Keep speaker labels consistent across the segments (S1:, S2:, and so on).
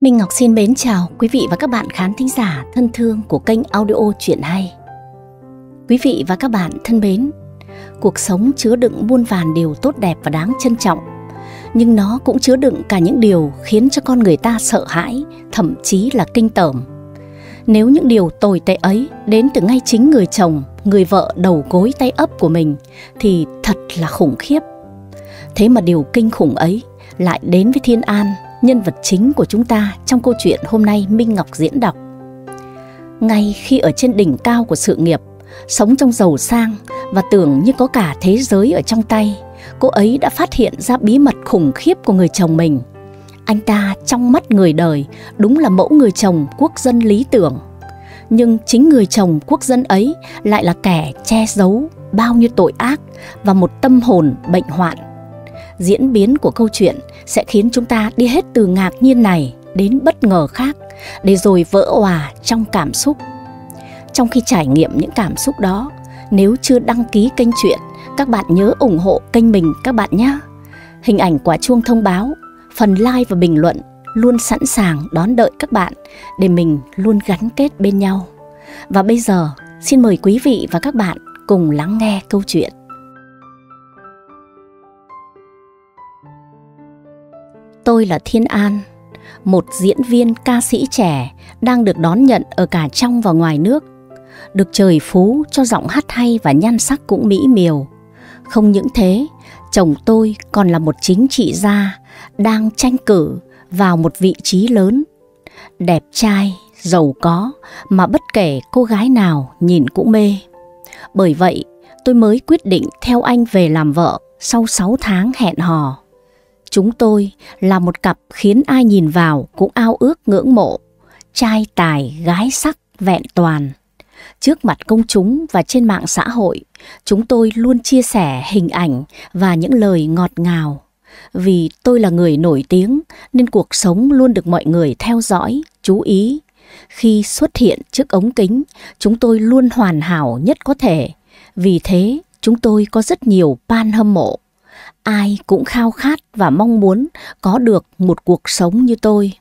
S1: Minh Ngọc xin mến chào quý vị và các bạn khán thính giả thân thương của kênh audio truyện hay. Quý vị và các bạn thân mến, cuộc sống chứa đựng muôn vàn điều tốt đẹp và đáng trân trọng, nhưng nó cũng chứa đựng cả những điều khiến cho con người ta sợ hãi, thậm chí là kinh tởm. Nếu những điều tồi tệ ấy đến từ ngay chính người chồng, người vợ đầu gối tay ấp của mình thì thật là khủng khiếp. Thế mà điều kinh khủng ấy lại đến với Thiên An nhân vật chính của chúng ta trong câu chuyện hôm nay Minh Ngọc diễn đọc. Ngay khi ở trên đỉnh cao của sự nghiệp, sống trong giàu sang và tưởng như có cả thế giới ở trong tay, cô ấy đã phát hiện ra bí mật khủng khiếp của người chồng mình. Anh ta trong mắt người đời đúng là mẫu người chồng quốc dân lý tưởng. Nhưng chính người chồng quốc dân ấy lại là kẻ che giấu bao nhiêu tội ác và một tâm hồn bệnh hoạn diễn biến của câu chuyện sẽ khiến chúng ta đi hết từ ngạc nhiên này đến bất ngờ khác để rồi vỡ òa trong cảm xúc. Trong khi trải nghiệm những cảm xúc đó, nếu chưa đăng ký kênh truyện, các bạn nhớ ủng hộ kênh mình các bạn nhé. Hình ảnh quả chuông thông báo, phần like và bình luận luôn sẵn sàng đón đợi các bạn để mình luôn gắn kết bên nhau. Và bây giờ, xin mời quý vị và các bạn cùng lắng nghe câu chuyện Tôi là Thiên An, một diễn viên ca sĩ trẻ đang được đón nhận ở cả trong và ngoài nước. Được trời phú cho giọng hát hay và nhan sắc cũng mỹ miều. Không những thế, chồng tôi còn là một chính trị gia đang tranh cử vào một vị trí lớn. Đẹp trai, giàu có mà bất kể cô gái nào nhìn cũng mê. Bởi vậy, tôi mới quyết định theo anh về làm vợ sau 6 tháng hẹn hò. Chúng tôi là một cặp khiến ai nhìn vào cũng ao ước ngưỡng mộ, trai tài gái sắc vẹn toàn. Trước mặt công chúng và trên mạng xã hội, chúng tôi luôn chia sẻ hình ảnh và những lời ngọt ngào. Vì tôi là người nổi tiếng nên cuộc sống luôn được mọi người theo dõi, chú ý. Khi xuất hiện trước ống kính, chúng tôi luôn hoàn hảo nhất có thể. Vì thế, chúng tôi có rất nhiều pan hâm mộ ai cũng khao khát và mong muốn có được một cuộc sống như tôi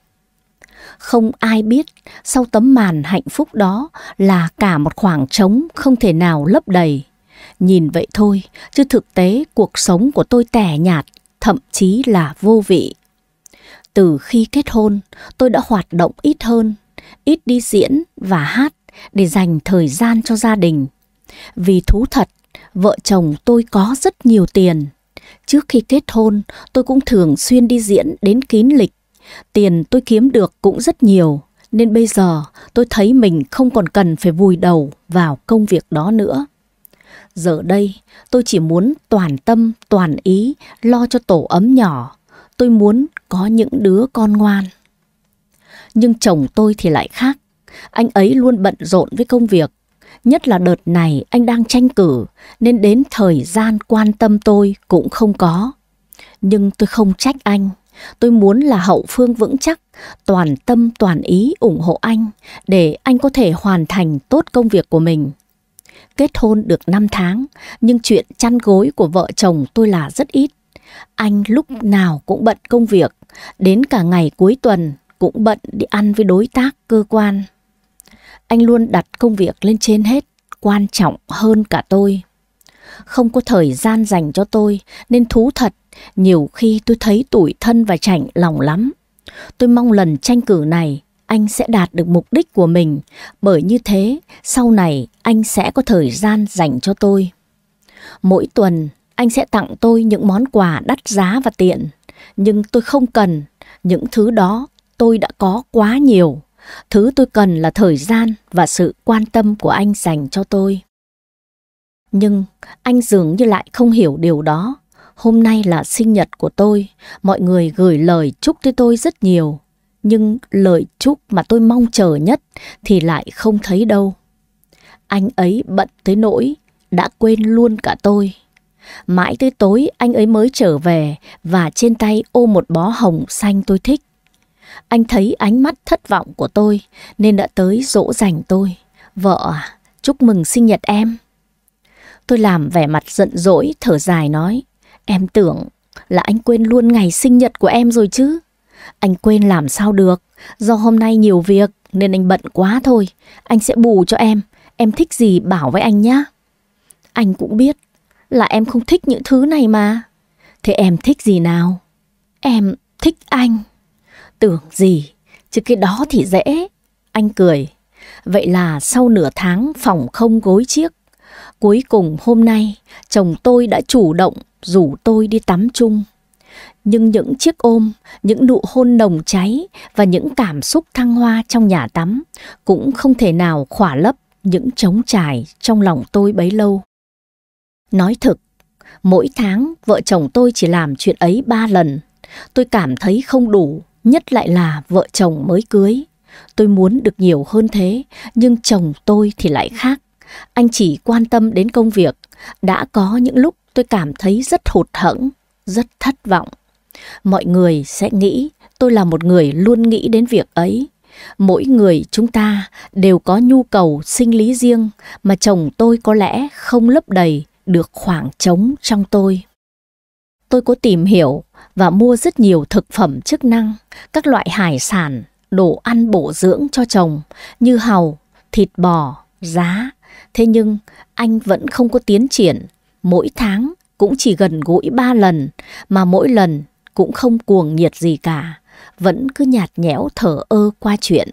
S1: không ai biết sau tấm màn hạnh phúc đó là cả một khoảng trống không thể nào lấp đầy nhìn vậy thôi chứ thực tế cuộc sống của tôi tẻ nhạt thậm chí là vô vị từ khi kết hôn tôi đã hoạt động ít hơn ít đi diễn và hát để dành thời gian cho gia đình vì thú thật vợ chồng tôi có rất nhiều tiền Trước khi kết hôn, tôi cũng thường xuyên đi diễn đến kín lịch. Tiền tôi kiếm được cũng rất nhiều, nên bây giờ tôi thấy mình không còn cần phải vùi đầu vào công việc đó nữa. Giờ đây, tôi chỉ muốn toàn tâm, toàn ý lo cho tổ ấm nhỏ. Tôi muốn có những đứa con ngoan. Nhưng chồng tôi thì lại khác. Anh ấy luôn bận rộn với công việc, Nhất là đợt này anh đang tranh cử nên đến thời gian quan tâm tôi cũng không có. Nhưng tôi không trách anh. Tôi muốn là hậu phương vững chắc, toàn tâm toàn ý ủng hộ anh để anh có thể hoàn thành tốt công việc của mình. Kết hôn được 5 tháng, nhưng chuyện chăn gối của vợ chồng tôi là rất ít. Anh lúc nào cũng bận công việc, đến cả ngày cuối tuần cũng bận đi ăn với đối tác cơ quan. Anh luôn đặt công việc lên trên hết, quan trọng hơn cả tôi. Không có thời gian dành cho tôi nên thú thật, nhiều khi tôi thấy tủi thân và chảnh lòng lắm. Tôi mong lần tranh cử này anh sẽ đạt được mục đích của mình bởi như thế sau này anh sẽ có thời gian dành cho tôi. Mỗi tuần anh sẽ tặng tôi những món quà đắt giá và tiện nhưng tôi không cần những thứ đó tôi đã có quá nhiều Thứ tôi cần là thời gian và sự quan tâm của anh dành cho tôi. Nhưng anh dường như lại không hiểu điều đó. Hôm nay là sinh nhật của tôi, mọi người gửi lời chúc tới tôi rất nhiều. Nhưng lời chúc mà tôi mong chờ nhất thì lại không thấy đâu. Anh ấy bận tới nỗi, đã quên luôn cả tôi. Mãi tới tối anh ấy mới trở về và trên tay ôm một bó hồng xanh tôi thích. Anh thấy ánh mắt thất vọng của tôi nên đã tới dỗ dành tôi. Vợ à, chúc mừng sinh nhật em. Tôi làm vẻ mặt giận dỗi, thở dài nói. Em tưởng là anh quên luôn ngày sinh nhật của em rồi chứ. Anh quên làm sao được, do hôm nay nhiều việc nên anh bận quá thôi. Anh sẽ bù cho em, em thích gì bảo với anh nhé. Anh cũng biết là em không thích những thứ này mà. Thế em thích gì nào? Em thích anh. Tưởng gì, chứ cái đó thì dễ. Anh cười. Vậy là sau nửa tháng phòng không gối chiếc, cuối cùng hôm nay chồng tôi đã chủ động rủ tôi đi tắm chung. Nhưng những chiếc ôm, những nụ hôn nồng cháy và những cảm xúc thăng hoa trong nhà tắm cũng không thể nào khỏa lấp những trống trải trong lòng tôi bấy lâu. Nói thực, mỗi tháng vợ chồng tôi chỉ làm chuyện ấy ba lần. Tôi cảm thấy không đủ nhất lại là vợ chồng mới cưới. Tôi muốn được nhiều hơn thế, nhưng chồng tôi thì lại khác. Anh chỉ quan tâm đến công việc. Đã có những lúc tôi cảm thấy rất hụt hẫng, rất thất vọng. Mọi người sẽ nghĩ tôi là một người luôn nghĩ đến việc ấy. Mỗi người chúng ta đều có nhu cầu sinh lý riêng mà chồng tôi có lẽ không lấp đầy được khoảng trống trong tôi. Tôi có tìm hiểu và mua rất nhiều thực phẩm chức năng, các loại hải sản, đồ ăn bổ dưỡng cho chồng như hàu, thịt bò, giá. Thế nhưng anh vẫn không có tiến triển, mỗi tháng cũng chỉ gần gũi ba lần mà mỗi lần cũng không cuồng nhiệt gì cả, vẫn cứ nhạt nhẽo thở ơ qua chuyện.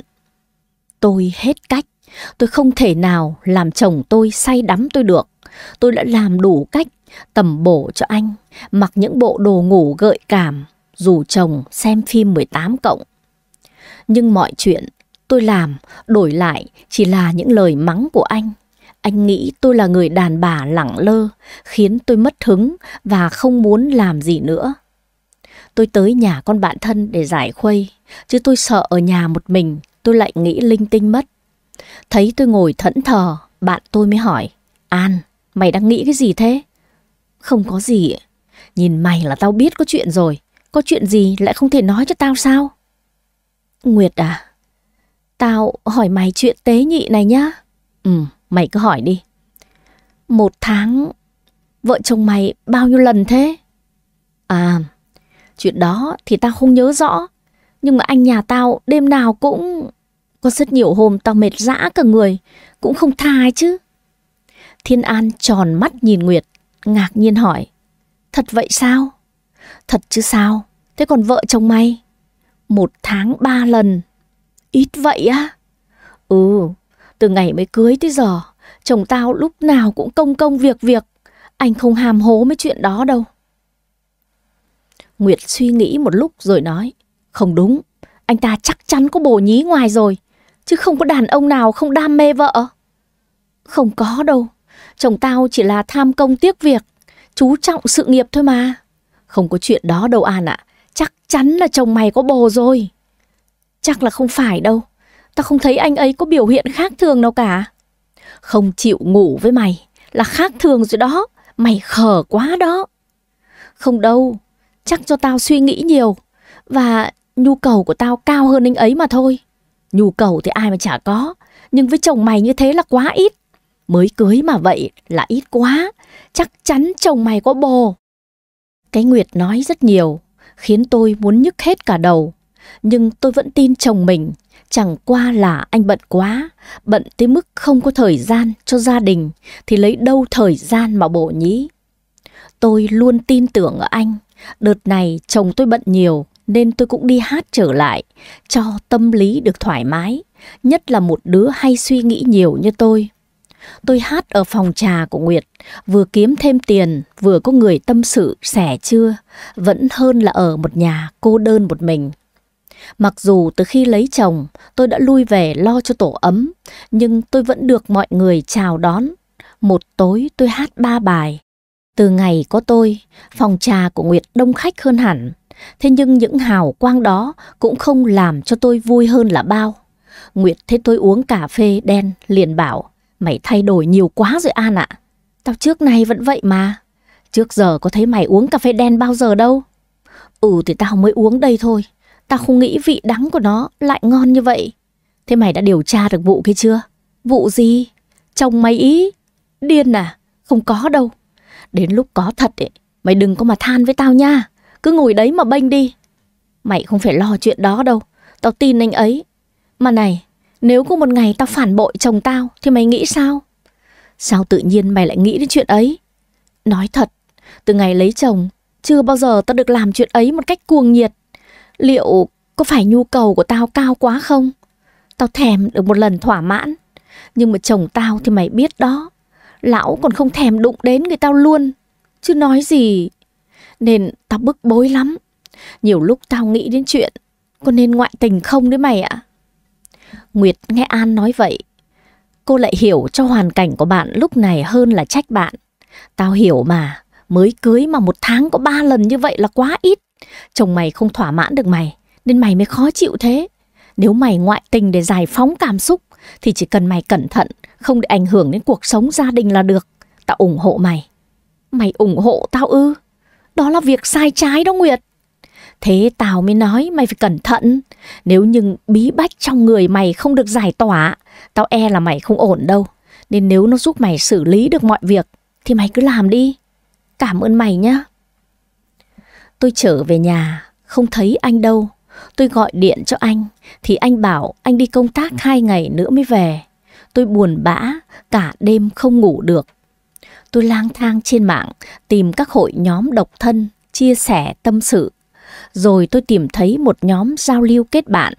S1: Tôi hết cách, tôi không thể nào làm chồng tôi say đắm tôi được. Tôi đã làm đủ cách tầm bổ cho anh, mặc những bộ đồ ngủ gợi cảm, dù chồng xem phim 18 cộng. Nhưng mọi chuyện tôi làm đổi lại chỉ là những lời mắng của anh. Anh nghĩ tôi là người đàn bà lẳng lơ, khiến tôi mất hứng và không muốn làm gì nữa. Tôi tới nhà con bạn thân để giải khuây, chứ tôi sợ ở nhà một mình tôi lại nghĩ linh tinh mất. Thấy tôi ngồi thẫn thờ, bạn tôi mới hỏi, An, mày đang nghĩ cái gì thế? Không có gì. Nhìn mày là tao biết có chuyện rồi. Có chuyện gì lại không thể nói cho tao sao? Nguyệt à, tao hỏi mày chuyện tế nhị này nhá. Ừ, mày cứ hỏi đi. Một tháng vợ chồng mày bao nhiêu lần thế? À, chuyện đó thì tao không nhớ rõ. Nhưng mà anh nhà tao đêm nào cũng... Có rất nhiều hôm tao mệt dã cả người, cũng không tha chứ. Thiên An tròn mắt nhìn Nguyệt ngạc nhiên hỏi. Thật vậy sao? Thật chứ sao? Thế còn vợ chồng mày? Một tháng ba lần. Ít vậy á? Ừ, từ ngày mới cưới tới giờ, chồng tao lúc nào cũng công công việc việc. Anh không hàm hố mấy chuyện đó đâu. Nguyệt suy nghĩ một lúc rồi nói. Không đúng, anh ta chắc chắn có bồ nhí ngoài rồi. Chứ không có đàn ông nào không đam mê vợ. Không có đâu. Chồng tao chỉ là tham công tiếc việc, chú trọng sự nghiệp thôi mà. Không có chuyện đó đâu An ạ, à. chắc chắn là chồng mày có bồ rồi. Chắc là không phải đâu, tao không thấy anh ấy có biểu hiện khác thường nào cả. Không chịu ngủ với mày là khác thường rồi đó, mày khờ quá đó. Không đâu, chắc cho tao suy nghĩ nhiều và nhu cầu của tao cao hơn anh ấy mà thôi. Nhu cầu thì ai mà chả có, nhưng với chồng mày như thế là quá ít mới cưới mà vậy là ít quá, chắc chắn chồng mày có bồ. Cái Nguyệt nói rất nhiều, khiến tôi muốn nhức hết cả đầu. Nhưng tôi vẫn tin chồng mình, chẳng qua là anh bận quá, bận tới mức không có thời gian cho gia đình, thì lấy đâu thời gian mà bổ nhí. Tôi luôn tin tưởng ở anh, đợt này chồng tôi bận nhiều nên tôi cũng đi hát trở lại, cho tâm lý được thoải mái, nhất là một đứa hay suy nghĩ nhiều như tôi. Tôi hát ở phòng trà của Nguyệt, vừa kiếm thêm tiền, vừa có người tâm sự, sẻ chưa, vẫn hơn là ở một nhà cô đơn một mình. Mặc dù từ khi lấy chồng, tôi đã lui về lo cho tổ ấm, nhưng tôi vẫn được mọi người chào đón. Một tối tôi hát ba bài. Từ ngày có tôi, phòng trà của Nguyệt đông khách hơn hẳn. Thế nhưng những hào quang đó cũng không làm cho tôi vui hơn là bao. Nguyệt thấy tôi uống cà phê đen, liền bảo Mày thay đổi nhiều quá rồi An ạ. Tao trước nay vẫn vậy mà. Trước giờ có thấy mày uống cà phê đen bao giờ đâu. Ừ thì tao mới uống đây thôi. Tao không nghĩ vị đắng của nó lại ngon như vậy. Thế mày đã điều tra được vụ kia chưa? Vụ gì? Chồng mày ý? Điên à? Không có đâu. Đến lúc có thật ấy, mày đừng có mà than với tao nha. Cứ ngồi đấy mà bênh đi. Mày không phải lo chuyện đó đâu. Tao tin anh ấy. Mà này, nếu có một ngày tao phản bội chồng tao Thì mày nghĩ sao Sao tự nhiên mày lại nghĩ đến chuyện ấy Nói thật Từ ngày lấy chồng Chưa bao giờ tao được làm chuyện ấy một cách cuồng nhiệt Liệu có phải nhu cầu của tao cao quá không Tao thèm được một lần thỏa mãn Nhưng mà chồng tao thì mày biết đó Lão còn không thèm đụng đến người tao luôn Chứ nói gì Nên tao bức bối lắm Nhiều lúc tao nghĩ đến chuyện Có nên ngoại tình không đấy mày ạ à? Nguyệt nghe An nói vậy. Cô lại hiểu cho hoàn cảnh của bạn lúc này hơn là trách bạn. Tao hiểu mà, mới cưới mà một tháng có ba lần như vậy là quá ít. Chồng mày không thỏa mãn được mày, nên mày mới khó chịu thế. Nếu mày ngoại tình để giải phóng cảm xúc, thì chỉ cần mày cẩn thận, không để ảnh hưởng đến cuộc sống gia đình là được. Tao ủng hộ mày. Mày ủng hộ tao ư? Đó là việc sai trái đó Nguyệt. Thế tao mới nói mày phải cẩn thận. Nếu nhưng bí bách trong người mày không được giải tỏa, tao e là mày không ổn đâu. Nên nếu nó giúp mày xử lý được mọi việc, thì mày cứ làm đi. Cảm ơn mày nhé. Tôi trở về nhà, không thấy anh đâu. Tôi gọi điện cho anh, thì anh bảo anh đi công tác hai ngày nữa mới về. Tôi buồn bã, cả đêm không ngủ được. Tôi lang thang trên mạng, tìm các hội nhóm độc thân, chia sẻ tâm sự rồi tôi tìm thấy một nhóm giao lưu kết bạn.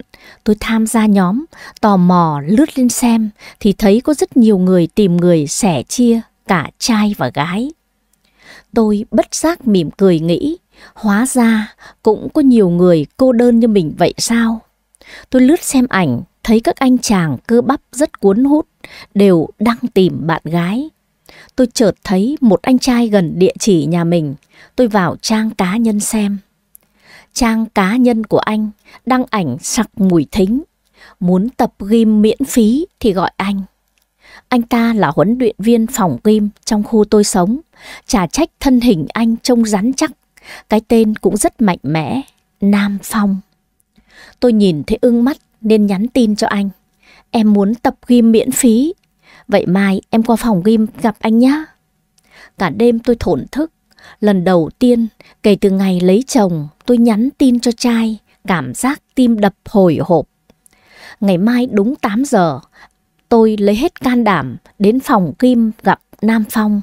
S1: Tôi tham gia nhóm, tò mò lướt lên xem thì thấy có rất nhiều người tìm người sẻ chia cả trai và gái. Tôi bất giác mỉm cười nghĩ, hóa ra cũng có nhiều người cô đơn như mình vậy sao? Tôi lướt xem ảnh, thấy các anh chàng cơ bắp rất cuốn hút, đều đang tìm bạn gái. Tôi chợt thấy một anh trai gần địa chỉ nhà mình, tôi vào trang cá nhân xem trang cá nhân của anh đăng ảnh sặc mùi thính. Muốn tập ghim miễn phí thì gọi anh. Anh ta là huấn luyện viên phòng ghim trong khu tôi sống, trả trách thân hình anh trông rắn chắc. Cái tên cũng rất mạnh mẽ, Nam Phong. Tôi nhìn thấy ưng mắt nên nhắn tin cho anh. Em muốn tập ghim miễn phí. Vậy mai em qua phòng ghim gặp anh nhé. Cả đêm tôi thổn thức Lần đầu tiên, kể từ ngày lấy chồng, tôi nhắn tin cho trai, cảm giác tim đập hồi hộp. Ngày mai đúng 8 giờ, tôi lấy hết can đảm đến phòng Kim gặp Nam Phong.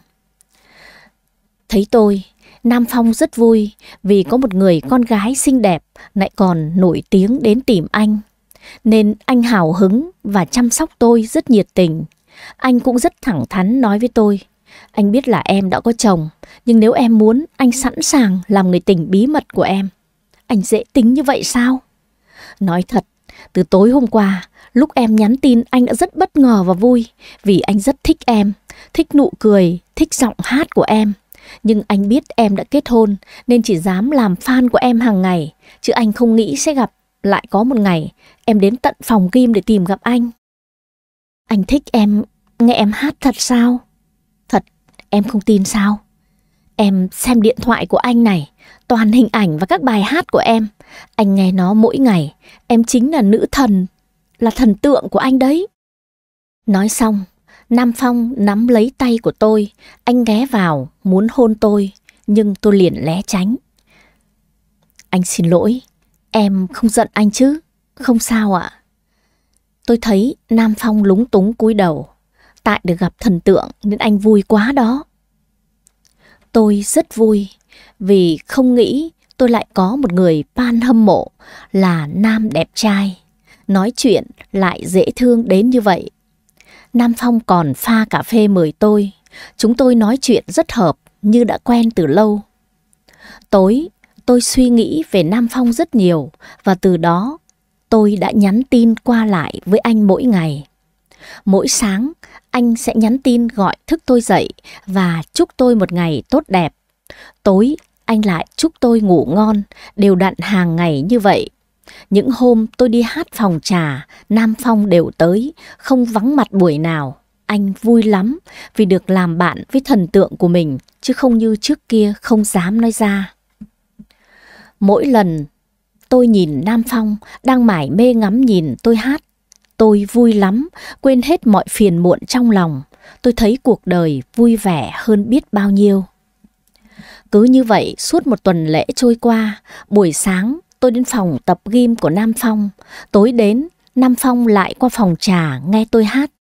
S1: Thấy tôi, Nam Phong rất vui vì có một người con gái xinh đẹp lại còn nổi tiếng đến tìm anh. Nên anh hào hứng và chăm sóc tôi rất nhiệt tình. Anh cũng rất thẳng thắn nói với tôi. Anh biết là em đã có chồng, nhưng nếu em muốn, anh sẵn sàng làm người tình bí mật của em. Anh dễ tính như vậy sao? Nói thật, từ tối hôm qua, lúc em nhắn tin anh đã rất bất ngờ và vui vì anh rất thích em, thích nụ cười, thích giọng hát của em. Nhưng anh biết em đã kết hôn nên chỉ dám làm fan của em hàng ngày, chứ anh không nghĩ sẽ gặp lại có một ngày em đến tận phòng Kim để tìm gặp anh. Anh thích em, nghe em hát thật sao? Em không tin sao? Em xem điện thoại của anh này, toàn hình ảnh và các bài hát của em. Anh nghe nó mỗi ngày, em chính là nữ thần, là thần tượng của anh đấy. Nói xong, Nam Phong nắm lấy tay của tôi, anh ghé vào, muốn hôn tôi, nhưng tôi liền lé tránh. Anh xin lỗi, em không giận anh chứ, không sao ạ. À. Tôi thấy Nam Phong lúng túng cúi đầu, Tại được gặp thần tượng nên anh vui quá đó. Tôi rất vui vì không nghĩ tôi lại có một người fan hâm mộ là nam đẹp trai. Nói chuyện lại dễ thương đến như vậy. Nam Phong còn pha cà phê mời tôi. Chúng tôi nói chuyện rất hợp như đã quen từ lâu. Tối, tôi suy nghĩ về Nam Phong rất nhiều và từ đó tôi đã nhắn tin qua lại với anh mỗi ngày. Mỗi sáng, anh sẽ nhắn tin gọi thức tôi dậy và chúc tôi một ngày tốt đẹp. Tối, anh lại chúc tôi ngủ ngon, đều đặn hàng ngày như vậy. Những hôm tôi đi hát phòng trà, Nam Phong đều tới, không vắng mặt buổi nào. Anh vui lắm vì được làm bạn với thần tượng của mình, chứ không như trước kia không dám nói ra. Mỗi lần tôi nhìn Nam Phong đang mải mê ngắm nhìn tôi hát Tôi vui lắm, quên hết mọi phiền muộn trong lòng. Tôi thấy cuộc đời vui vẻ hơn biết bao nhiêu. Cứ như vậy, suốt một tuần lễ trôi qua, buổi sáng tôi đến phòng tập gym của Nam Phong. Tối đến, Nam Phong lại qua phòng trà nghe tôi hát.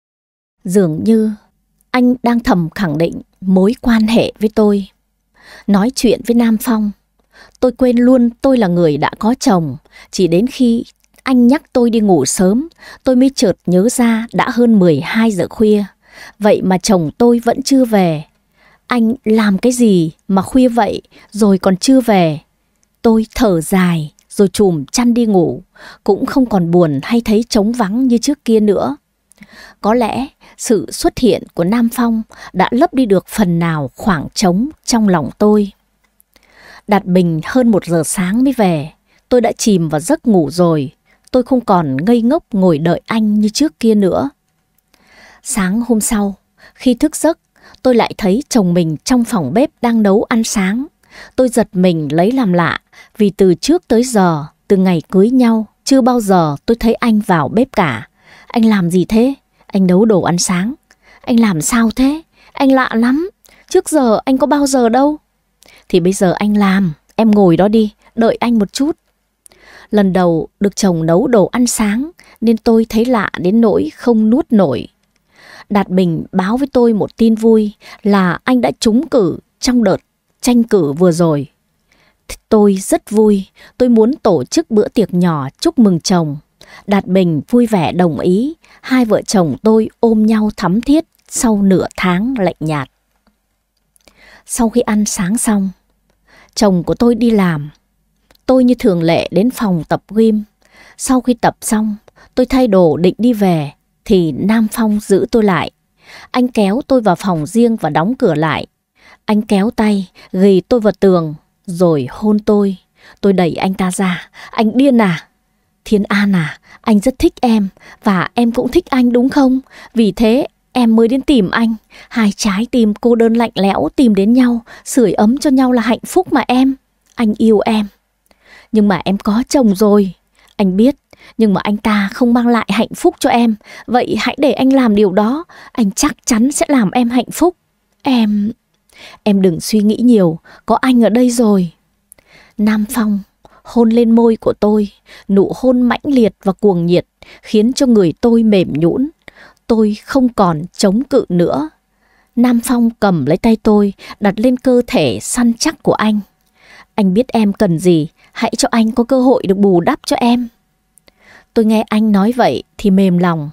S1: Dường như anh đang thầm khẳng định mối quan hệ với tôi. Nói chuyện với Nam Phong, tôi quên luôn tôi là người đã có chồng, chỉ đến khi anh nhắc tôi đi ngủ sớm, tôi mới chợt nhớ ra đã hơn 12 giờ khuya. Vậy mà chồng tôi vẫn chưa về. Anh làm cái gì mà khuya vậy rồi còn chưa về? Tôi thở dài rồi chùm chăn đi ngủ, cũng không còn buồn hay thấy trống vắng như trước kia nữa. Có lẽ sự xuất hiện của Nam Phong đã lấp đi được phần nào khoảng trống trong lòng tôi. Đạt Bình hơn một giờ sáng mới về, tôi đã chìm vào giấc ngủ rồi, tôi không còn ngây ngốc ngồi đợi anh như trước kia nữa. Sáng hôm sau, khi thức giấc, tôi lại thấy chồng mình trong phòng bếp đang nấu ăn sáng. Tôi giật mình lấy làm lạ, vì từ trước tới giờ, từ ngày cưới nhau, chưa bao giờ tôi thấy anh vào bếp cả. Anh làm gì thế? Anh nấu đồ ăn sáng. Anh làm sao thế? Anh lạ lắm. Trước giờ anh có bao giờ đâu. Thì bây giờ anh làm, em ngồi đó đi, đợi anh một chút, Lần đầu được chồng nấu đồ ăn sáng nên tôi thấy lạ đến nỗi không nuốt nổi. Đạt Bình báo với tôi một tin vui là anh đã trúng cử trong đợt tranh cử vừa rồi. Tôi rất vui, tôi muốn tổ chức bữa tiệc nhỏ chúc mừng chồng. Đạt Bình vui vẻ đồng ý, hai vợ chồng tôi ôm nhau thắm thiết sau nửa tháng lạnh nhạt. Sau khi ăn sáng xong, chồng của tôi đi làm, Tôi như thường lệ đến phòng tập gym. Sau khi tập xong, tôi thay đồ định đi về, thì Nam Phong giữ tôi lại. Anh kéo tôi vào phòng riêng và đóng cửa lại. Anh kéo tay, ghi tôi vào tường, rồi hôn tôi. Tôi đẩy anh ta ra. Anh điên à? Thiên An à, anh rất thích em và em cũng thích anh đúng không? Vì thế em mới đến tìm anh. Hai trái tim cô đơn lạnh lẽo tìm đến nhau, sưởi ấm cho nhau là hạnh phúc mà em. Anh yêu em. Nhưng mà em có chồng rồi. Anh biết, nhưng mà anh ta không mang lại hạnh phúc cho em. Vậy hãy để anh làm điều đó, anh chắc chắn sẽ làm em hạnh phúc. Em... Em đừng suy nghĩ nhiều, có anh ở đây rồi. Nam Phong hôn lên môi của tôi, nụ hôn mãnh liệt và cuồng nhiệt khiến cho người tôi mềm nhũn. Tôi không còn chống cự nữa. Nam Phong cầm lấy tay tôi, đặt lên cơ thể săn chắc của anh. Anh biết em cần gì, Hãy cho anh có cơ hội được bù đắp cho em. Tôi nghe anh nói vậy thì mềm lòng.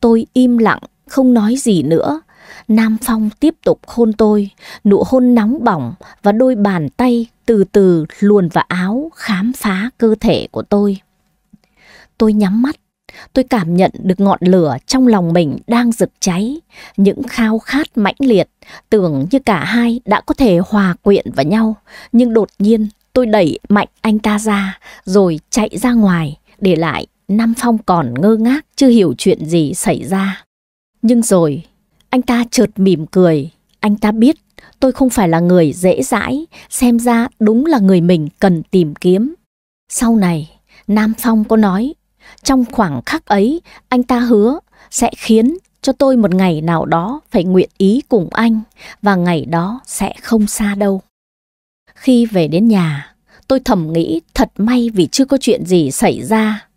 S1: Tôi im lặng, không nói gì nữa. Nam Phong tiếp tục hôn tôi, nụ hôn nóng bỏng và đôi bàn tay từ từ luồn vào áo khám phá cơ thể của tôi. Tôi nhắm mắt, tôi cảm nhận được ngọn lửa trong lòng mình đang rực cháy, những khao khát mãnh liệt, tưởng như cả hai đã có thể hòa quyện vào nhau, nhưng đột nhiên Tôi đẩy mạnh anh ta ra, rồi chạy ra ngoài, để lại Nam Phong còn ngơ ngác chưa hiểu chuyện gì xảy ra. Nhưng rồi, anh ta chợt mỉm cười, anh ta biết tôi không phải là người dễ dãi, xem ra đúng là người mình cần tìm kiếm. Sau này, Nam Phong có nói, trong khoảng khắc ấy, anh ta hứa sẽ khiến cho tôi một ngày nào đó phải nguyện ý cùng anh và ngày đó sẽ không xa đâu. Khi về đến nhà, tôi thầm nghĩ thật may vì chưa có chuyện gì xảy ra.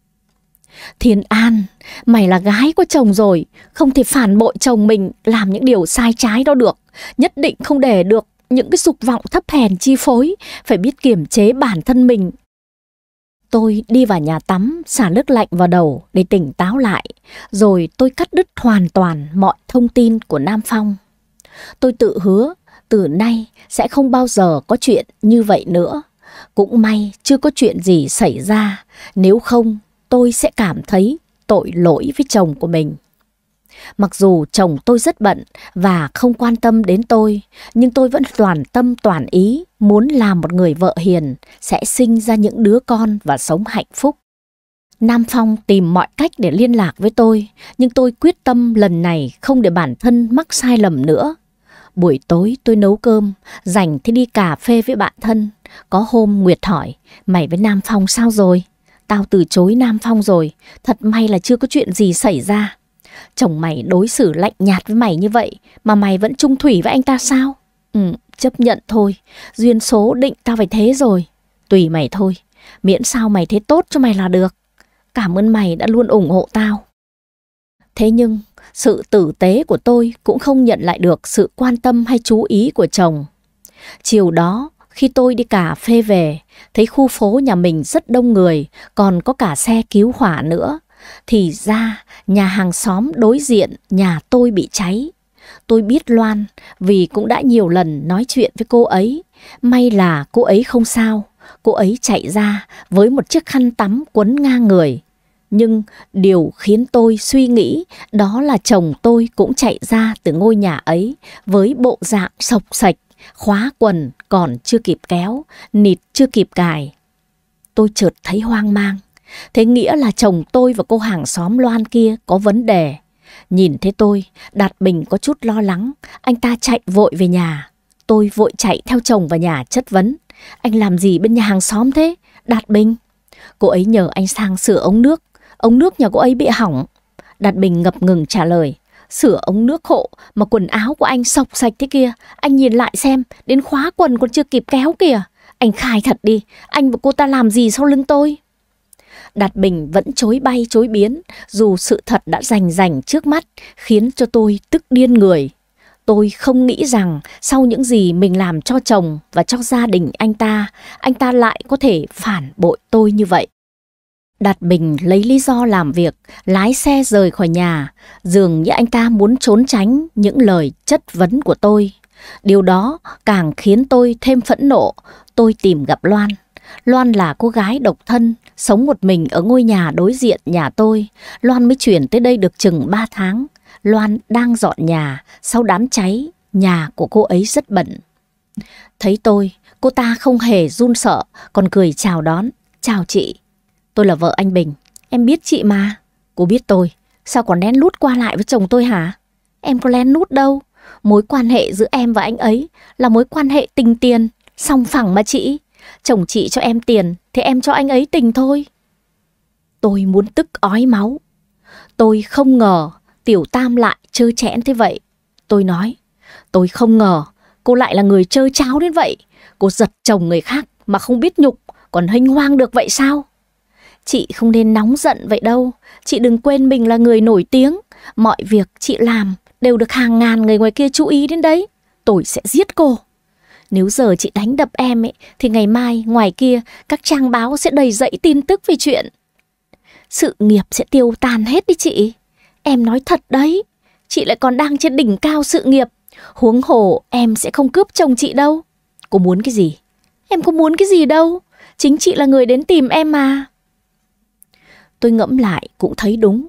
S1: Thiên An, mày là gái của chồng rồi, không thể phản bội chồng mình làm những điều sai trái đó được. Nhất định không để được những cái dục vọng thấp hèn chi phối, phải biết kiềm chế bản thân mình. Tôi đi vào nhà tắm, xả nước lạnh vào đầu để tỉnh táo lại, rồi tôi cắt đứt hoàn toàn mọi thông tin của Nam Phong. Tôi tự hứa từ nay sẽ không bao giờ có chuyện như vậy nữa. Cũng may chưa có chuyện gì xảy ra, nếu không tôi sẽ cảm thấy tội lỗi với chồng của mình. Mặc dù chồng tôi rất bận và không quan tâm đến tôi, nhưng tôi vẫn toàn tâm toàn ý muốn làm một người vợ hiền, sẽ sinh ra những đứa con và sống hạnh phúc. Nam Phong tìm mọi cách để liên lạc với tôi, nhưng tôi quyết tâm lần này không để bản thân mắc sai lầm nữa Buổi tối tôi nấu cơm, rảnh thì đi cà phê với bạn thân. Có hôm Nguyệt hỏi, mày với Nam Phong sao rồi? Tao từ chối Nam Phong rồi, thật may là chưa có chuyện gì xảy ra. Chồng mày đối xử lạnh nhạt với mày như vậy mà mày vẫn trung thủy với anh ta sao? Ừ, chấp nhận thôi, duyên số định tao phải thế rồi. Tùy mày thôi, miễn sao mày thế tốt cho mày là được. Cảm ơn mày đã luôn ủng hộ tao. Thế nhưng sự tử tế của tôi cũng không nhận lại được sự quan tâm hay chú ý của chồng. Chiều đó, khi tôi đi cà phê về, thấy khu phố nhà mình rất đông người, còn có cả xe cứu hỏa nữa. Thì ra, nhà hàng xóm đối diện nhà tôi bị cháy. Tôi biết Loan vì cũng đã nhiều lần nói chuyện với cô ấy. May là cô ấy không sao. Cô ấy chạy ra với một chiếc khăn tắm quấn ngang người nhưng điều khiến tôi suy nghĩ đó là chồng tôi cũng chạy ra từ ngôi nhà ấy với bộ dạng sộc sạch, khóa quần còn chưa kịp kéo, nịt chưa kịp cài. Tôi chợt thấy hoang mang. Thế nghĩa là chồng tôi và cô hàng xóm Loan kia có vấn đề. Nhìn thấy tôi, Đạt Bình có chút lo lắng, anh ta chạy vội về nhà. Tôi vội chạy theo chồng vào nhà chất vấn. Anh làm gì bên nhà hàng xóm thế? Đạt Bình. Cô ấy nhờ anh sang sửa ống nước ống nước nhà cô ấy bị hỏng. Đạt Bình ngập ngừng trả lời, sửa ống nước hộ mà quần áo của anh sọc sạch thế kia. Anh nhìn lại xem, đến khóa quần còn chưa kịp kéo kìa. Anh khai thật đi, anh và cô ta làm gì sau lưng tôi? Đạt Bình vẫn chối bay chối biến, dù sự thật đã rành rành trước mắt, khiến cho tôi tức điên người. Tôi không nghĩ rằng sau những gì mình làm cho chồng và cho gia đình anh ta, anh ta lại có thể phản bội tôi như vậy. Đạt Bình lấy lý do làm việc, lái xe rời khỏi nhà, dường như anh ta muốn trốn tránh những lời chất vấn của tôi. Điều đó càng khiến tôi thêm phẫn nộ, tôi tìm gặp Loan. Loan là cô gái độc thân, sống một mình ở ngôi nhà đối diện nhà tôi. Loan mới chuyển tới đây được chừng 3 tháng. Loan đang dọn nhà, sau đám cháy, nhà của cô ấy rất bẩn. Thấy tôi, cô ta không hề run sợ, còn cười chào đón. Chào chị. Tôi là vợ anh Bình. Em biết chị mà. Cô biết tôi. Sao còn lén lút qua lại với chồng tôi hả? Em có lén lút đâu. Mối quan hệ giữa em và anh ấy là mối quan hệ tình tiền, song phẳng mà chị. Chồng chị cho em tiền thì em cho anh ấy tình thôi. Tôi muốn tức ói máu. Tôi không ngờ Tiểu Tam lại trơ chẽn thế vậy. Tôi nói, tôi không ngờ cô lại là người chơi cháo đến vậy. Cô giật chồng người khác mà không biết nhục, còn hinh hoang được vậy sao? Chị không nên nóng giận vậy đâu. Chị đừng quên mình là người nổi tiếng. Mọi việc chị làm đều được hàng ngàn người ngoài kia chú ý đến đấy. Tôi sẽ giết cô. Nếu giờ chị đánh đập em ấy, thì ngày mai ngoài kia các trang báo sẽ đầy dẫy tin tức về chuyện. Sự nghiệp sẽ tiêu tan hết đi chị. Em nói thật đấy. Chị lại còn đang trên đỉnh cao sự nghiệp. Huống hồ em sẽ không cướp chồng chị đâu. Cô muốn cái gì? Em có muốn cái gì đâu. Chính chị là người đến tìm em mà. Tôi ngẫm lại cũng thấy đúng.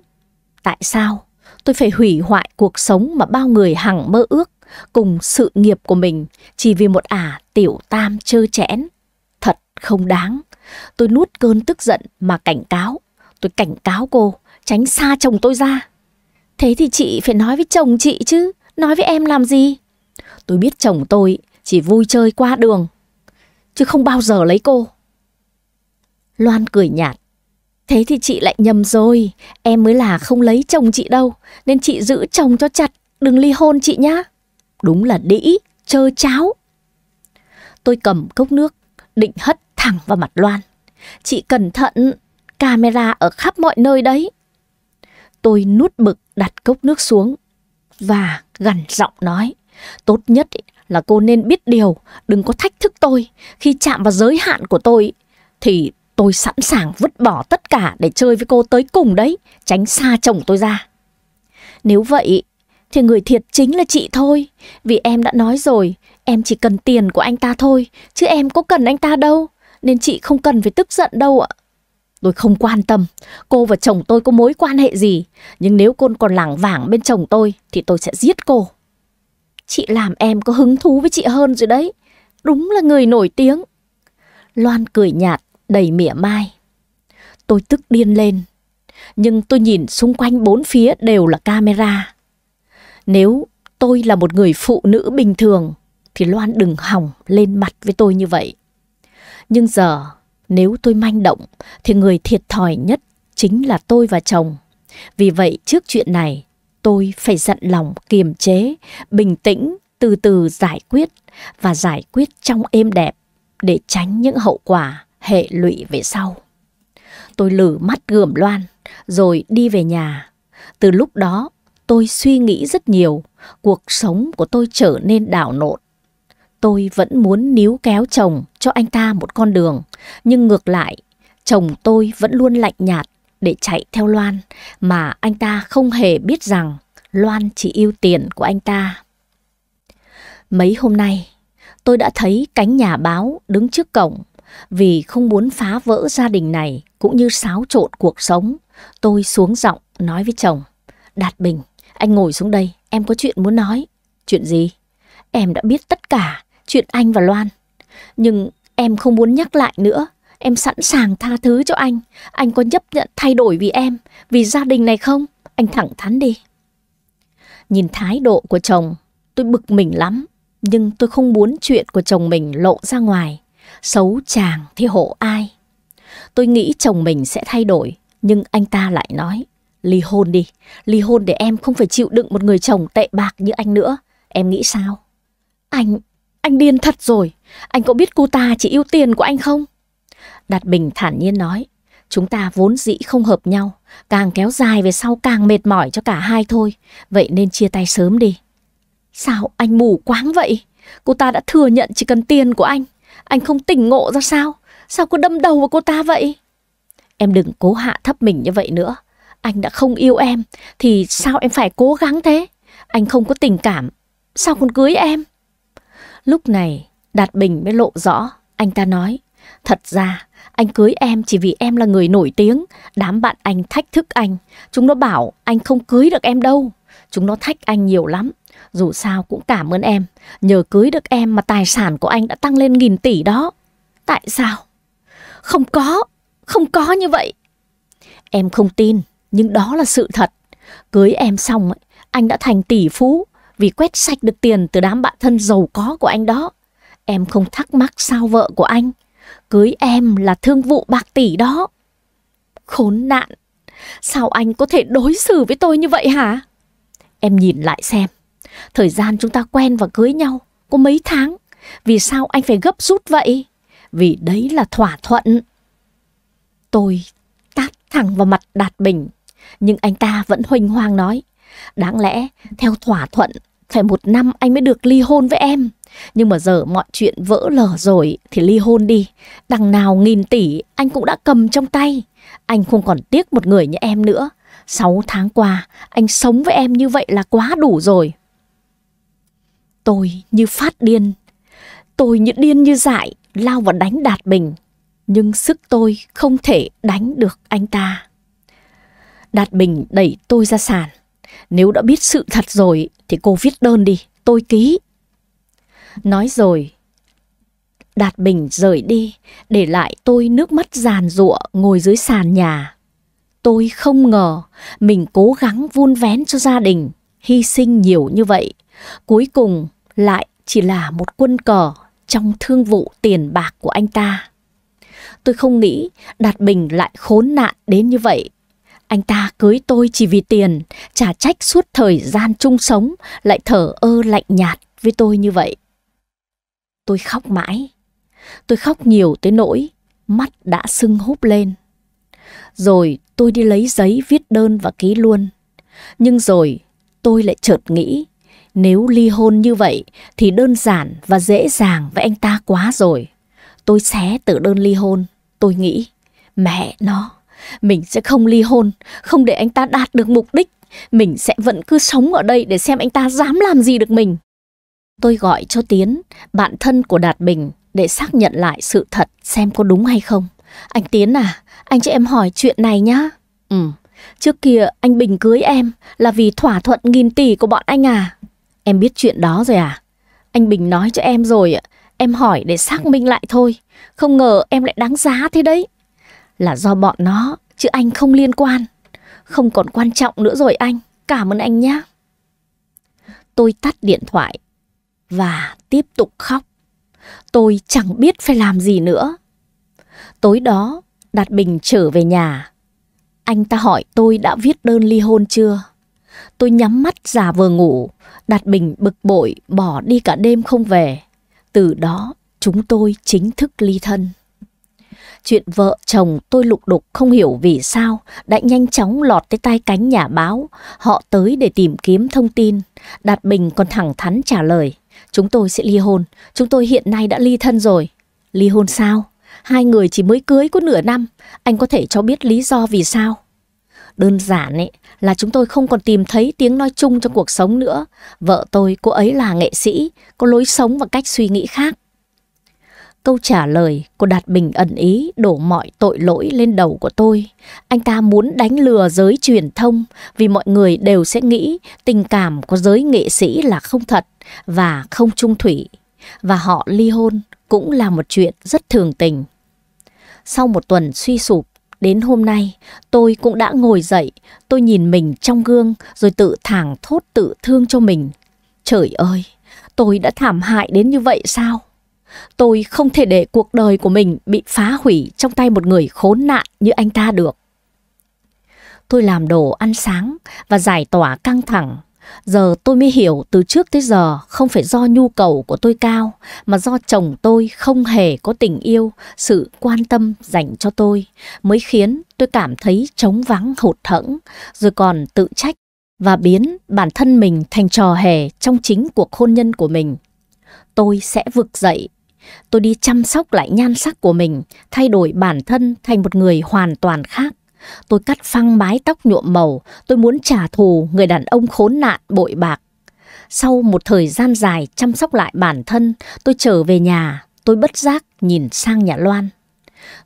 S1: Tại sao tôi phải hủy hoại cuộc sống mà bao người hằng mơ ước cùng sự nghiệp của mình chỉ vì một ả à, tiểu tam chơ chẽn? Thật không đáng. Tôi nuốt cơn tức giận mà cảnh cáo. Tôi cảnh cáo cô, tránh xa chồng tôi ra. Thế thì chị phải nói với chồng chị chứ, nói với em làm gì? Tôi biết chồng tôi chỉ vui chơi qua đường, chứ không bao giờ lấy cô. Loan cười nhạt, Thế thì chị lại nhầm rồi, em mới là không lấy chồng chị đâu, nên chị giữ chồng cho chặt, đừng ly hôn chị nhá. Đúng là đĩ, chơ cháo. Tôi cầm cốc nước, định hất thẳng vào mặt Loan. Chị cẩn thận, camera ở khắp mọi nơi đấy. Tôi nuốt bực đặt cốc nước xuống và gằn giọng nói. Tốt nhất là cô nên biết điều, đừng có thách thức tôi. Khi chạm vào giới hạn của tôi thì Tôi sẵn sàng vứt bỏ tất cả để chơi với cô tới cùng đấy, tránh xa chồng tôi ra. Nếu vậy, thì người thiệt chính là chị thôi. Vì em đã nói rồi, em chỉ cần tiền của anh ta thôi, chứ em có cần anh ta đâu. Nên chị không cần phải tức giận đâu ạ. Tôi không quan tâm cô và chồng tôi có mối quan hệ gì, nhưng nếu cô còn lảng vảng bên chồng tôi thì tôi sẽ giết cô. Chị làm em có hứng thú với chị hơn rồi đấy. Đúng là người nổi tiếng. Loan cười nhạt, đầy mỉa mai. Tôi tức điên lên, nhưng tôi nhìn xung quanh bốn phía đều là camera. Nếu tôi là một người phụ nữ bình thường thì Loan đừng hỏng lên mặt với tôi như vậy. Nhưng giờ nếu tôi manh động thì người thiệt thòi nhất chính là tôi và chồng. Vì vậy trước chuyện này tôi phải dặn lòng kiềm chế, bình tĩnh, từ từ giải quyết và giải quyết trong êm đẹp để tránh những hậu quả hệ lụy về sau. Tôi lử mắt gườm loan, rồi đi về nhà. Từ lúc đó, tôi suy nghĩ rất nhiều, cuộc sống của tôi trở nên đảo nộn. Tôi vẫn muốn níu kéo chồng cho anh ta một con đường, nhưng ngược lại, chồng tôi vẫn luôn lạnh nhạt để chạy theo Loan mà anh ta không hề biết rằng Loan chỉ yêu tiền của anh ta. Mấy hôm nay, tôi đã thấy cánh nhà báo đứng trước cổng vì không muốn phá vỡ gia đình này cũng như xáo trộn cuộc sống, tôi xuống giọng nói với chồng. Đạt Bình, anh ngồi xuống đây, em có chuyện muốn nói. Chuyện gì? Em đã biết tất cả, chuyện anh và Loan. Nhưng em không muốn nhắc lại nữa. Em sẵn sàng tha thứ cho anh. Anh có chấp nhận thay đổi vì em, vì gia đình này không? Anh thẳng thắn đi. Nhìn thái độ của chồng, tôi bực mình lắm. Nhưng tôi không muốn chuyện của chồng mình lộ ra ngoài xấu chàng thì hộ ai. Tôi nghĩ chồng mình sẽ thay đổi, nhưng anh ta lại nói, ly hôn đi, ly hôn để em không phải chịu đựng một người chồng tệ bạc như anh nữa. Em nghĩ sao? Anh, anh điên thật rồi, anh có biết cô ta chỉ yêu tiền của anh không? Đạt Bình thản nhiên nói, chúng ta vốn dĩ không hợp nhau, càng kéo dài về sau càng mệt mỏi cho cả hai thôi, vậy nên chia tay sớm đi. Sao anh mù quáng vậy? Cô ta đã thừa nhận chỉ cần tiền của anh. Anh không tỉnh ngộ ra sao? Sao cô đâm đầu vào cô ta vậy? Em đừng cố hạ thấp mình như vậy nữa. Anh đã không yêu em, thì sao em phải cố gắng thế? Anh không có tình cảm, sao còn cưới em? Lúc này, Đạt Bình mới lộ rõ, anh ta nói. Thật ra, anh cưới em chỉ vì em là người nổi tiếng. Đám bạn anh thách thức anh. Chúng nó bảo anh không cưới được em đâu. Chúng nó thách anh nhiều lắm. Dù sao cũng cảm ơn em. Nhờ cưới được em mà tài sản của anh đã tăng lên nghìn tỷ đó. Tại sao? Không có. Không có như vậy. Em không tin, nhưng đó là sự thật. Cưới em xong, anh đã thành tỷ phú vì quét sạch được tiền từ đám bạn thân giàu có của anh đó. Em không thắc mắc sao vợ của anh. Cưới em là thương vụ bạc tỷ đó. Khốn nạn! Sao anh có thể đối xử với tôi như vậy hả? Em nhìn lại xem. Thời gian chúng ta quen và cưới nhau có mấy tháng. Vì sao anh phải gấp rút vậy? Vì đấy là thỏa thuận. Tôi tát thẳng vào mặt Đạt Bình, nhưng anh ta vẫn huỳnh hoang nói. Đáng lẽ, theo thỏa thuận, phải một năm anh mới được ly hôn với em. Nhưng mà giờ mọi chuyện vỡ lở rồi thì ly hôn đi. Đằng nào nghìn tỷ anh cũng đã cầm trong tay. Anh không còn tiếc một người như em nữa. Sáu tháng qua, anh sống với em như vậy là quá đủ rồi. Tôi như phát điên. Tôi như điên như dại, lao vào đánh Đạt Bình. Nhưng sức tôi không thể đánh được anh ta. Đạt Bình đẩy tôi ra sàn. Nếu đã biết sự thật rồi thì cô viết đơn đi, tôi ký. Nói rồi, Đạt Bình rời đi, để lại tôi nước mắt giàn rụa ngồi dưới sàn nhà. Tôi không ngờ mình cố gắng vun vén cho gia đình, hy sinh nhiều như vậy Cuối cùng lại chỉ là một quân cờ trong thương vụ tiền bạc của anh ta. Tôi không nghĩ Đạt Bình lại khốn nạn đến như vậy. Anh ta cưới tôi chỉ vì tiền, trả trách suốt thời gian chung sống, lại thở ơ lạnh nhạt với tôi như vậy. Tôi khóc mãi. Tôi khóc nhiều tới nỗi, mắt đã sưng húp lên. Rồi tôi đi lấy giấy viết đơn và ký luôn. Nhưng rồi tôi lại chợt nghĩ nếu ly hôn như vậy thì đơn giản và dễ dàng với anh ta quá rồi. Tôi xé tự đơn ly hôn. Tôi nghĩ, mẹ nó, mình sẽ không ly hôn, không để anh ta đạt được mục đích. Mình sẽ vẫn cứ sống ở đây để xem anh ta dám làm gì được mình. Tôi gọi cho Tiến, bạn thân của Đạt Bình, để xác nhận lại sự thật xem có đúng hay không. Anh Tiến à, anh cho em hỏi chuyện này nhá. Ừ, trước kia anh Bình cưới em là vì thỏa thuận nghìn tỷ của bọn anh à. Em biết chuyện đó rồi à? Anh Bình nói cho em rồi ạ. Em hỏi để xác minh lại thôi. Không ngờ em lại đáng giá thế đấy. Là do bọn nó, chứ anh không liên quan. Không còn quan trọng nữa rồi anh. Cảm ơn anh nhé. Tôi tắt điện thoại và tiếp tục khóc. Tôi chẳng biết phải làm gì nữa. Tối đó, Đạt Bình trở về nhà. Anh ta hỏi tôi đã viết đơn ly hôn chưa? Tôi nhắm mắt giả vờ ngủ Đạt Bình bực bội bỏ đi cả đêm không về. Từ đó chúng tôi chính thức ly thân. Chuyện vợ chồng tôi lục đục không hiểu vì sao đã nhanh chóng lọt tới tai cánh nhà báo. Họ tới để tìm kiếm thông tin. Đạt Bình còn thẳng thắn trả lời. Chúng tôi sẽ ly hôn. Chúng tôi hiện nay đã ly thân rồi. Ly hôn sao? Hai người chỉ mới cưới có nửa năm. Anh có thể cho biết lý do vì sao? đơn giản ấy là chúng tôi không còn tìm thấy tiếng nói chung trong cuộc sống nữa. Vợ tôi, cô ấy là nghệ sĩ, có lối sống và cách suy nghĩ khác. Câu trả lời của Đạt Bình ẩn ý đổ mọi tội lỗi lên đầu của tôi. Anh ta muốn đánh lừa giới truyền thông vì mọi người đều sẽ nghĩ tình cảm của giới nghệ sĩ là không thật và không trung thủy. Và họ ly hôn cũng là một chuyện rất thường tình. Sau một tuần suy sụp, Đến hôm nay, tôi cũng đã ngồi dậy, tôi nhìn mình trong gương rồi tự thảng thốt tự thương cho mình. Trời ơi, tôi đã thảm hại đến như vậy sao? Tôi không thể để cuộc đời của mình bị phá hủy trong tay một người khốn nạn như anh ta được. Tôi làm đồ ăn sáng và giải tỏa căng thẳng Giờ tôi mới hiểu từ trước tới giờ không phải do nhu cầu của tôi cao, mà do chồng tôi không hề có tình yêu, sự quan tâm dành cho tôi, mới khiến tôi cảm thấy trống vắng hụt hẫng, rồi còn tự trách và biến bản thân mình thành trò hề trong chính cuộc hôn nhân của mình. Tôi sẽ vực dậy tôi đi chăm sóc lại nhan sắc của mình, thay đổi bản thân thành một người hoàn toàn khác. Tôi cắt phăng mái tóc nhuộm màu, tôi muốn trả thù người đàn ông khốn nạn bội bạc. Sau một thời gian dài chăm sóc lại bản thân, tôi trở về nhà, tôi bất giác nhìn sang nhà Loan.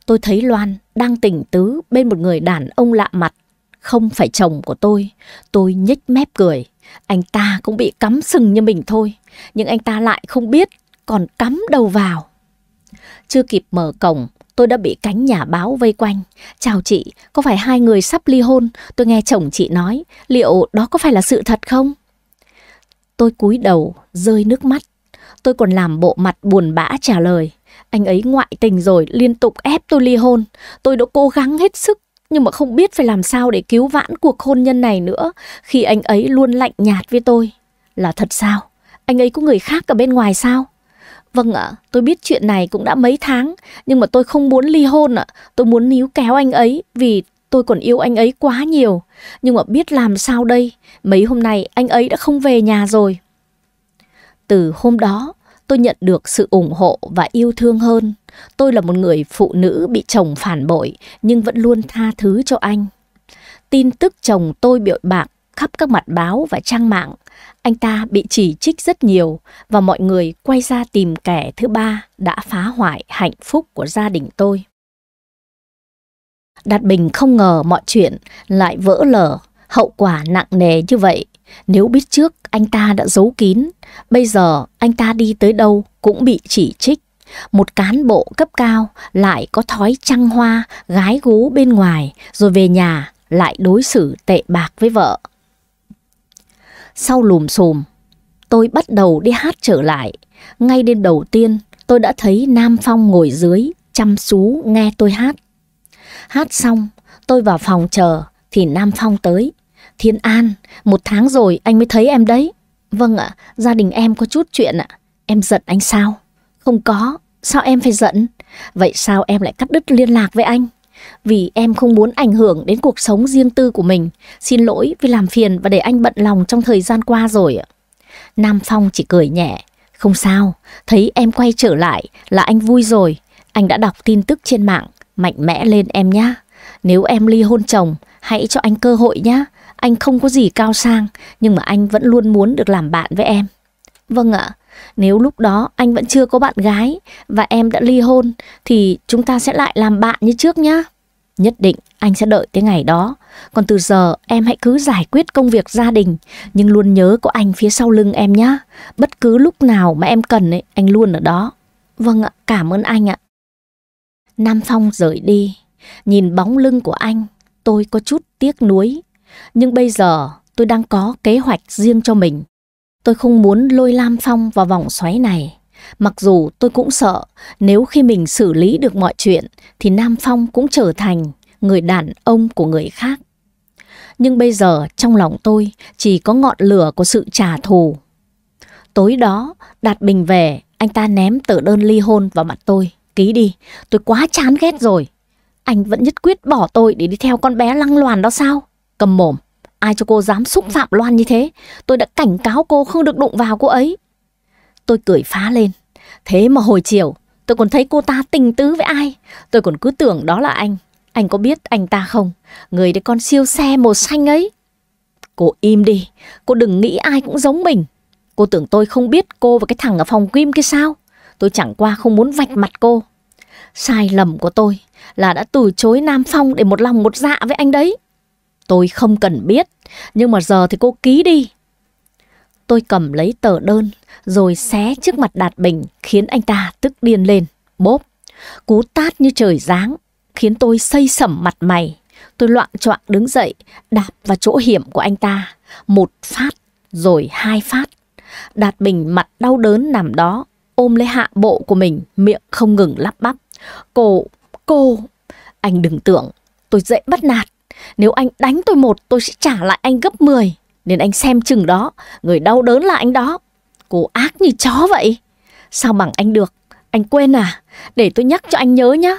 S1: Tôi thấy Loan đang tỉnh tứ bên một người đàn ông lạ mặt, không phải chồng của tôi. Tôi nhếch mép cười, anh ta cũng bị cắm sừng như mình thôi, nhưng anh ta lại không biết, còn cắm đầu vào. Chưa kịp mở cổng, tôi đã bị cánh nhà báo vây quanh. Chào chị, có phải hai người sắp ly hôn? Tôi nghe chồng chị nói, liệu đó có phải là sự thật không? Tôi cúi đầu, rơi nước mắt. Tôi còn làm bộ mặt buồn bã trả lời. Anh ấy ngoại tình rồi, liên tục ép tôi ly hôn. Tôi đã cố gắng hết sức, nhưng mà không biết phải làm sao để cứu vãn cuộc hôn nhân này nữa khi anh ấy luôn lạnh nhạt với tôi. Là thật sao? Anh ấy có người khác ở bên ngoài sao? Vâng ạ, tôi biết chuyện này cũng đã mấy tháng, nhưng mà tôi không muốn ly hôn ạ. Tôi muốn níu kéo anh ấy vì tôi còn yêu anh ấy quá nhiều. Nhưng mà biết làm sao đây, mấy hôm nay anh ấy đã không về nhà rồi. Từ hôm đó, tôi nhận được sự ủng hộ và yêu thương hơn. Tôi là một người phụ nữ bị chồng phản bội nhưng vẫn luôn tha thứ cho anh. Tin tức chồng tôi bị bạc khắp các mặt báo và trang mạng anh ta bị chỉ trích rất nhiều và mọi người quay ra tìm kẻ thứ ba đã phá hoại hạnh phúc của gia đình tôi. Đạt Bình không ngờ mọi chuyện lại vỡ lở, hậu quả nặng nề như vậy. Nếu biết trước anh ta đã giấu kín, bây giờ anh ta đi tới đâu cũng bị chỉ trích. Một cán bộ cấp cao lại có thói trăng hoa, gái gú bên ngoài, rồi về nhà lại đối xử tệ bạc với vợ. Sau lùm xùm, tôi bắt đầu đi hát trở lại. Ngay đêm đầu tiên, tôi đã thấy Nam Phong ngồi dưới, chăm chú nghe tôi hát. Hát xong, tôi vào phòng chờ, thì Nam Phong tới. Thiên An, một tháng rồi anh mới thấy em đấy. Vâng ạ, gia đình em có chút chuyện ạ. Em giận anh sao? Không có, sao em phải giận? Vậy sao em lại cắt đứt liên lạc với anh? vì em không muốn ảnh hưởng đến cuộc sống riêng tư của mình. Xin lỗi vì làm phiền và để anh bận lòng trong thời gian qua rồi Nam Phong chỉ cười nhẹ. Không sao, thấy em quay trở lại là anh vui rồi. Anh đã đọc tin tức trên mạng, mạnh mẽ lên em nhá. Nếu em ly hôn chồng, hãy cho anh cơ hội nhá. Anh không có gì cao sang, nhưng mà anh vẫn luôn muốn được làm bạn với em. Vâng ạ, nếu lúc đó anh vẫn chưa có bạn gái và em đã ly hôn thì chúng ta sẽ lại làm bạn như trước nhá. Nhất định anh sẽ đợi tới ngày đó. Còn từ giờ em hãy cứ giải quyết công việc gia đình, nhưng luôn nhớ có anh phía sau lưng em nhé. Bất cứ lúc nào mà em cần ấy, anh luôn ở đó. Vâng ạ, cảm ơn anh ạ. Nam Phong rời đi, nhìn bóng lưng của anh, tôi có chút tiếc nuối. Nhưng bây giờ tôi đang có kế hoạch riêng cho mình. Tôi không muốn lôi Lam Phong vào vòng xoáy này. Mặc dù tôi cũng sợ nếu khi mình xử lý được mọi chuyện thì Nam Phong cũng trở thành người đàn ông của người khác. Nhưng bây giờ trong lòng tôi chỉ có ngọn lửa của sự trả thù. Tối đó, Đạt Bình về, anh ta ném tờ đơn ly hôn vào mặt tôi. Ký đi, tôi quá chán ghét rồi. Anh vẫn nhất quyết bỏ tôi để đi theo con bé lăng loàn đó sao? Cầm mồm, ai cho cô dám xúc phạm Loan như thế? Tôi đã cảnh cáo cô không được đụng vào cô ấy. Tôi cười phá lên. Thế mà hồi chiều, tôi còn thấy cô ta tình tứ với ai. Tôi còn cứ tưởng đó là anh. Anh có biết anh ta không? Người đấy con siêu xe màu xanh ấy. Cô im đi, cô đừng nghĩ ai cũng giống mình. Cô tưởng tôi không biết cô và cái thằng ở phòng Kim kia sao? Tôi chẳng qua không muốn vạch mặt cô. Sai lầm của tôi là đã từ chối Nam Phong để một lòng một dạ với anh đấy. Tôi không cần biết, nhưng mà giờ thì cô ký đi. Tôi cầm lấy tờ đơn rồi xé trước mặt Đạt Bình khiến anh ta tức điên lên, bốp. Cú tát như trời giáng, khiến tôi xây sẩm mặt mày. Tôi loạn choạng đứng dậy, đạp vào chỗ hiểm của anh ta, một phát rồi hai phát. Đạt Bình mặt đau đớn nằm đó, ôm lấy hạ bộ của mình, miệng không ngừng lắp bắp. Cô, cô, anh đừng tưởng, tôi dễ bắt nạt. Nếu anh đánh tôi một, tôi sẽ trả lại anh gấp 10. Nên anh xem chừng đó, người đau đớn là anh đó. Cô ác như chó vậy. Sao bằng anh được? Anh quên à? Để tôi nhắc cho anh nhớ nhá.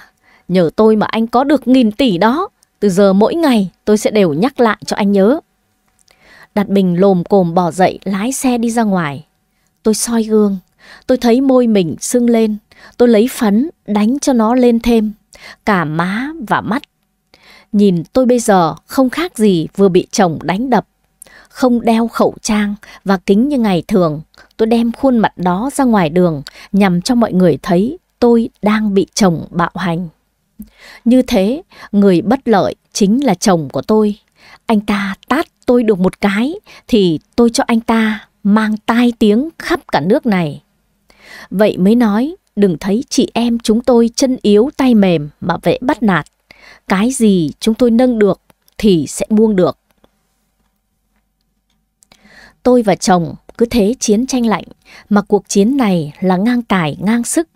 S1: Nhờ tôi mà anh có được nghìn tỷ đó. Từ giờ mỗi ngày tôi sẽ đều nhắc lại cho anh nhớ. Đặt bình lồm cồm bỏ dậy lái xe đi ra ngoài. Tôi soi gương. Tôi thấy môi mình sưng lên. Tôi lấy phấn đánh cho nó lên thêm. Cả má và mắt. Nhìn tôi bây giờ không khác gì vừa bị chồng đánh đập không đeo khẩu trang và kính như ngày thường. Tôi đem khuôn mặt đó ra ngoài đường nhằm cho mọi người thấy tôi đang bị chồng bạo hành. Như thế, người bất lợi chính là chồng của tôi. Anh ta tát tôi được một cái thì tôi cho anh ta mang tai tiếng khắp cả nước này. Vậy mới nói đừng thấy chị em chúng tôi chân yếu tay mềm mà vệ bắt nạt. Cái gì chúng tôi nâng được thì sẽ buông được tôi và chồng cứ thế chiến tranh lạnh, mà cuộc chiến này là ngang tài ngang sức.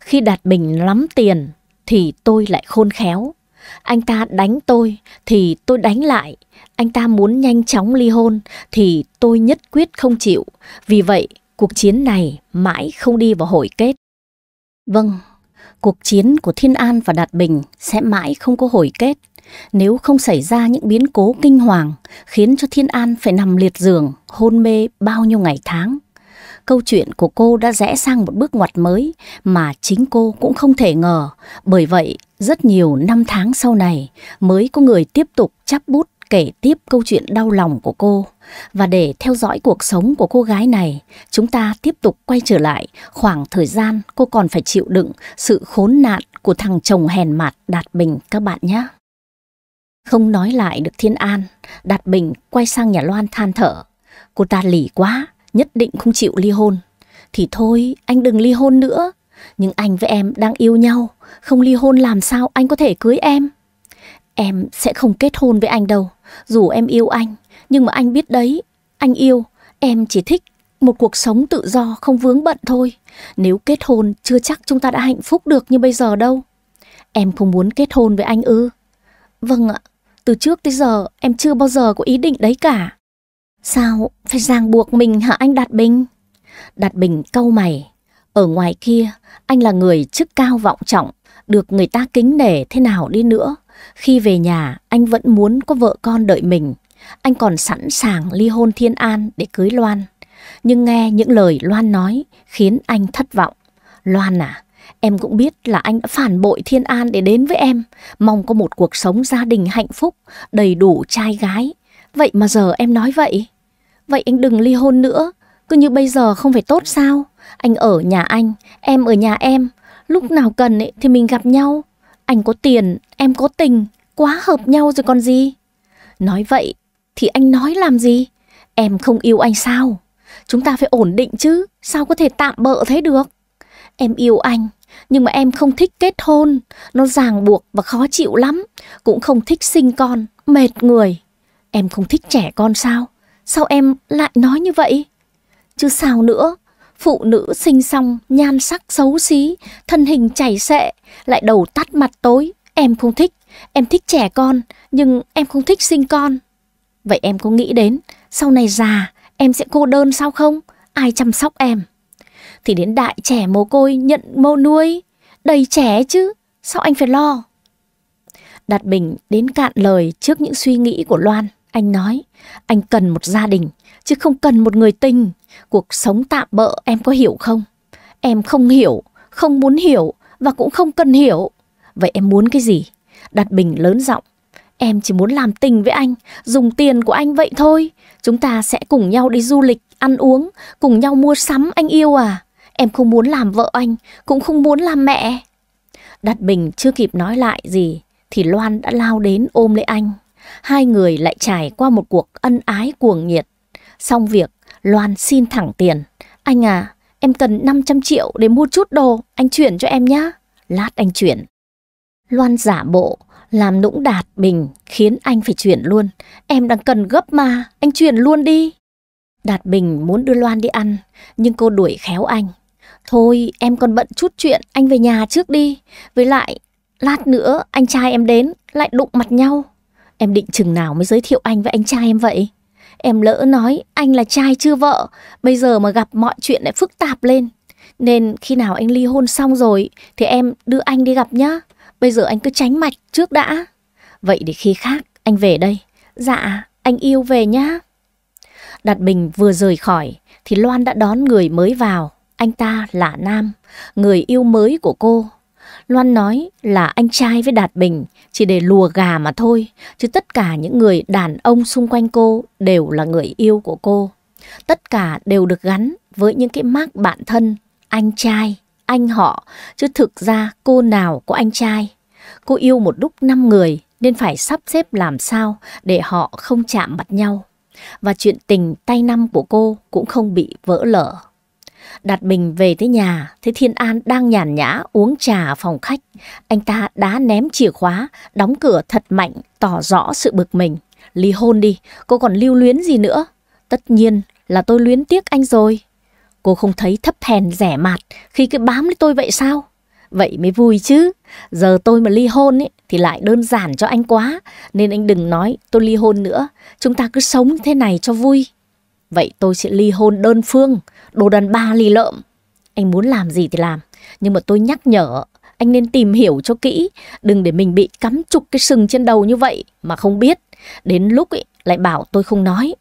S1: Khi đạt bình lắm tiền thì tôi lại khôn khéo. Anh ta đánh tôi thì tôi đánh lại. Anh ta muốn nhanh chóng ly hôn thì tôi nhất quyết không chịu. Vì vậy, cuộc chiến này mãi không đi vào hồi kết. Vâng, cuộc chiến của Thiên An và Đạt Bình sẽ mãi không có hồi kết nếu không xảy ra những biến cố kinh hoàng khiến cho Thiên An phải nằm liệt giường, hôn mê bao nhiêu ngày tháng. Câu chuyện của cô đã rẽ sang một bước ngoặt mới mà chính cô cũng không thể ngờ. Bởi vậy, rất nhiều năm tháng sau này mới có người tiếp tục chắp bút kể tiếp câu chuyện đau lòng của cô. Và để theo dõi cuộc sống của cô gái này, chúng ta tiếp tục quay trở lại khoảng thời gian cô còn phải chịu đựng sự khốn nạn của thằng chồng hèn mặt Đạt Bình các bạn nhé. Không nói lại được Thiên An, Đạt Bình quay sang nhà Loan than thở. Cô ta lỉ quá, nhất định không chịu ly hôn. Thì thôi, anh đừng ly hôn nữa. Nhưng anh với em đang yêu nhau, không ly hôn làm sao anh có thể cưới em. Em sẽ không kết hôn với anh đâu, dù em yêu anh. Nhưng mà anh biết đấy, anh yêu, em chỉ thích một cuộc sống tự do không vướng bận thôi. Nếu kết hôn chưa chắc chúng ta đã hạnh phúc được như bây giờ đâu. Em không muốn kết hôn với anh ư? Vâng ạ, từ trước tới giờ em chưa bao giờ có ý định đấy cả. Sao phải ràng buộc mình hả anh Đạt Bình? Đạt Bình câu mày. Ở ngoài kia, anh là người chức cao vọng trọng, được người ta kính nể thế nào đi nữa. Khi về nhà, anh vẫn muốn có vợ con đợi mình. Anh còn sẵn sàng ly hôn Thiên An để cưới Loan. Nhưng nghe những lời Loan nói khiến anh thất vọng. Loan à, Em cũng biết là anh đã phản bội Thiên An để đến với em, mong có một cuộc sống gia đình hạnh phúc, đầy đủ trai gái. Vậy mà giờ em nói vậy. Vậy anh đừng ly hôn nữa, cứ như bây giờ không phải tốt sao? Anh ở nhà anh, em ở nhà em, lúc nào cần ấy thì mình gặp nhau. Anh có tiền, em có tình, quá hợp nhau rồi còn gì. Nói vậy thì anh nói làm gì? Em không yêu anh sao? Chúng ta phải ổn định chứ, sao có thể tạm bợ thế được? Em yêu anh, nhưng mà em không thích kết hôn, nó ràng buộc và khó chịu lắm, cũng không thích sinh con, mệt người. Em không thích trẻ con sao? Sao em lại nói như vậy? Chứ sao nữa, phụ nữ sinh xong, nhan sắc xấu xí, thân hình chảy xệ, lại đầu tắt mặt tối, em không thích. Em thích trẻ con, nhưng em không thích sinh con. Vậy em có nghĩ đến, sau này già, em sẽ cô đơn sao không? Ai chăm sóc em? thì đến đại trẻ mồ côi nhận mô nuôi, đầy trẻ chứ, sao anh phải lo? Đạt Bình đến cạn lời trước những suy nghĩ của Loan. Anh nói, anh cần một gia đình, chứ không cần một người tình. Cuộc sống tạm bỡ em có hiểu không? Em không hiểu, không muốn hiểu và cũng không cần hiểu. Vậy em muốn cái gì? Đạt Bình lớn giọng. Em chỉ muốn làm tình với anh, dùng tiền của anh vậy thôi. Chúng ta sẽ cùng nhau đi du lịch, ăn uống, cùng nhau mua sắm anh yêu à. Em không muốn làm vợ anh, cũng không muốn làm mẹ. Đặt Bình chưa kịp nói lại gì, thì Loan đã lao đến ôm lấy anh. Hai người lại trải qua một cuộc ân ái cuồng nhiệt. Xong việc, Loan xin thẳng tiền. Anh à, em cần 500 triệu để mua chút đồ, anh chuyển cho em nhé. Lát anh chuyển. Loan giả bộ, làm nũng đạt bình, khiến anh phải chuyển luôn. Em đang cần gấp mà, anh chuyển luôn đi. Đạt Bình muốn đưa Loan đi ăn, nhưng cô đuổi khéo anh. Thôi em còn bận chút chuyện Anh về nhà trước đi Với lại lát nữa anh trai em đến Lại đụng mặt nhau Em định chừng nào mới giới thiệu anh với anh trai em vậy Em lỡ nói anh là trai chưa vợ Bây giờ mà gặp mọi chuyện lại phức tạp lên Nên khi nào anh ly hôn xong rồi Thì em đưa anh đi gặp nhá Bây giờ anh cứ tránh mạch trước đã Vậy để khi khác anh về đây Dạ anh yêu về nhá Đạt Bình vừa rời khỏi Thì Loan đã đón người mới vào anh ta là Nam, người yêu mới của cô. Loan nói là anh trai với Đạt Bình chỉ để lùa gà mà thôi, chứ tất cả những người đàn ông xung quanh cô đều là người yêu của cô. Tất cả đều được gắn với những cái mác bạn thân, anh trai, anh họ, chứ thực ra cô nào có anh trai. Cô yêu một lúc năm người nên phải sắp xếp làm sao để họ không chạm mặt nhau. Và chuyện tình tay năm của cô cũng không bị vỡ lở đặt mình về tới nhà, thấy Thiên An đang nhàn nhã uống trà phòng khách. Anh ta đã ném chìa khóa, đóng cửa thật mạnh, tỏ rõ sự bực mình. Ly hôn đi, cô còn lưu luyến gì nữa? Tất nhiên là tôi luyến tiếc anh rồi. Cô không thấy thấp hèn rẻ mạt khi cứ bám lấy tôi vậy sao? Vậy mới vui chứ. Giờ tôi mà ly hôn ấy, thì lại đơn giản cho anh quá. Nên anh đừng nói tôi ly hôn nữa. Chúng ta cứ sống thế này cho vui. Vậy tôi sẽ ly hôn đơn phương đồ đàn bà lì lợm. Anh muốn làm gì thì làm, nhưng mà tôi nhắc nhở anh nên tìm hiểu cho kỹ, đừng để mình bị cắm trục cái sừng trên đầu như vậy mà không biết. Đến lúc ấy, lại bảo tôi không nói.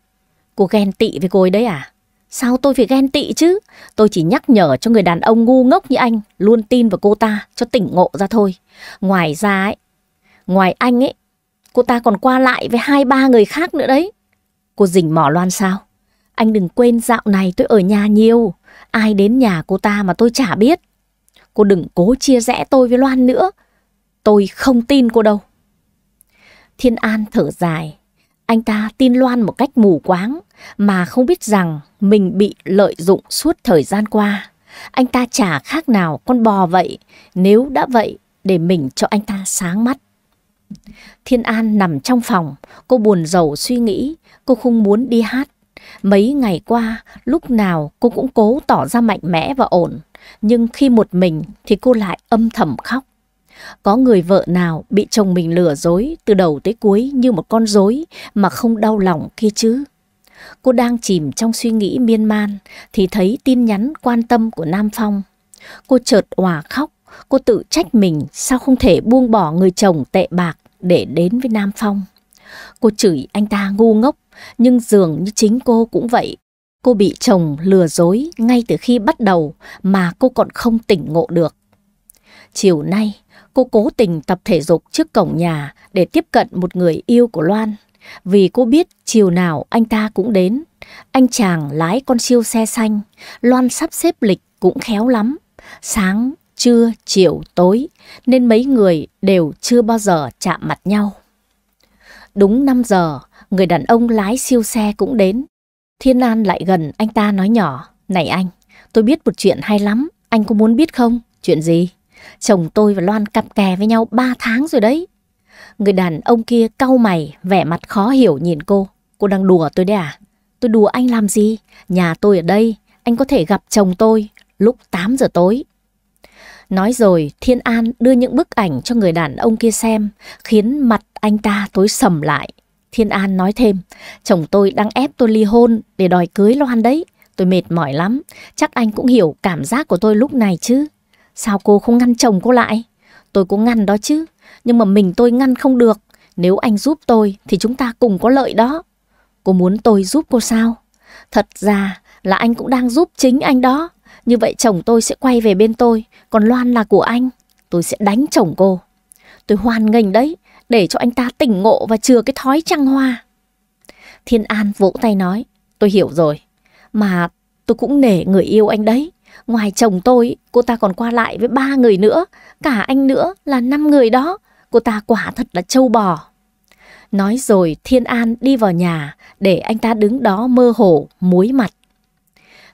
S1: Cô ghen tị với cô ấy đấy à? Sao tôi phải ghen tị chứ? Tôi chỉ nhắc nhở cho người đàn ông ngu ngốc như anh luôn tin vào cô ta cho tỉnh ngộ ra thôi. Ngoài ra ấy, ngoài anh ấy, cô ta còn qua lại với hai ba người khác nữa đấy. Cô rình mỏ loan sao? Anh đừng quên dạo này tôi ở nhà nhiều. Ai đến nhà cô ta mà tôi chả biết. Cô đừng cố chia rẽ tôi với Loan nữa. Tôi không tin cô đâu. Thiên An thở dài. Anh ta tin Loan một cách mù quáng mà không biết rằng mình bị lợi dụng suốt thời gian qua. Anh ta chả khác nào con bò vậy, nếu đã vậy để mình cho anh ta sáng mắt. Thiên An nằm trong phòng, cô buồn rầu suy nghĩ, cô không muốn đi hát Mấy ngày qua, lúc nào cô cũng cố tỏ ra mạnh mẽ và ổn, nhưng khi một mình thì cô lại âm thầm khóc. Có người vợ nào bị chồng mình lừa dối từ đầu tới cuối như một con rối mà không đau lòng kia chứ? Cô đang chìm trong suy nghĩ miên man thì thấy tin nhắn quan tâm của Nam Phong. Cô chợt òa khóc, cô tự trách mình sao không thể buông bỏ người chồng tệ bạc để đến với Nam Phong. Cô chửi anh ta ngu ngốc nhưng dường như chính cô cũng vậy. Cô bị chồng lừa dối ngay từ khi bắt đầu mà cô còn không tỉnh ngộ được. Chiều nay, cô cố tình tập thể dục trước cổng nhà để tiếp cận một người yêu của Loan. Vì cô biết chiều nào anh ta cũng đến. Anh chàng lái con siêu xe xanh, Loan sắp xếp lịch cũng khéo lắm. Sáng, trưa, chiều, tối, nên mấy người đều chưa bao giờ chạm mặt nhau. Đúng 5 giờ, Người đàn ông lái siêu xe cũng đến. Thiên An lại gần, anh ta nói nhỏ. Này anh, tôi biết một chuyện hay lắm. Anh có muốn biết không? Chuyện gì? Chồng tôi và Loan cặp kè với nhau 3 tháng rồi đấy. Người đàn ông kia cau mày, vẻ mặt khó hiểu nhìn cô. Cô đang đùa tôi đấy à? Tôi đùa anh làm gì? Nhà tôi ở đây, anh có thể gặp chồng tôi lúc 8 giờ tối. Nói rồi, Thiên An đưa những bức ảnh cho người đàn ông kia xem, khiến mặt anh ta tối sầm lại. Thiên An nói thêm, chồng tôi đang ép tôi ly hôn để đòi cưới Loan đấy. Tôi mệt mỏi lắm, chắc anh cũng hiểu cảm giác của tôi lúc này chứ. Sao cô không ngăn chồng cô lại? Tôi cũng ngăn đó chứ, nhưng mà mình tôi ngăn không được. Nếu anh giúp tôi thì chúng ta cùng có lợi đó. Cô muốn tôi giúp cô sao? Thật ra là anh cũng đang giúp chính anh đó. Như vậy chồng tôi sẽ quay về bên tôi, còn Loan là của anh. Tôi sẽ đánh chồng cô. Tôi hoan nghênh đấy, để cho anh ta tỉnh ngộ và chừa cái thói trăng hoa. Thiên An vỗ tay nói, tôi hiểu rồi, mà tôi cũng nể người yêu anh đấy. Ngoài chồng tôi, cô ta còn qua lại với ba người nữa, cả anh nữa là năm người đó. Cô ta quả thật là trâu bò. Nói rồi Thiên An đi vào nhà để anh ta đứng đó mơ hồ, muối mặt.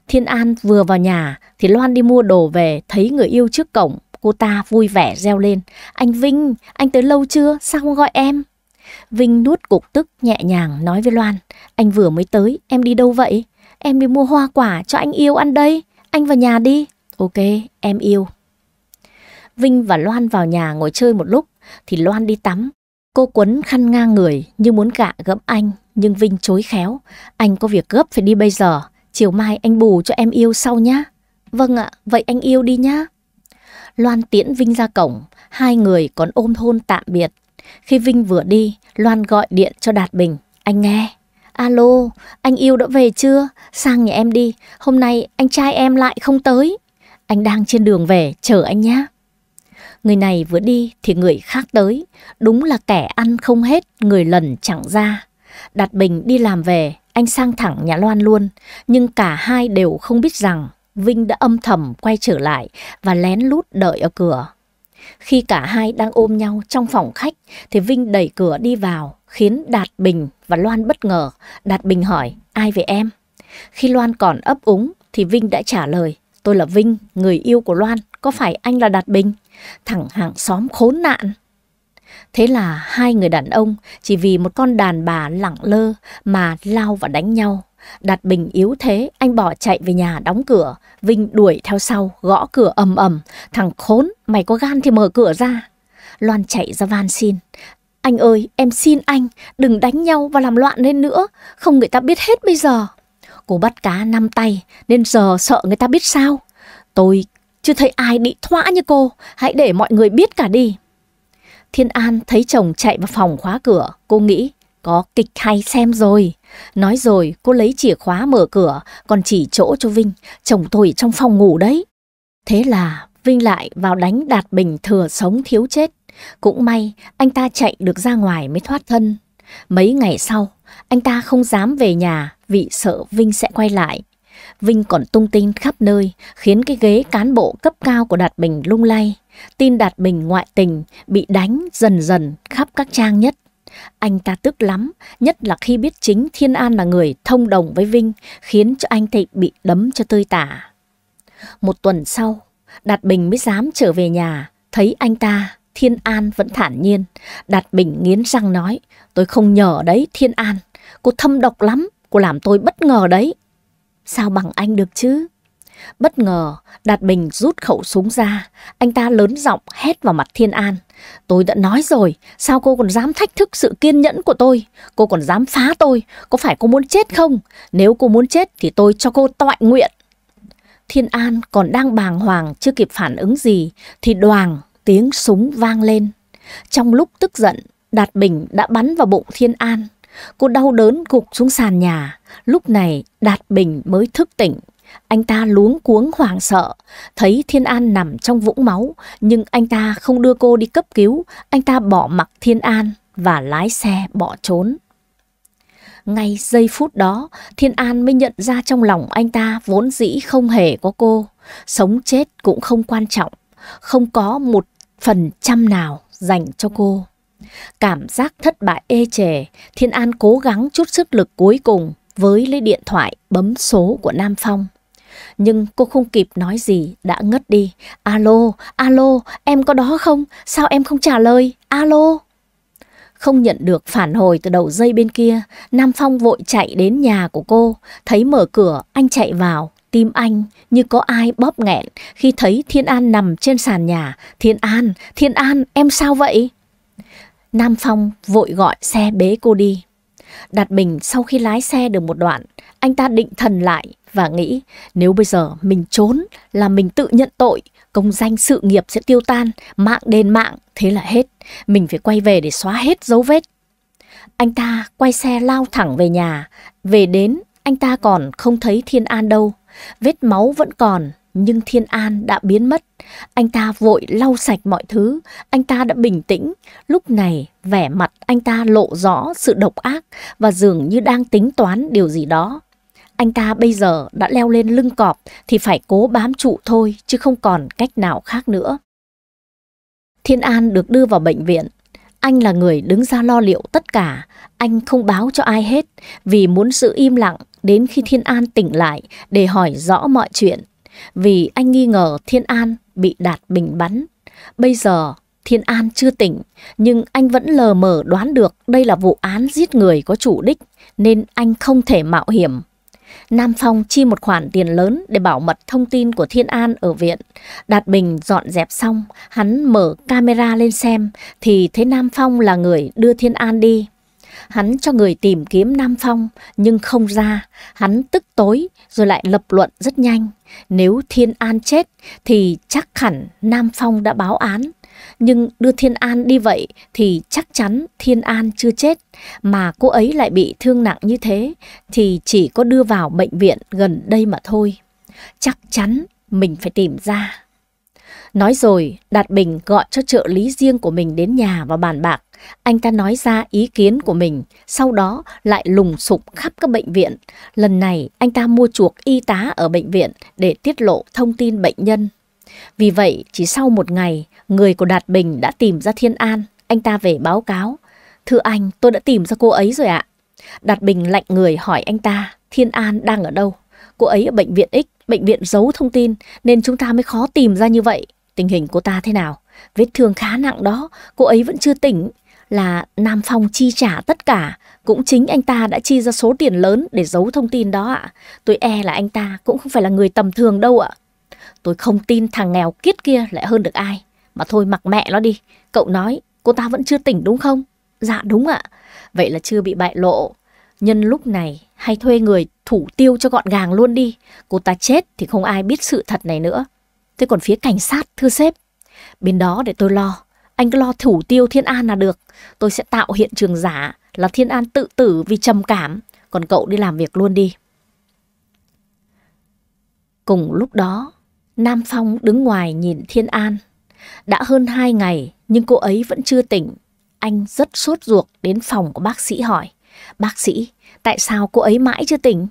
S1: Thiên An vừa vào nhà thì Loan đi mua đồ về thấy người yêu trước cổng Cô ta vui vẻ reo lên. Anh Vinh, anh tới lâu chưa? Sao không gọi em? Vinh nuốt cục tức nhẹ nhàng nói với Loan. Anh vừa mới tới, em đi đâu vậy? Em đi mua hoa quả cho anh yêu ăn đây. Anh vào nhà đi. Ok, em yêu. Vinh và Loan vào nhà ngồi chơi một lúc, thì Loan đi tắm. Cô quấn khăn ngang người như muốn gạ gẫm anh, nhưng Vinh chối khéo. Anh có việc gấp phải đi bây giờ, chiều mai anh bù cho em yêu sau nhá. Vâng ạ, vậy anh yêu đi nhá. Loan tiễn Vinh ra cổng, hai người còn ôm hôn tạm biệt. Khi Vinh vừa đi, Loan gọi điện cho Đạt Bình. Anh nghe. Alo, anh yêu đã về chưa? Sang nhà em đi, hôm nay anh trai em lại không tới. Anh đang trên đường về, chờ anh nhé. Người này vừa đi thì người khác tới, đúng là kẻ ăn không hết, người lần chẳng ra. Đạt Bình đi làm về, anh sang thẳng nhà Loan luôn, nhưng cả hai đều không biết rằng Vinh đã âm thầm quay trở lại và lén lút đợi ở cửa. Khi cả hai đang ôm nhau trong phòng khách thì Vinh đẩy cửa đi vào khiến Đạt Bình và Loan bất ngờ. Đạt Bình hỏi ai về em? Khi Loan còn ấp úng thì Vinh đã trả lời tôi là Vinh, người yêu của Loan, có phải anh là Đạt Bình? Thẳng hàng xóm khốn nạn. Thế là hai người đàn ông chỉ vì một con đàn bà lẳng lơ mà lao và đánh nhau Đặt bình yếu thế, anh bỏ chạy về nhà đóng cửa. Vinh đuổi theo sau, gõ cửa ầm ầm. Thằng khốn, mày có gan thì mở cửa ra. Loan chạy ra van xin. Anh ơi, em xin anh, đừng đánh nhau và làm loạn lên nữa. Không người ta biết hết bây giờ. Cô bắt cá năm tay, nên giờ sợ người ta biết sao. Tôi chưa thấy ai bị thoã như cô, hãy để mọi người biết cả đi. Thiên An thấy chồng chạy vào phòng khóa cửa, cô nghĩ có kịch hay xem rồi. Nói rồi cô lấy chìa khóa mở cửa còn chỉ chỗ cho Vinh, chồng tôi trong phòng ngủ đấy. Thế là Vinh lại vào đánh Đạt Bình thừa sống thiếu chết. Cũng may anh ta chạy được ra ngoài mới thoát thân. Mấy ngày sau, anh ta không dám về nhà vì sợ Vinh sẽ quay lại. Vinh còn tung tin khắp nơi, khiến cái ghế cán bộ cấp cao của Đạt Bình lung lay. Tin Đạt Bình ngoại tình bị đánh dần dần khắp các trang nhất. Anh ta tức lắm, nhất là khi biết chính Thiên An là người thông đồng với Vinh, khiến cho anh Thịnh bị đấm cho tơi tả. Một tuần sau, Đạt Bình mới dám trở về nhà, thấy anh ta, Thiên An vẫn thản nhiên. Đạt Bình nghiến răng nói, tôi không nhờ đấy Thiên An, cô thâm độc lắm, cô làm tôi bất ngờ đấy. Sao bằng anh được chứ? Bất ngờ, Đạt Bình rút khẩu súng ra, anh ta lớn giọng hét vào mặt Thiên An. Tôi đã nói rồi, sao cô còn dám thách thức sự kiên nhẫn của tôi? Cô còn dám phá tôi, có phải cô muốn chết không? Nếu cô muốn chết thì tôi cho cô tọa nguyện. Thiên An còn đang bàng hoàng chưa kịp phản ứng gì thì đoàng tiếng súng vang lên. Trong lúc tức giận, Đạt Bình đã bắn vào bụng Thiên An. Cô đau đớn gục xuống sàn nhà. Lúc này Đạt Bình mới thức tỉnh. Anh ta luống cuống hoảng sợ, thấy Thiên An nằm trong vũng máu, nhưng anh ta không đưa cô đi cấp cứu, anh ta bỏ mặc Thiên An và lái xe bỏ trốn. Ngay giây phút đó, Thiên An mới nhận ra trong lòng anh ta vốn dĩ không hề có cô, sống chết cũng không quan trọng, không có một phần trăm nào dành cho cô. Cảm giác thất bại ê chề, Thiên An cố gắng chút sức lực cuối cùng với lấy điện thoại bấm số của Nam Phong. Nhưng cô không kịp nói gì, đã ngất đi. Alo, alo, em có đó không? Sao em không trả lời? Alo. Không nhận được phản hồi từ đầu dây bên kia, Nam Phong vội chạy đến nhà của cô. Thấy mở cửa, anh chạy vào, tim anh như có ai bóp nghẹn khi thấy Thiên An nằm trên sàn nhà. Thiên An, Thiên An, em sao vậy? Nam Phong vội gọi xe bế cô đi. Đặt Bình sau khi lái xe được một đoạn, anh ta định thần lại, và nghĩ nếu bây giờ mình trốn là mình tự nhận tội, công danh sự nghiệp sẽ tiêu tan, mạng đền mạng, thế là hết. Mình phải quay về để xóa hết dấu vết. Anh ta quay xe lao thẳng về nhà, về đến anh ta còn không thấy Thiên An đâu. Vết máu vẫn còn, nhưng Thiên An đã biến mất. Anh ta vội lau sạch mọi thứ, anh ta đã bình tĩnh. Lúc này, vẻ mặt anh ta lộ rõ sự độc ác và dường như đang tính toán điều gì đó. Anh ta bây giờ đã leo lên lưng cọp thì phải cố bám trụ thôi chứ không còn cách nào khác nữa. Thiên An được đưa vào bệnh viện. Anh là người đứng ra lo liệu tất cả. Anh không báo cho ai hết vì muốn giữ im lặng đến khi Thiên An tỉnh lại để hỏi rõ mọi chuyện. Vì anh nghi ngờ Thiên An bị đạt bình bắn. Bây giờ Thiên An chưa tỉnh, nhưng anh vẫn lờ mờ đoán được đây là vụ án giết người có chủ đích, nên anh không thể mạo hiểm Nam Phong chi một khoản tiền lớn để bảo mật thông tin của Thiên An ở viện. Đạt Bình dọn dẹp xong, hắn mở camera lên xem thì thấy Nam Phong là người đưa Thiên An đi. Hắn cho người tìm kiếm Nam Phong nhưng không ra, hắn tức tối rồi lại lập luận rất nhanh. Nếu Thiên An chết thì chắc hẳn Nam Phong đã báo án nhưng đưa Thiên An đi vậy thì chắc chắn Thiên An chưa chết, mà cô ấy lại bị thương nặng như thế thì chỉ có đưa vào bệnh viện gần đây mà thôi. Chắc chắn mình phải tìm ra. Nói rồi, Đạt Bình gọi cho trợ lý riêng của mình đến nhà và bàn bạc. Anh ta nói ra ý kiến của mình, sau đó lại lùng sục khắp các bệnh viện. Lần này, anh ta mua chuộc y tá ở bệnh viện để tiết lộ thông tin bệnh nhân vì vậy, chỉ sau một ngày, người của Đạt Bình đã tìm ra Thiên An, anh ta về báo cáo. Thưa anh, tôi đã tìm ra cô ấy rồi ạ. Đạt Bình lạnh người hỏi anh ta, Thiên An đang ở đâu? Cô ấy ở bệnh viện X, bệnh viện giấu thông tin, nên chúng ta mới khó tìm ra như vậy. Tình hình cô ta thế nào? Vết thương khá nặng đó, cô ấy vẫn chưa tỉnh. Là Nam Phong chi trả tất cả, cũng chính anh ta đã chi ra số tiền lớn để giấu thông tin đó ạ. Tôi e là anh ta cũng không phải là người tầm thường đâu ạ. Tôi không tin thằng nghèo kiết kia lại hơn được ai. Mà thôi mặc mẹ nó đi. Cậu nói, cô ta vẫn chưa tỉnh đúng không? Dạ đúng ạ. Vậy là chưa bị bại lộ. Nhân lúc này, hay thuê người thủ tiêu cho gọn gàng luôn đi. Cô ta chết thì không ai biết sự thật này nữa. Thế còn phía cảnh sát, thưa sếp. Bên đó để tôi lo. Anh cứ lo thủ tiêu Thiên An là được. Tôi sẽ tạo hiện trường giả là Thiên An tự tử vì trầm cảm. Còn cậu đi làm việc luôn đi. Cùng lúc đó, Nam Phong đứng ngoài nhìn Thiên An. Đã hơn hai ngày nhưng cô ấy vẫn chưa tỉnh. Anh rất sốt ruột đến phòng của bác sĩ hỏi. Bác sĩ, tại sao cô ấy mãi chưa tỉnh?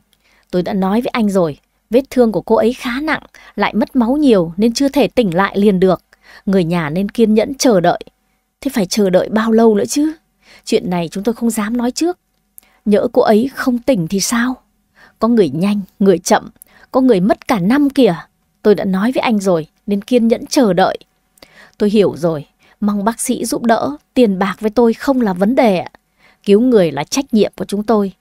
S1: Tôi đã nói với anh rồi, vết thương của cô ấy khá nặng, lại mất máu nhiều nên chưa thể tỉnh lại liền được. Người nhà nên kiên nhẫn chờ đợi. Thế phải chờ đợi bao lâu nữa chứ? Chuyện này chúng tôi không dám nói trước. Nhỡ cô ấy không tỉnh thì sao? Có người nhanh, người chậm, có người mất cả năm kìa. Tôi đã nói với anh rồi, nên kiên nhẫn chờ đợi. Tôi hiểu rồi, mong bác sĩ giúp đỡ, tiền bạc với tôi không là vấn đề Cứu người là trách nhiệm của chúng tôi.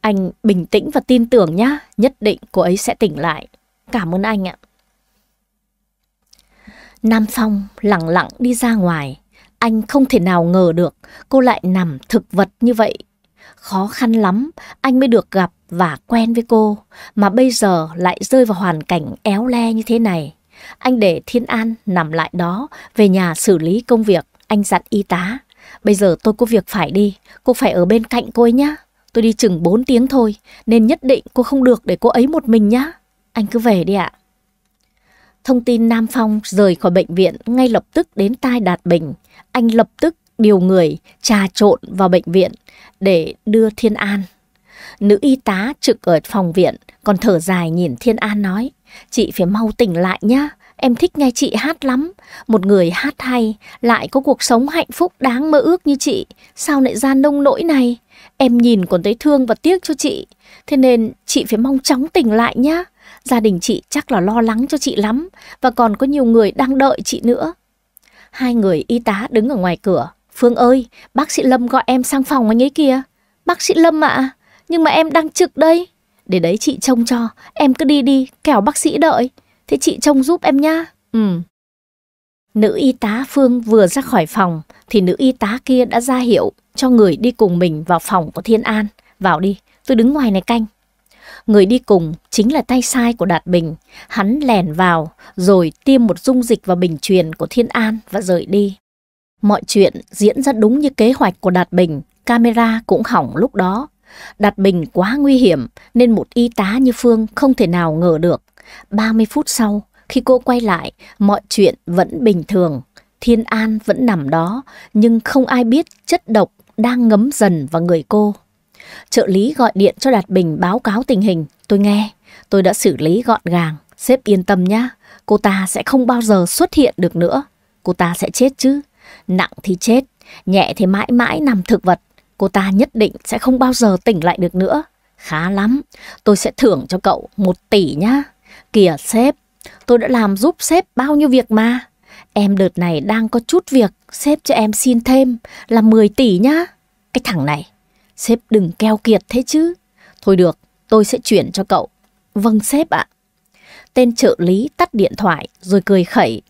S1: Anh bình tĩnh và tin tưởng nhá, nhất định cô ấy sẽ tỉnh lại. Cảm ơn anh ạ. Nam Phong lặng lặng đi ra ngoài. Anh không thể nào ngờ được cô lại nằm thực vật như vậy khó khăn lắm anh mới được gặp và quen với cô, mà bây giờ lại rơi vào hoàn cảnh éo le như thế này. Anh để Thiên An nằm lại đó, về nhà xử lý công việc, anh dặn y tá. Bây giờ tôi có việc phải đi, cô phải ở bên cạnh cô ấy nhá. Tôi đi chừng 4 tiếng thôi, nên nhất định cô không được để cô ấy một mình nhá. Anh cứ về đi ạ. Thông tin Nam Phong rời khỏi bệnh viện ngay lập tức đến tai Đạt Bình. Anh lập tức điều người trà trộn vào bệnh viện để đưa Thiên An. Nữ y tá trực ở phòng viện còn thở dài nhìn Thiên An nói, chị phải mau tỉnh lại nhá, em thích nghe chị hát lắm. Một người hát hay, lại có cuộc sống hạnh phúc đáng mơ ước như chị, sao lại ra nông nỗi này? Em nhìn còn thấy thương và tiếc cho chị, thế nên chị phải mong chóng tỉnh lại nhá. Gia đình chị chắc là lo lắng cho chị lắm và còn có nhiều người đang đợi chị nữa. Hai người y tá đứng ở ngoài cửa, Phương ơi, bác sĩ Lâm gọi em sang phòng anh ấy kìa. Bác sĩ Lâm ạ, à, nhưng mà em đang trực đây. Để đấy chị trông cho, em cứ đi đi, kẻo bác sĩ đợi. Thế chị trông giúp em nhá. Ừ. Nữ y tá Phương vừa ra khỏi phòng thì nữ y tá kia đã ra hiệu cho người đi cùng mình vào phòng của Thiên An. Vào đi, tôi đứng ngoài này canh. Người đi cùng chính là tay sai của Đạt Bình. Hắn lèn vào rồi tiêm một dung dịch vào bình truyền của Thiên An và rời đi. Mọi chuyện diễn ra đúng như kế hoạch của Đạt Bình, camera cũng hỏng lúc đó. Đạt Bình quá nguy hiểm nên một y tá như Phương không thể nào ngờ được. 30 phút sau, khi cô quay lại, mọi chuyện vẫn bình thường. Thiên An vẫn nằm đó, nhưng không ai biết chất độc đang ngấm dần vào người cô. Trợ lý gọi điện cho Đạt Bình báo cáo tình hình. Tôi nghe, tôi đã xử lý gọn gàng. Sếp yên tâm nhá, cô ta sẽ không bao giờ xuất hiện được nữa. Cô ta sẽ chết chứ. Nặng thì chết, nhẹ thì mãi mãi nằm thực vật. Cô ta nhất định sẽ không bao giờ tỉnh lại được nữa. Khá lắm, tôi sẽ thưởng cho cậu một tỷ nhá. Kìa sếp, tôi đã làm giúp sếp bao nhiêu việc mà. Em đợt này đang có chút việc, sếp cho em xin thêm là 10 tỷ nhá. Cái thằng này, sếp đừng keo kiệt thế chứ. Thôi được, tôi sẽ chuyển cho cậu. Vâng sếp ạ. Tên trợ lý tắt điện thoại rồi cười khẩy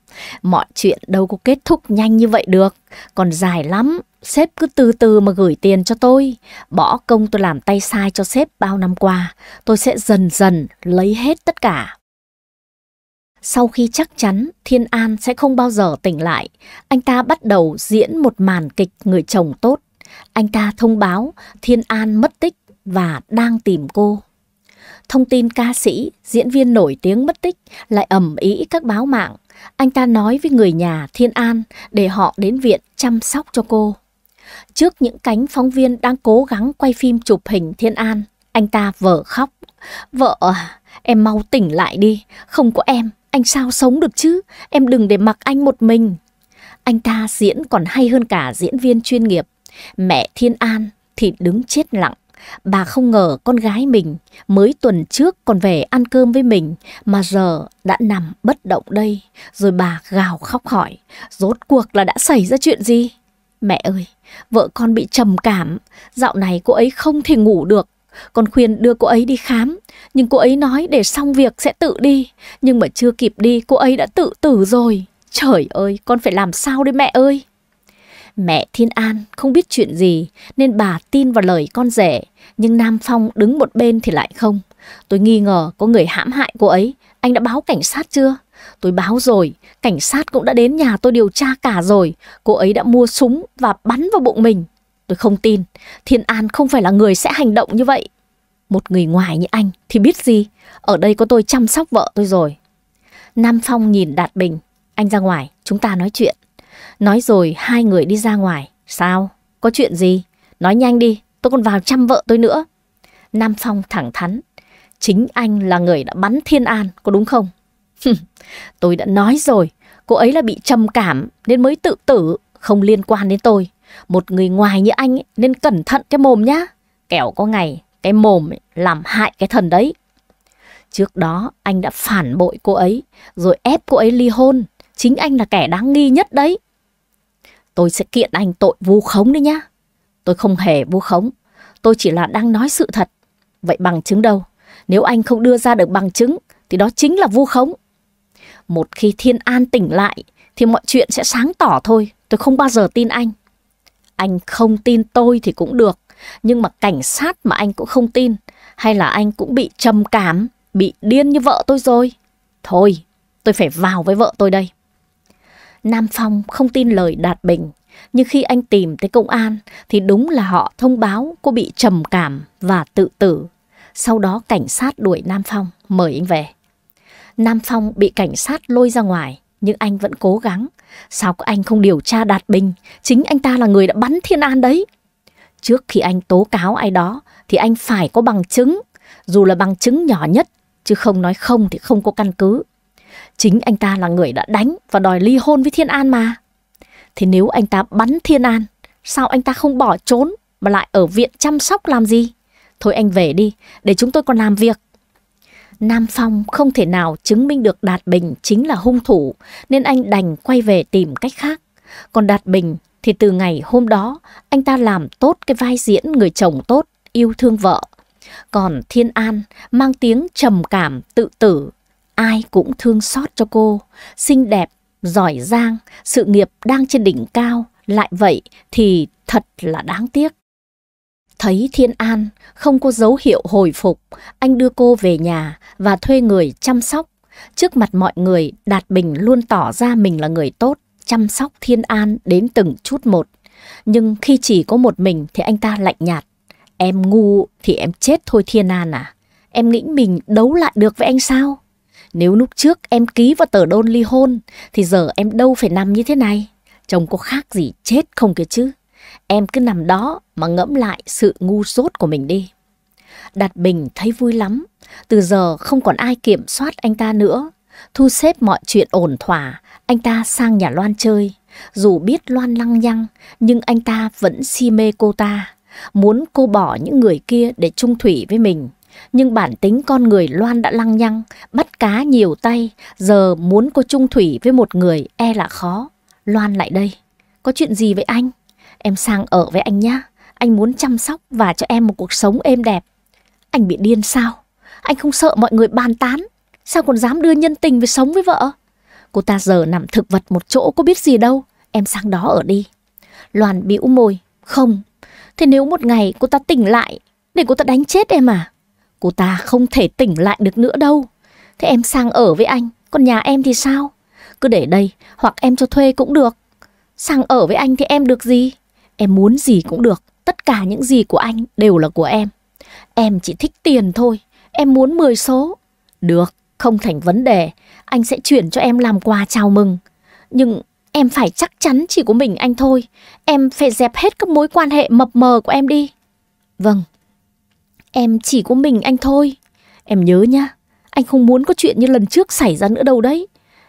S1: Mọi chuyện đâu có kết thúc nhanh như vậy được, còn dài lắm. Sếp cứ từ từ mà gửi tiền cho tôi. Bỏ công tôi làm tay sai cho sếp bao năm qua, tôi sẽ dần dần lấy hết tất cả. Sau khi chắc chắn Thiên An sẽ không bao giờ tỉnh lại, anh ta bắt đầu diễn một màn kịch người chồng tốt. Anh ta thông báo Thiên An mất tích và đang tìm cô. Thông tin ca sĩ, diễn viên nổi tiếng mất tích lại ầm ĩ các báo mạng anh ta nói với người nhà Thiên An để họ đến viện chăm sóc cho cô. Trước những cánh phóng viên đang cố gắng quay phim chụp hình Thiên An, anh ta vỡ khóc. Vợ à, em mau tỉnh lại đi, không có em, anh sao sống được chứ, em đừng để mặc anh một mình. Anh ta diễn còn hay hơn cả diễn viên chuyên nghiệp, mẹ Thiên An thì đứng chết lặng. Bà không ngờ con gái mình mới tuần trước còn về ăn cơm với mình mà giờ đã nằm bất động đây. Rồi bà gào khóc hỏi, rốt cuộc là đã xảy ra chuyện gì? Mẹ ơi, vợ con bị trầm cảm, dạo này cô ấy không thể ngủ được. Con khuyên đưa cô ấy đi khám, nhưng cô ấy nói để xong việc sẽ tự đi. Nhưng mà chưa kịp đi, cô ấy đã tự tử rồi. Trời ơi, con phải làm sao đây mẹ ơi? Mẹ Thiên An không biết chuyện gì nên bà tin vào lời con rể, nhưng Nam Phong đứng một bên thì lại không. Tôi nghi ngờ có người hãm hại cô ấy, anh đã báo cảnh sát chưa? Tôi báo rồi, cảnh sát cũng đã đến nhà tôi điều tra cả rồi, cô ấy đã mua súng và bắn vào bụng mình. Tôi không tin, Thiên An không phải là người sẽ hành động như vậy. Một người ngoài như anh thì biết gì, ở đây có tôi chăm sóc vợ tôi rồi. Nam Phong nhìn Đạt Bình, anh ra ngoài, chúng ta nói chuyện. Nói rồi hai người đi ra ngoài. Sao? Có chuyện gì? Nói nhanh đi, tôi còn vào chăm vợ tôi nữa. Nam Phong thẳng thắn. Chính anh là người đã bắn Thiên An, có đúng không? tôi đã nói rồi, cô ấy là bị trầm cảm nên mới tự tử, không liên quan đến tôi. Một người ngoài như anh ấy, nên cẩn thận cái mồm nhá. Kẻo có ngày cái mồm ấy, làm hại cái thần đấy. Trước đó anh đã phản bội cô ấy, rồi ép cô ấy ly hôn. Chính anh là kẻ đáng nghi nhất đấy. Tôi sẽ kiện anh tội vu khống đấy nhá. Tôi không hề vu khống. Tôi chỉ là đang nói sự thật. Vậy bằng chứng đâu? Nếu anh không đưa ra được bằng chứng thì đó chính là vu khống. Một khi Thiên An tỉnh lại thì mọi chuyện sẽ sáng tỏ thôi. Tôi không bao giờ tin anh. Anh không tin tôi thì cũng được. Nhưng mà cảnh sát mà anh cũng không tin. Hay là anh cũng bị trầm cảm, bị điên như vợ tôi rồi. Thôi, tôi phải vào với vợ tôi đây. Nam Phong không tin lời Đạt Bình, nhưng khi anh tìm tới công an thì đúng là họ thông báo cô bị trầm cảm và tự tử. Sau đó cảnh sát đuổi Nam Phong, mời anh về. Nam Phong bị cảnh sát lôi ra ngoài, nhưng anh vẫn cố gắng. Sao có anh không điều tra Đạt Bình, chính anh ta là người đã bắn Thiên An đấy. Trước khi anh tố cáo ai đó thì anh phải có bằng chứng, dù là bằng chứng nhỏ nhất, chứ không nói không thì không có căn cứ. Chính anh ta là người đã đánh và đòi ly hôn với Thiên An mà. thì nếu anh ta bắn Thiên An, sao anh ta không bỏ trốn mà lại ở viện chăm sóc làm gì? Thôi anh về đi, để chúng tôi còn làm việc. Nam Phong không thể nào chứng minh được Đạt Bình chính là hung thủ, nên anh đành quay về tìm cách khác. Còn Đạt Bình thì từ ngày hôm đó, anh ta làm tốt cái vai diễn người chồng tốt, yêu thương vợ. Còn Thiên An mang tiếng trầm cảm, tự tử ai cũng thương xót cho cô, xinh đẹp, giỏi giang, sự nghiệp đang trên đỉnh cao, lại vậy thì thật là đáng tiếc. Thấy Thiên An không có dấu hiệu hồi phục, anh đưa cô về nhà và thuê người chăm sóc. Trước mặt mọi người, Đạt Bình luôn tỏ ra mình là người tốt, chăm sóc Thiên An đến từng chút một. Nhưng khi chỉ có một mình thì anh ta lạnh nhạt. Em ngu thì em chết thôi Thiên An à. Em nghĩ mình đấu lại được với anh sao? Nếu lúc trước em ký vào tờ đơn ly hôn thì giờ em đâu phải nằm như thế này. Chồng có khác gì chết không kìa chứ. Em cứ nằm đó mà ngẫm lại sự ngu dốt của mình đi. Đạt Bình thấy vui lắm. Từ giờ không còn ai kiểm soát anh ta nữa. Thu xếp mọi chuyện ổn thỏa, anh ta sang nhà Loan chơi. Dù biết Loan lăng nhăng, nhưng anh ta vẫn si mê cô ta. Muốn cô bỏ những người kia để chung thủy với mình. Nhưng bản tính con người Loan đã lăng nhăng, bắt cá nhiều tay, giờ muốn cô chung thủy với một người e là khó. Loan lại đây, có chuyện gì với anh? Em sang ở với anh nhá, anh muốn chăm sóc và cho em một cuộc sống êm đẹp. Anh bị điên sao? Anh không sợ mọi người bàn tán, sao còn dám đưa nhân tình về sống với vợ? Cô ta giờ nằm thực vật một chỗ có biết gì đâu, em sang đó ở đi. Loan bĩu môi, không, thế nếu một ngày cô ta tỉnh lại, để cô ta đánh chết em à? Cô ta không thể tỉnh lại được nữa đâu. Thế em sang ở với anh, còn nhà em thì sao? Cứ để đây, hoặc em cho thuê cũng được. Sang ở với anh thì em được gì? Em muốn gì cũng được, tất cả những gì của anh đều là của em. Em chỉ thích tiền thôi, em muốn 10 số. Được, không thành vấn đề, anh sẽ chuyển cho em làm quà chào mừng. Nhưng em phải chắc chắn chỉ của mình anh thôi. Em phải dẹp hết các mối quan hệ mập mờ của em đi. Vâng, Em chỉ có mình anh thôi. Em nhớ nhá, anh không muốn có chuyện như lần trước xảy ra nữa đâu đấy.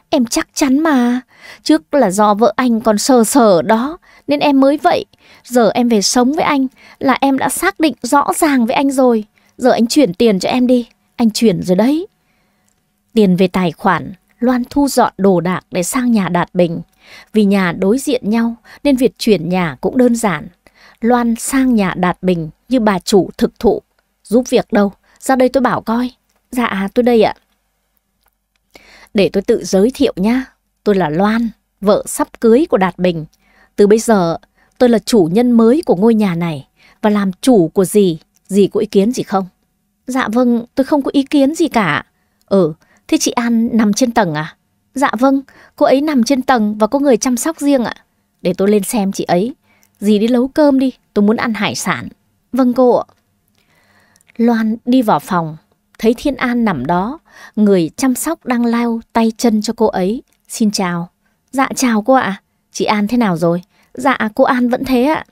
S1: Em chắc chắn mà, trước là do vợ anh còn sờ sờ đó, nên em mới vậy. Giờ em về sống với anh là em đã xác định rõ ràng với anh rồi. Giờ anh chuyển tiền cho em đi, anh chuyển rồi đấy. Tiền về tài khoản, Loan thu dọn đồ đạc để sang nhà Đạt Bình. Vì nhà đối diện nhau nên việc chuyển nhà cũng đơn giản. Loan sang nhà Đạt Bình như bà chủ thực thụ giúp việc đâu. Ra đây tôi bảo coi. Dạ tôi đây ạ. Để tôi tự giới thiệu nhá. Tôi là Loan, vợ sắp cưới của Đạt Bình. Từ bây giờ tôi là chủ nhân mới của ngôi nhà này và làm chủ của gì. Dì có ý kiến gì không? Dạ vâng, tôi không có ý kiến gì cả. Ừ, thế chị An nằm trên tầng à? Dạ vâng, cô ấy nằm trên tầng và có người chăm sóc riêng ạ. Để tôi lên xem chị ấy. Dì đi nấu cơm đi, tôi muốn ăn hải sản. Vâng cô ạ. Loan đi vào phòng, thấy Thiên An nằm đó, người chăm sóc đang lao tay chân cho cô ấy. Xin chào. Dạ chào cô ạ. À. Chị An thế nào rồi? Dạ cô An vẫn thế ạ.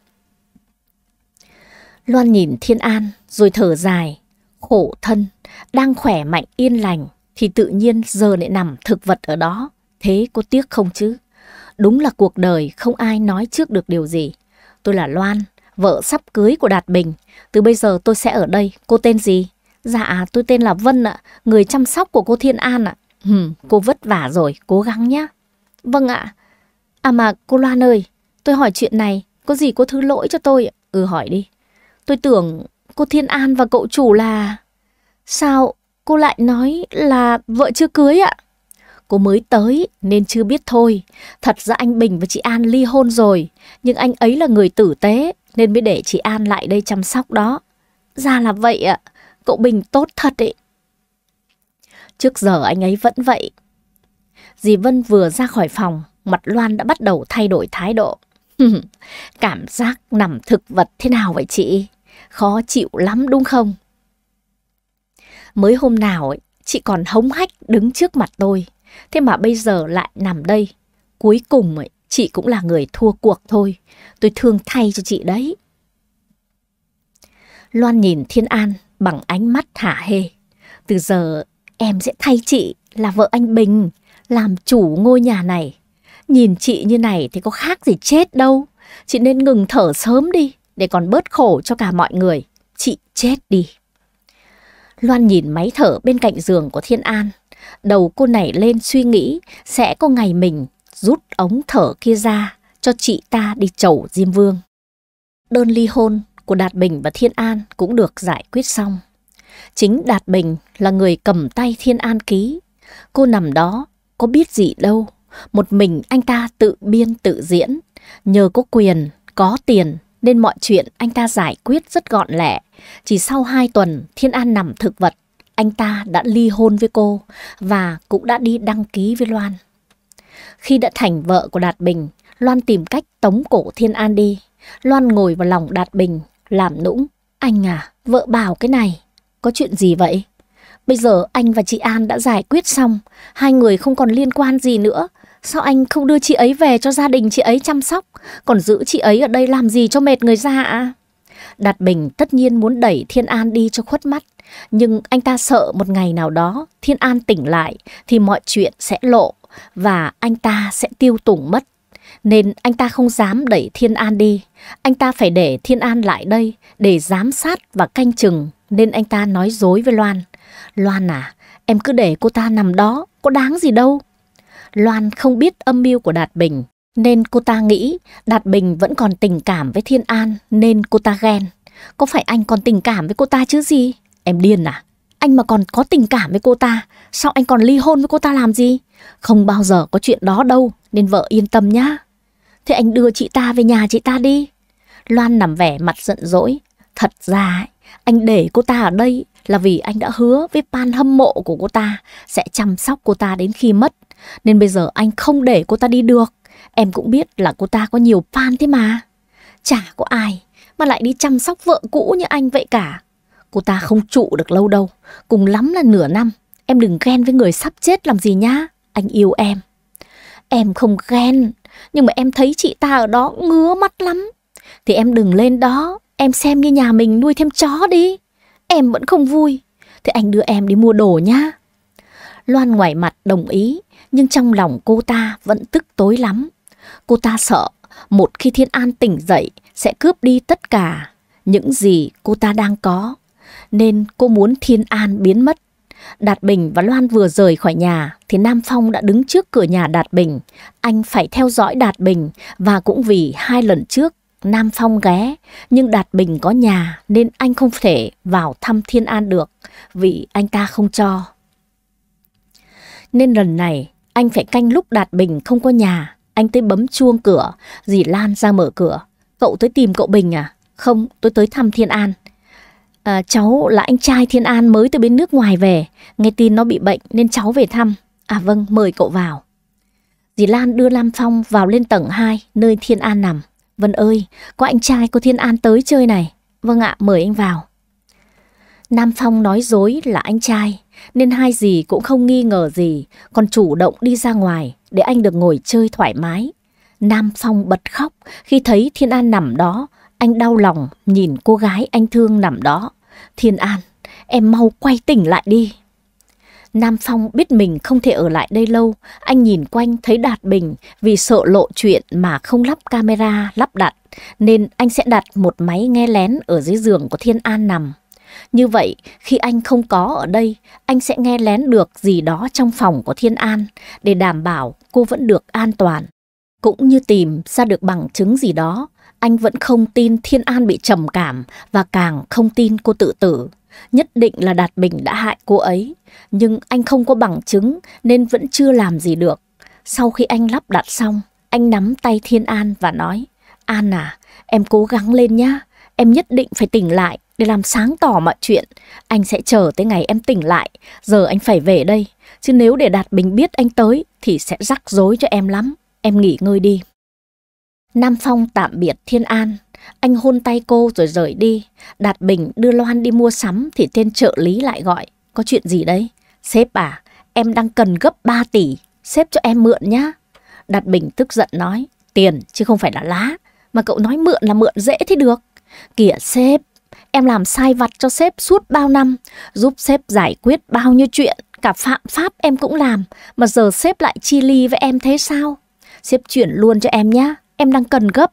S1: Loan nhìn Thiên An rồi thở dài, khổ thân, đang khỏe mạnh yên lành thì tự nhiên giờ lại nằm thực vật ở đó. Thế có tiếc không chứ? Đúng là cuộc đời không ai nói trước được điều gì. Tôi là Loan, vợ sắp cưới của Đạt Bình. Từ bây giờ tôi sẽ ở đây, cô tên gì? Dạ, tôi tên là Vân ạ, người chăm sóc của cô Thiên An ạ. Hừm, cô vất vả rồi, cố gắng nhé. Vâng ạ. À mà cô Loan ơi, tôi hỏi chuyện này, có gì cô thứ lỗi cho tôi? Ừ hỏi đi. Tôi tưởng cô Thiên An và cậu chủ là... Sao cô lại nói là vợ chưa cưới ạ? Cô mới tới nên chưa biết thôi. Thật ra anh Bình và chị An ly hôn rồi, nhưng anh ấy là người tử tế, nên mới để chị An lại đây chăm sóc đó. Ra là vậy ạ, cậu Bình tốt thật ấy. Trước giờ anh ấy vẫn vậy. Dì Vân vừa ra khỏi phòng, mặt Loan đã bắt đầu thay đổi thái độ. Cảm giác nằm thực vật thế nào vậy chị? Khó chịu lắm đúng không? Mới hôm nào ấy, chị còn hống hách đứng trước mặt tôi, thế mà bây giờ lại nằm đây. Cuối cùng ấy, Chị cũng là người thua cuộc thôi. Tôi thương thay cho chị đấy. Loan nhìn Thiên An bằng ánh mắt hả hê. Từ giờ em sẽ thay chị là vợ anh Bình, làm chủ ngôi nhà này. Nhìn chị như này thì có khác gì chết đâu. Chị nên ngừng thở sớm đi để còn bớt khổ cho cả mọi người. Chị chết đi. Loan nhìn máy thở bên cạnh giường của Thiên An. Đầu cô này lên suy nghĩ sẽ có ngày mình rút ống thở kia ra cho chị ta đi chầu Diêm Vương. Đơn ly hôn của Đạt Bình và Thiên An cũng được giải quyết xong. Chính Đạt Bình là người cầm tay Thiên An ký. Cô nằm đó, có biết gì đâu. Một mình anh ta tự biên tự diễn. Nhờ có quyền, có tiền nên mọi chuyện anh ta giải quyết rất gọn lẹ. Chỉ sau 2 tuần Thiên An nằm thực vật, anh ta đã ly hôn với cô và cũng đã đi đăng ký với Loan. Khi đã thành vợ của Đạt Bình, Loan tìm cách tống cổ Thiên An đi. Loan ngồi vào lòng Đạt Bình, làm nũng. Anh à, vợ bảo cái này, có chuyện gì vậy? Bây giờ anh và chị An đã giải quyết xong, hai người không còn liên quan gì nữa. Sao anh không đưa chị ấy về cho gia đình chị ấy chăm sóc, còn giữ chị ấy ở đây làm gì cho mệt người ra ạ? À? Đạt Bình tất nhiên muốn đẩy Thiên An đi cho khuất mắt, nhưng anh ta sợ một ngày nào đó Thiên An tỉnh lại thì mọi chuyện sẽ lộ và anh ta sẽ tiêu tủng mất. Nên anh ta không dám đẩy Thiên An đi, anh ta phải để Thiên An lại đây để giám sát và canh chừng nên anh ta nói dối với Loan. Loan à, em cứ để cô ta nằm đó, có đáng gì đâu. Loan không biết âm mưu của Đạt Bình nên cô ta nghĩ Đạt Bình vẫn còn tình cảm với Thiên An nên cô ta ghen. Có phải anh còn tình cảm với cô ta chứ gì? Em điên à? Anh mà còn có tình cảm với cô ta, sao anh còn ly hôn với cô ta làm gì? Không bao giờ có chuyện đó đâu, nên vợ yên tâm nhá. Thế anh đưa chị ta về nhà chị ta đi. Loan nằm vẻ mặt giận dỗi. Thật ra, anh để cô ta ở đây là vì anh đã hứa với pan hâm mộ của cô ta sẽ chăm sóc cô ta đến khi mất. Nên bây giờ anh không để cô ta đi được. Em cũng biết là cô ta có nhiều fan thế mà. Chả có ai mà lại đi chăm sóc vợ cũ như anh vậy cả. Cô ta không trụ được lâu đâu, cùng lắm là nửa năm. Em đừng ghen với người sắp chết làm gì nhá, anh yêu em. Em không ghen, nhưng mà em thấy chị ta ở đó ngứa mắt lắm. Thì em đừng lên đó, em xem như nhà mình nuôi thêm chó đi. Em vẫn không vui, thì anh đưa em đi mua đồ nhá. Loan ngoài mặt đồng ý, nhưng trong lòng cô ta vẫn tức tối lắm. Cô ta sợ một khi Thiên An tỉnh dậy sẽ cướp đi tất cả những gì cô ta đang có nên cô muốn Thiên An biến mất. Đạt Bình và Loan vừa rời khỏi nhà thì Nam Phong đã đứng trước cửa nhà Đạt Bình. Anh phải theo dõi Đạt Bình và cũng vì hai lần trước Nam Phong ghé nhưng Đạt Bình có nhà nên anh không thể vào thăm Thiên An được vì anh ta không cho. Nên lần này anh phải canh lúc Đạt Bình không có nhà. Anh tới bấm chuông cửa, dì Lan ra mở cửa. Cậu tới tìm cậu Bình à? Không, tôi tới thăm Thiên An à, cháu là anh trai Thiên An mới từ bên nước ngoài về, nghe tin nó bị bệnh nên cháu về thăm. À vâng, mời cậu vào. Dì Lan đưa Lam Phong vào lên tầng 2 nơi Thiên An nằm. Vân ơi, có anh trai của Thiên An tới chơi này. Vâng ạ, mời anh vào. Nam Phong nói dối là anh trai, nên hai dì cũng không nghi ngờ gì, còn chủ động đi ra ngoài để anh được ngồi chơi thoải mái. Nam Phong bật khóc khi thấy Thiên An nằm đó, anh đau lòng nhìn cô gái anh thương nằm đó. Thiên An, em mau quay tỉnh lại đi. Nam Phong biết mình không thể ở lại đây lâu, anh nhìn quanh thấy Đạt Bình vì sợ lộ chuyện mà không lắp camera lắp đặt, nên anh sẽ đặt một máy nghe lén ở dưới giường của Thiên An nằm. Như vậy, khi anh không có ở đây, anh sẽ nghe lén được gì đó trong phòng của Thiên An để đảm bảo cô vẫn được an toàn, cũng như tìm ra được bằng chứng gì đó anh vẫn không tin Thiên An bị trầm cảm và càng không tin cô tự tử. Nhất định là Đạt Bình đã hại cô ấy, nhưng anh không có bằng chứng nên vẫn chưa làm gì được. Sau khi anh lắp đặt xong, anh nắm tay Thiên An và nói, An à, em cố gắng lên nhá, em nhất định phải tỉnh lại để làm sáng tỏ mọi chuyện. Anh sẽ chờ tới ngày em tỉnh lại, giờ anh phải về đây, chứ nếu để Đạt Bình biết anh tới thì sẽ rắc rối cho em lắm. Em nghỉ ngơi đi. Nam Phong tạm biệt Thiên An, anh hôn tay cô rồi rời đi. Đạt Bình đưa Loan đi mua sắm thì tên trợ lý lại gọi. Có chuyện gì đấy? Sếp à, em đang cần gấp 3 tỷ, sếp cho em mượn nhá. Đạt Bình tức giận nói, tiền chứ không phải là lá. Mà cậu nói mượn là mượn dễ thế được. Kìa sếp, em làm sai vặt cho sếp suốt bao năm, giúp sếp giải quyết bao nhiêu chuyện, cả phạm pháp em cũng làm, mà giờ sếp lại chi ly với em thế sao? Sếp chuyển luôn cho em nhá em đang cần gấp.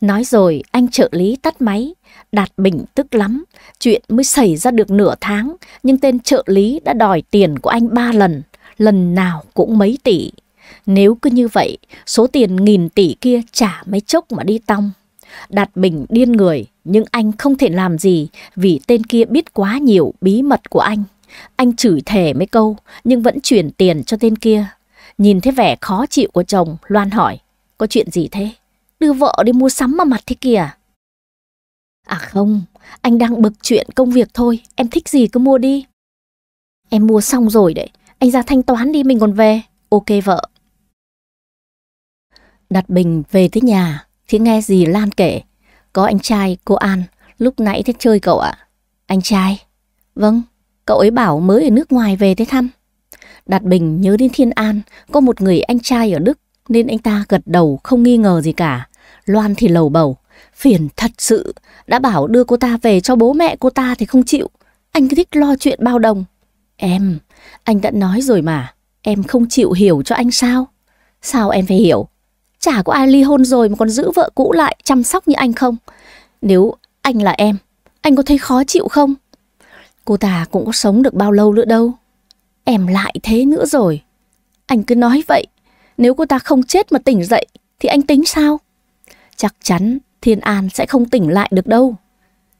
S1: Nói rồi anh trợ lý tắt máy, Đạt bình tức lắm, chuyện mới xảy ra được nửa tháng, nhưng tên trợ lý đã đòi tiền của anh ba lần, lần nào cũng mấy tỷ. Nếu cứ như vậy, số tiền nghìn tỷ kia trả mấy chốc mà đi tong. Đạt Bình điên người, nhưng anh không thể làm gì vì tên kia biết quá nhiều bí mật của anh. Anh chửi thề mấy câu, nhưng vẫn chuyển tiền cho tên kia. Nhìn thấy vẻ khó chịu của chồng, Loan hỏi. Có chuyện gì thế? Đưa vợ đi mua sắm mà mặt thế kìa. À không, anh đang bực chuyện công việc thôi, em thích gì cứ mua đi. Em mua xong rồi đấy, anh ra thanh toán đi mình còn về. Ok vợ. Đặt Bình về tới nhà thì nghe gì Lan kể. Có anh trai, cô An, lúc nãy thế chơi cậu ạ. À? Anh trai? Vâng, cậu ấy bảo mới ở nước ngoài về tới thăm. Đạt Bình nhớ đến Thiên An, có một người anh trai ở Đức nên anh ta gật đầu không nghi ngờ gì cả. Loan thì lầu bầu, phiền thật sự, đã bảo đưa cô ta về cho bố mẹ cô ta thì không chịu. Anh cứ thích lo chuyện bao đồng. Em, anh đã nói rồi mà, em không chịu hiểu cho anh sao? Sao em phải hiểu? Chả có ai ly hôn rồi mà còn giữ vợ cũ lại chăm sóc như anh không? Nếu anh là em, anh có thấy khó chịu không? Cô ta cũng có sống được bao lâu nữa đâu. Em lại thế nữa rồi. Anh cứ nói vậy, nếu cô ta không chết mà tỉnh dậy thì anh tính sao? Chắc chắn Thiên An sẽ không tỉnh lại được đâu.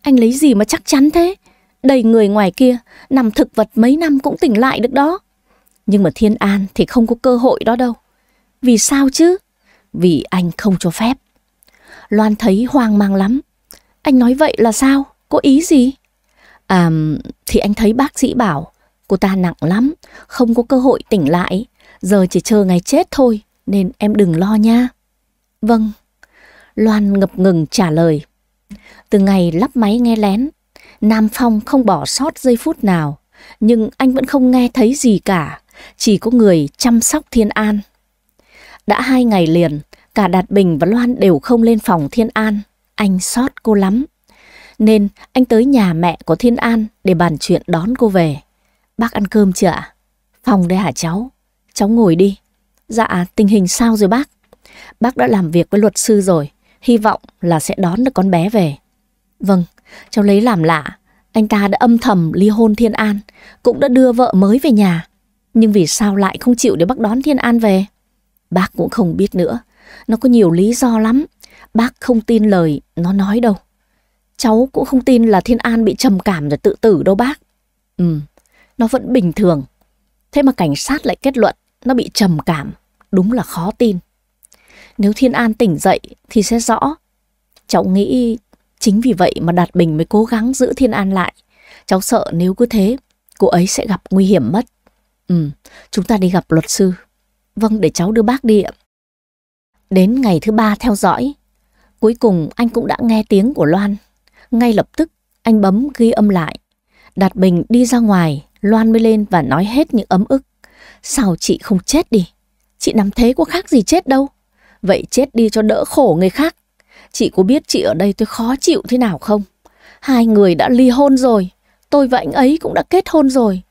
S1: Anh lấy gì mà chắc chắn thế? Đầy người ngoài kia, nằm thực vật mấy năm cũng tỉnh lại được đó. Nhưng mà Thiên An thì không có cơ hội đó đâu. Vì sao chứ? Vì anh không cho phép. Loan thấy hoang mang lắm. Anh nói vậy là sao? Có ý gì? À, thì anh thấy bác sĩ bảo cô ta nặng lắm, không có cơ hội tỉnh lại. Giờ chỉ chờ ngày chết thôi, nên em đừng lo nha. Vâng. Loan ngập ngừng trả lời. Từ ngày lắp máy nghe lén, Nam Phong không bỏ sót giây phút nào, nhưng anh vẫn không nghe thấy gì cả, chỉ có người chăm sóc Thiên An. Đã hai ngày liền, cả Đạt Bình và Loan đều không lên phòng Thiên An, anh sót cô lắm. Nên anh tới nhà mẹ của Thiên An để bàn chuyện đón cô về. Bác ăn cơm chưa ạ? Phòng đây hả cháu? Cháu ngồi đi. Dạ, tình hình sao rồi bác? Bác đã làm việc với luật sư rồi, hy vọng là sẽ đón được con bé về. Vâng, cháu lấy làm lạ, anh ta đã âm thầm ly hôn Thiên An, cũng đã đưa vợ mới về nhà. Nhưng vì sao lại không chịu để bác đón Thiên An về? Bác cũng không biết nữa, nó có nhiều lý do lắm, bác không tin lời nó nói đâu. Cháu cũng không tin là Thiên An bị trầm cảm rồi tự tử đâu bác. Ừ, nó vẫn bình thường. Thế mà cảnh sát lại kết luận nó bị trầm cảm, đúng là khó tin. Nếu Thiên An tỉnh dậy thì sẽ rõ. Cháu nghĩ chính vì vậy mà Đạt Bình mới cố gắng giữ Thiên An lại. Cháu sợ nếu cứ thế, cô ấy sẽ gặp nguy hiểm mất. Ừ, chúng ta đi gặp luật sư. Vâng, để cháu đưa bác đi ạ. Đến ngày thứ ba theo dõi, cuối cùng anh cũng đã nghe tiếng của Loan. Ngay lập tức, anh bấm ghi âm lại. Đạt Bình đi ra ngoài, Loan mới lên và nói hết những ấm ức Sao chị không chết đi? Chị nằm thế có khác gì chết đâu. Vậy chết đi cho đỡ khổ người khác. Chị có biết chị ở đây tôi khó chịu thế nào không? Hai người đã ly hôn rồi. Tôi và anh ấy cũng đã kết hôn rồi.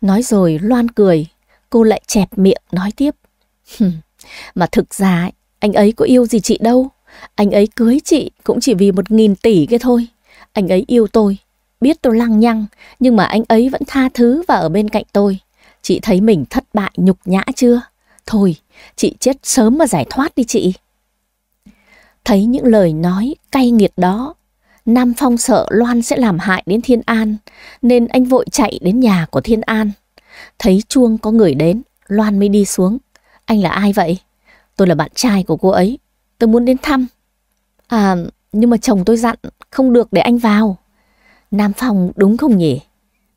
S1: Nói rồi Loan cười. Cô lại chẹp miệng nói tiếp. mà thực ra ấy, anh ấy có yêu gì chị đâu. Anh ấy cưới chị cũng chỉ vì một nghìn tỷ cái thôi. Anh ấy yêu tôi. Biết tôi lăng nhăng, nhưng mà anh ấy vẫn tha thứ và ở bên cạnh tôi. Chị thấy mình thất bại nhục nhã chưa? Thôi, chị chết sớm mà giải thoát đi chị. Thấy những lời nói cay nghiệt đó, Nam Phong sợ Loan sẽ làm hại đến Thiên An, nên anh vội chạy đến nhà của Thiên An. Thấy chuông có người đến, Loan mới đi xuống. Anh là ai vậy? Tôi là bạn trai của cô ấy. Tôi muốn đến thăm. À, nhưng mà chồng tôi dặn không được để anh vào. Nam Phong đúng không nhỉ?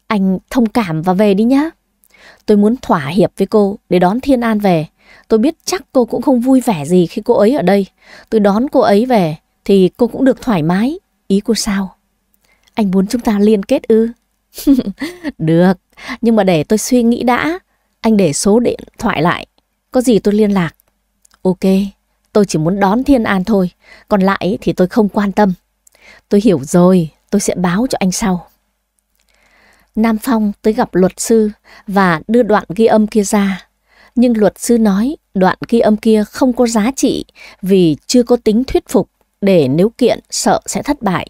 S1: Anh thông cảm và về đi nhá. Tôi muốn thỏa hiệp với cô để đón Thiên An về. Tôi biết chắc cô cũng không vui vẻ gì khi cô ấy ở đây. Tôi đón cô ấy về thì cô cũng được thoải mái. Ý cô sao? Anh muốn chúng ta liên kết ư? được, nhưng mà để tôi suy nghĩ đã. Anh để số điện thoại lại. Có gì tôi liên lạc. Ok, tôi chỉ muốn đón Thiên An thôi. Còn lại thì tôi không quan tâm. Tôi hiểu rồi, tôi sẽ báo cho anh sau. Nam Phong tới gặp luật sư và đưa đoạn ghi âm kia ra. Nhưng luật sư nói đoạn ghi âm kia không có giá trị vì chưa có tính thuyết phục để nếu kiện sợ sẽ thất bại.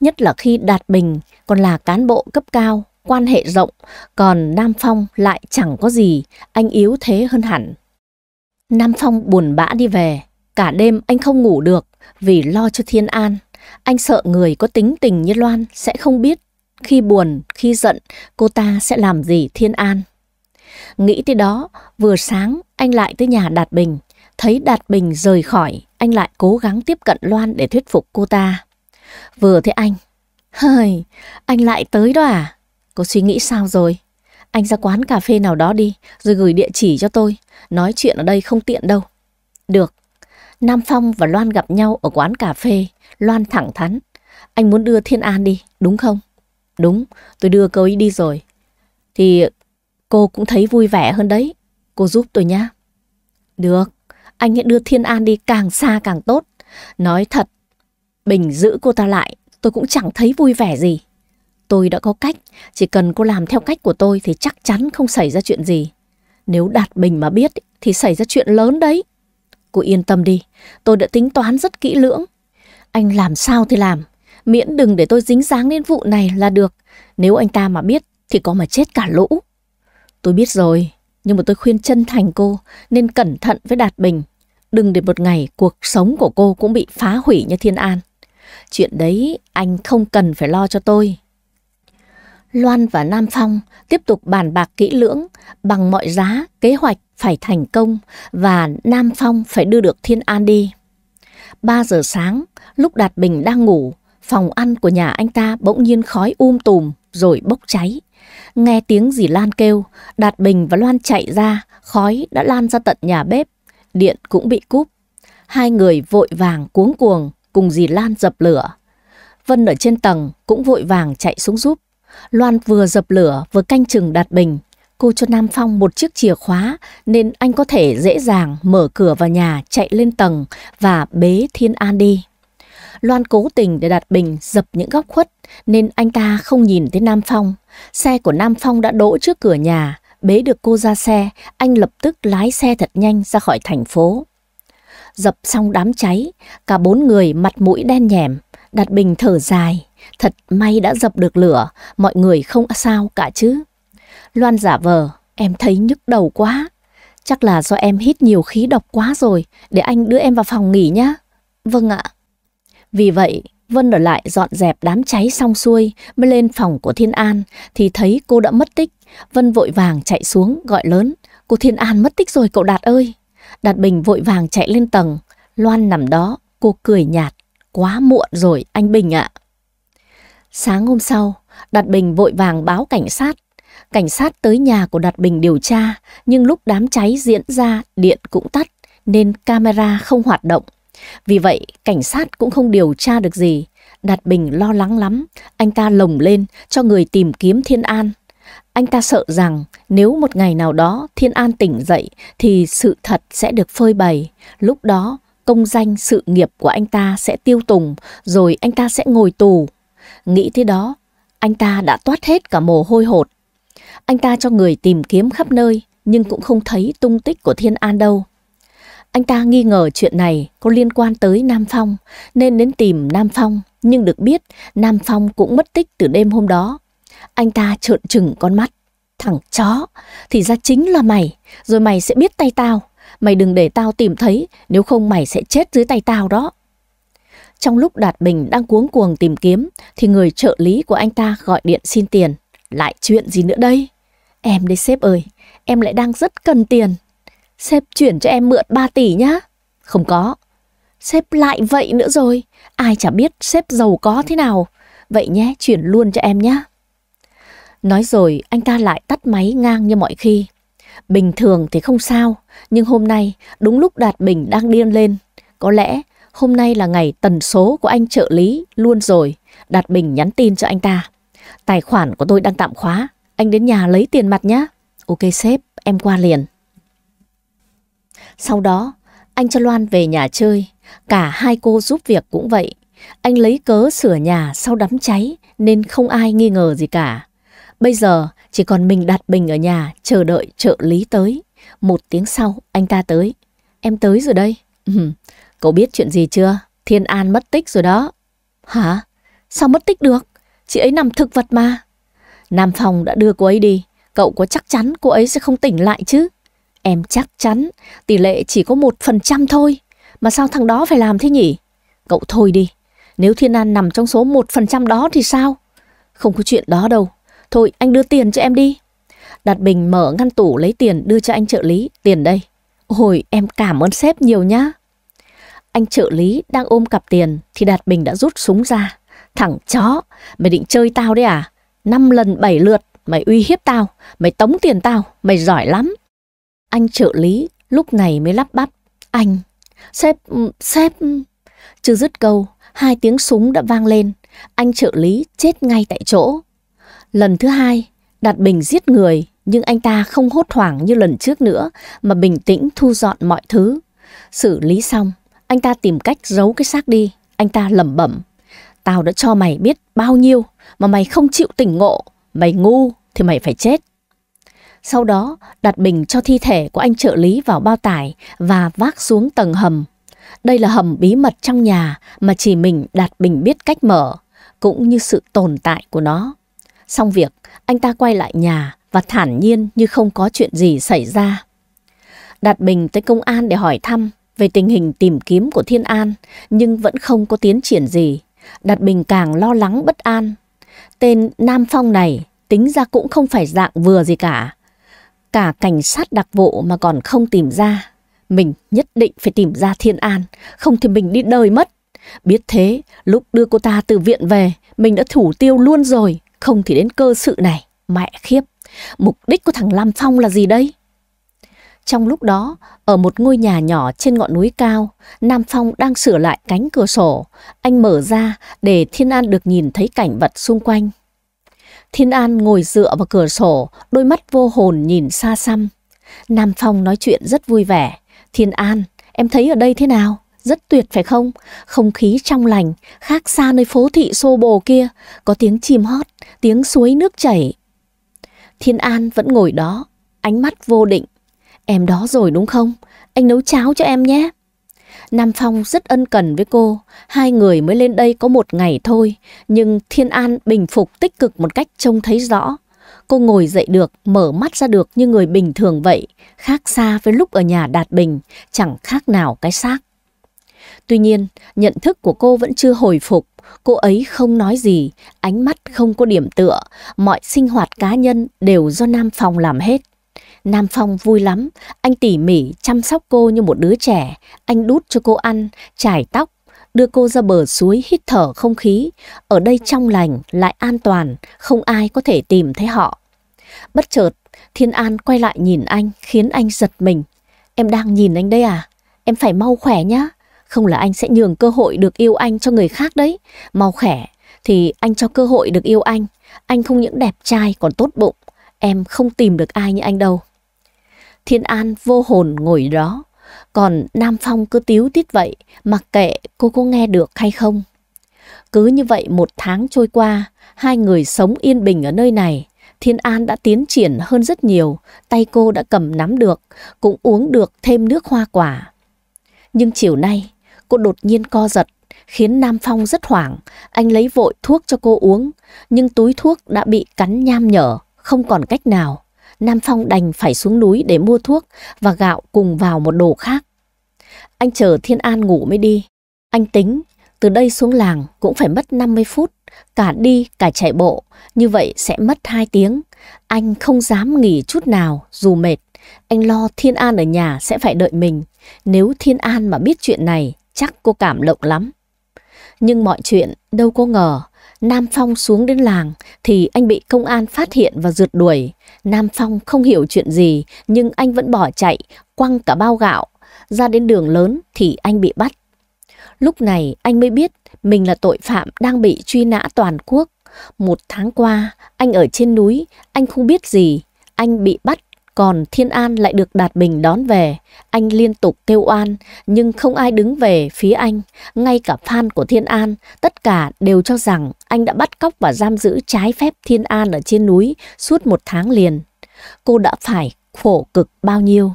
S1: Nhất là khi Đạt Bình còn là cán bộ cấp cao, quan hệ rộng, còn Nam Phong lại chẳng có gì, anh yếu thế hơn hẳn. Nam Phong buồn bã đi về, cả đêm anh không ngủ được vì lo cho Thiên An. Anh sợ người có tính tình như Loan sẽ không biết khi buồn, khi giận, cô ta sẽ làm gì Thiên An? Nghĩ tới đó, vừa sáng anh lại tới nhà Đạt Bình. Thấy Đạt Bình rời khỏi, anh lại cố gắng tiếp cận Loan để thuyết phục cô ta. Vừa thấy anh, hời, anh lại tới đó à? Cô suy nghĩ sao rồi? Anh ra quán cà phê nào đó đi, rồi gửi địa chỉ cho tôi. Nói chuyện ở đây không tiện đâu. Được. Nam Phong và Loan gặp nhau ở quán cà phê. Loan thẳng thắn. Anh muốn đưa Thiên An đi, đúng không? Đúng, tôi đưa cô ấy đi rồi. Thì cô cũng thấy vui vẻ hơn đấy. Cô giúp tôi nhá. Được, anh hãy đưa Thiên An đi càng xa càng tốt. Nói thật, Bình giữ cô ta lại, tôi cũng chẳng thấy vui vẻ gì. Tôi đã có cách, chỉ cần cô làm theo cách của tôi thì chắc chắn không xảy ra chuyện gì. Nếu Đạt Bình mà biết thì xảy ra chuyện lớn đấy. Cô yên tâm đi, tôi đã tính toán rất kỹ lưỡng. Anh làm sao thì làm, miễn đừng để tôi dính dáng đến vụ này là được. Nếu anh ta mà biết thì có mà chết cả lũ. Tôi biết rồi, nhưng mà tôi khuyên chân thành cô nên cẩn thận với Đạt Bình. Đừng để một ngày cuộc sống của cô cũng bị phá hủy như Thiên An. Chuyện đấy anh không cần phải lo cho tôi. Loan và Nam Phong tiếp tục bàn bạc kỹ lưỡng bằng mọi giá kế hoạch phải thành công và Nam Phong phải đưa được Thiên An đi. 3 giờ sáng, lúc Đạt Bình đang ngủ, Phòng ăn của nhà anh ta bỗng nhiên khói um tùm rồi bốc cháy. Nghe tiếng dì Lan kêu, Đạt Bình và Loan chạy ra, khói đã lan ra tận nhà bếp, điện cũng bị cúp. Hai người vội vàng cuống cuồng cùng dì Lan dập lửa. Vân ở trên tầng cũng vội vàng chạy xuống giúp. Loan vừa dập lửa vừa canh chừng Đạt Bình. Cô cho Nam Phong một chiếc chìa khóa nên anh có thể dễ dàng mở cửa vào nhà chạy lên tầng và bế Thiên An đi. Loan cố tình để đặt bình dập những góc khuất nên anh ta không nhìn thấy Nam Phong. Xe của Nam Phong đã đỗ trước cửa nhà, bế được cô ra xe, anh lập tức lái xe thật nhanh ra khỏi thành phố. Dập xong đám cháy, cả bốn người mặt mũi đen nhẻm, đặt bình thở dài. Thật may đã dập được lửa, mọi người không sao cả chứ. Loan giả vờ, em thấy nhức đầu quá. Chắc là do em hít nhiều khí độc quá rồi, để anh đưa em vào phòng nghỉ nhá. Vâng ạ. Vì vậy, Vân ở lại dọn dẹp đám cháy xong xuôi mới lên phòng của Thiên An thì thấy cô đã mất tích. Vân vội vàng chạy xuống gọi lớn. Cô Thiên An mất tích rồi cậu Đạt ơi. Đạt Bình vội vàng chạy lên tầng. Loan nằm đó, cô cười nhạt. Quá muộn rồi anh Bình ạ. Sáng hôm sau, Đạt Bình vội vàng báo cảnh sát. Cảnh sát tới nhà của Đạt Bình điều tra, nhưng lúc đám cháy diễn ra điện cũng tắt nên camera không hoạt động. Vì vậy, cảnh sát cũng không điều tra được gì. Đạt Bình lo lắng lắm, anh ta lồng lên cho người tìm kiếm Thiên An. Anh ta sợ rằng nếu một ngày nào đó Thiên An tỉnh dậy thì sự thật sẽ được phơi bày. Lúc đó, công danh sự nghiệp của anh ta sẽ tiêu tùng rồi anh ta sẽ ngồi tù. Nghĩ thế đó, anh ta đã toát hết cả mồ hôi hột. Anh ta cho người tìm kiếm khắp nơi nhưng cũng không thấy tung tích của Thiên An đâu. Anh ta nghi ngờ chuyện này có liên quan tới Nam Phong nên đến tìm Nam Phong nhưng được biết Nam Phong cũng mất tích từ đêm hôm đó. Anh ta trợn trừng con mắt. Thằng chó, thì ra chính là mày, rồi mày sẽ biết tay tao. Mày đừng để tao tìm thấy, nếu không mày sẽ chết dưới tay tao đó. Trong lúc Đạt Bình đang cuống cuồng tìm kiếm thì người trợ lý của anh ta gọi điện xin tiền. Lại chuyện gì nữa đây? Em đây sếp ơi, em lại đang rất cần tiền. Sếp chuyển cho em mượn 3 tỷ nhá. Không có. Sếp lại vậy nữa rồi. Ai chả biết sếp giàu có thế nào. Vậy nhé, chuyển luôn cho em nhá. Nói rồi anh ta lại tắt máy ngang như mọi khi. Bình thường thì không sao, nhưng hôm nay đúng lúc Đạt Bình đang điên lên. Có lẽ hôm nay là ngày tần số của anh trợ lý luôn rồi. Đạt Bình nhắn tin cho anh ta. Tài khoản của tôi đang tạm khóa, anh đến nhà lấy tiền mặt nhá. Ok sếp, em qua liền. Sau đó, anh cho Loan về nhà chơi. Cả hai cô giúp việc cũng vậy. Anh lấy cớ sửa nhà sau đám cháy nên không ai nghi ngờ gì cả. Bây giờ chỉ còn mình đặt Bình ở nhà chờ đợi trợ lý tới. Một tiếng sau anh ta tới. Em tới rồi đây. Ừ, cậu biết chuyện gì chưa? Thiên An mất tích rồi đó. Hả? Sao mất tích được? Chị ấy nằm thực vật mà. Nam Phong đã đưa cô ấy đi. Cậu có chắc chắn cô ấy sẽ không tỉnh lại chứ? Em chắc chắn tỷ lệ chỉ có một phần trăm thôi. Mà sao thằng đó phải làm thế nhỉ? Cậu thôi đi. Nếu Thiên An nằm trong số một phần trăm đó thì sao? Không có chuyện đó đâu. Thôi anh đưa tiền cho em đi. Đạt Bình mở ngăn tủ lấy tiền đưa cho anh trợ lý. Tiền đây. Ôi em cảm ơn sếp nhiều nhá. Anh trợ lý đang ôm cặp tiền thì Đạt Bình đã rút súng ra. Thằng chó, mày định chơi tao đấy à? Năm lần bảy lượt, mày uy hiếp tao, mày tống tiền tao, mày giỏi lắm. Anh trợ lý lúc này mới lắp bắp. Anh, sếp, sếp... Chưa dứt câu, hai tiếng súng đã vang lên. Anh trợ lý chết ngay tại chỗ. Lần thứ hai, đặt Bình giết người, nhưng anh ta không hốt hoảng như lần trước nữa mà bình tĩnh thu dọn mọi thứ. Xử lý xong, anh ta tìm cách giấu cái xác đi. Anh ta lẩm bẩm. Tao đã cho mày biết bao nhiêu mà mày không chịu tỉnh ngộ. Mày ngu thì mày phải chết. Sau đó, đặt bình cho thi thể của anh trợ lý vào bao tải và vác xuống tầng hầm. Đây là hầm bí mật trong nhà mà chỉ mình đặt Bình biết cách mở, cũng như sự tồn tại của nó. Xong việc, anh ta quay lại nhà và thản nhiên như không có chuyện gì xảy ra. Đạt Bình tới công an để hỏi thăm về tình hình tìm kiếm của Thiên An, nhưng vẫn không có tiến triển gì. Đạt Bình càng lo lắng bất an. Tên Nam Phong này tính ra cũng không phải dạng vừa gì cả. Cả cảnh sát đặc vụ mà còn không tìm ra. Mình nhất định phải tìm ra Thiên An, không thì mình đi đời mất. Biết thế, lúc đưa cô ta từ viện về, mình đã thủ tiêu luôn rồi, không thì đến cơ sự này. Mẹ khiếp, mục đích của thằng Lam Phong là gì đây? Trong lúc đó, ở một ngôi nhà nhỏ trên ngọn núi cao, Nam Phong đang sửa lại cánh cửa sổ. Anh mở ra để Thiên An được nhìn thấy cảnh vật xung quanh. Thiên An ngồi dựa vào cửa sổ, đôi mắt vô hồn nhìn xa xăm. Nam Phong nói chuyện rất vui vẻ. Thiên An, em thấy ở đây thế nào? Rất tuyệt phải không? Không khí trong lành, khác xa nơi phố thị xô bồ kia. Có tiếng chim hót, tiếng suối nước chảy. Thiên An vẫn ngồi đó, ánh mắt vô định. Em đó rồi đúng không? Anh nấu cháo cho em nhé. Nam Phong rất ân cần với cô, hai người mới lên đây có một ngày thôi, nhưng Thiên An bình phục tích cực một cách trông thấy rõ. Cô ngồi dậy được, mở mắt ra được như người bình thường vậy, khác xa với lúc ở nhà Đạt Bình, chẳng khác nào cái xác. Tuy nhiên, nhận thức của cô vẫn chưa hồi phục, cô ấy không nói gì, ánh mắt không có điểm tựa, mọi sinh hoạt cá nhân đều do Nam Phong làm hết. Nam Phong vui lắm, anh tỉ mỉ chăm sóc cô như một đứa trẻ, anh đút cho cô ăn, chải tóc, đưa cô ra bờ suối hít thở không khí, ở đây trong lành, lại an toàn, không ai có thể tìm thấy họ. Bất chợt, Thiên An quay lại nhìn anh, khiến anh giật mình. Em đang nhìn anh đây à? Em phải mau khỏe nhá, không là anh sẽ nhường cơ hội được yêu anh cho người khác đấy. Mau khỏe, thì anh cho cơ hội được yêu anh. Anh không những đẹp trai còn tốt bụng, em không tìm được ai như anh đâu. Thiên An vô hồn ngồi đó. Còn Nam Phong cứ tiếu tiết vậy, mặc kệ cô có nghe được hay không. Cứ như vậy một tháng trôi qua, hai người sống yên bình ở nơi này. Thiên An đã tiến triển hơn rất nhiều, tay cô đã cầm nắm được, cũng uống được thêm nước hoa quả. Nhưng chiều nay, cô đột nhiên co giật, khiến Nam Phong rất hoảng. Anh lấy vội thuốc cho cô uống, nhưng túi thuốc đã bị cắn nham nhở, không còn cách nào. Nam Phong đành phải xuống núi để mua thuốc và gạo cùng vào một đồ khác. Anh chờ Thiên An ngủ mới đi. Anh tính, từ đây xuống làng cũng phải mất 50 phút, cả đi cả chạy bộ, như vậy sẽ mất 2 tiếng. Anh không dám nghỉ chút nào dù mệt, anh lo Thiên An ở nhà sẽ phải đợi mình. Nếu Thiên An mà biết chuyện này, chắc cô cảm động lắm. Nhưng mọi chuyện đâu có ngờ, Nam Phong xuống đến làng thì anh bị công an phát hiện và rượt đuổi. Nam Phong không hiểu chuyện gì nhưng anh vẫn bỏ chạy, quăng cả bao gạo. Ra đến đường lớn thì anh bị bắt. Lúc này anh mới biết mình là tội phạm đang bị truy nã toàn quốc. Một tháng qua, anh ở trên núi, anh không biết gì. Anh bị bắt còn Thiên An lại được Đạt Bình đón về, anh liên tục kêu oan, nhưng không ai đứng về phía anh, ngay cả fan của Thiên An, tất cả đều cho rằng anh đã bắt cóc và giam giữ trái phép Thiên An ở trên núi suốt một tháng liền. Cô đã phải khổ cực bao nhiêu.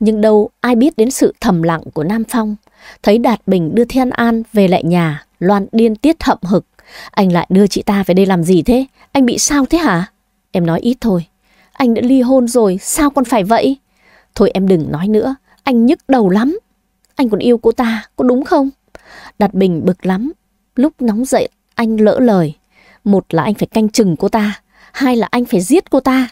S1: Nhưng đâu ai biết đến sự thầm lặng của Nam Phong. Thấy Đạt Bình đưa Thiên An về lại nhà, Loan điên tiết hậm hực. Anh lại đưa chị ta về đây làm gì thế? Anh bị sao thế hả? Em nói ít thôi anh đã ly hôn rồi, sao con phải vậy? Thôi em đừng nói nữa, anh nhức đầu lắm. Anh còn yêu cô ta, có đúng không? Đạt Bình bực lắm, lúc nóng dậy anh lỡ lời. Một là anh phải canh chừng cô ta, hai là anh phải giết cô ta.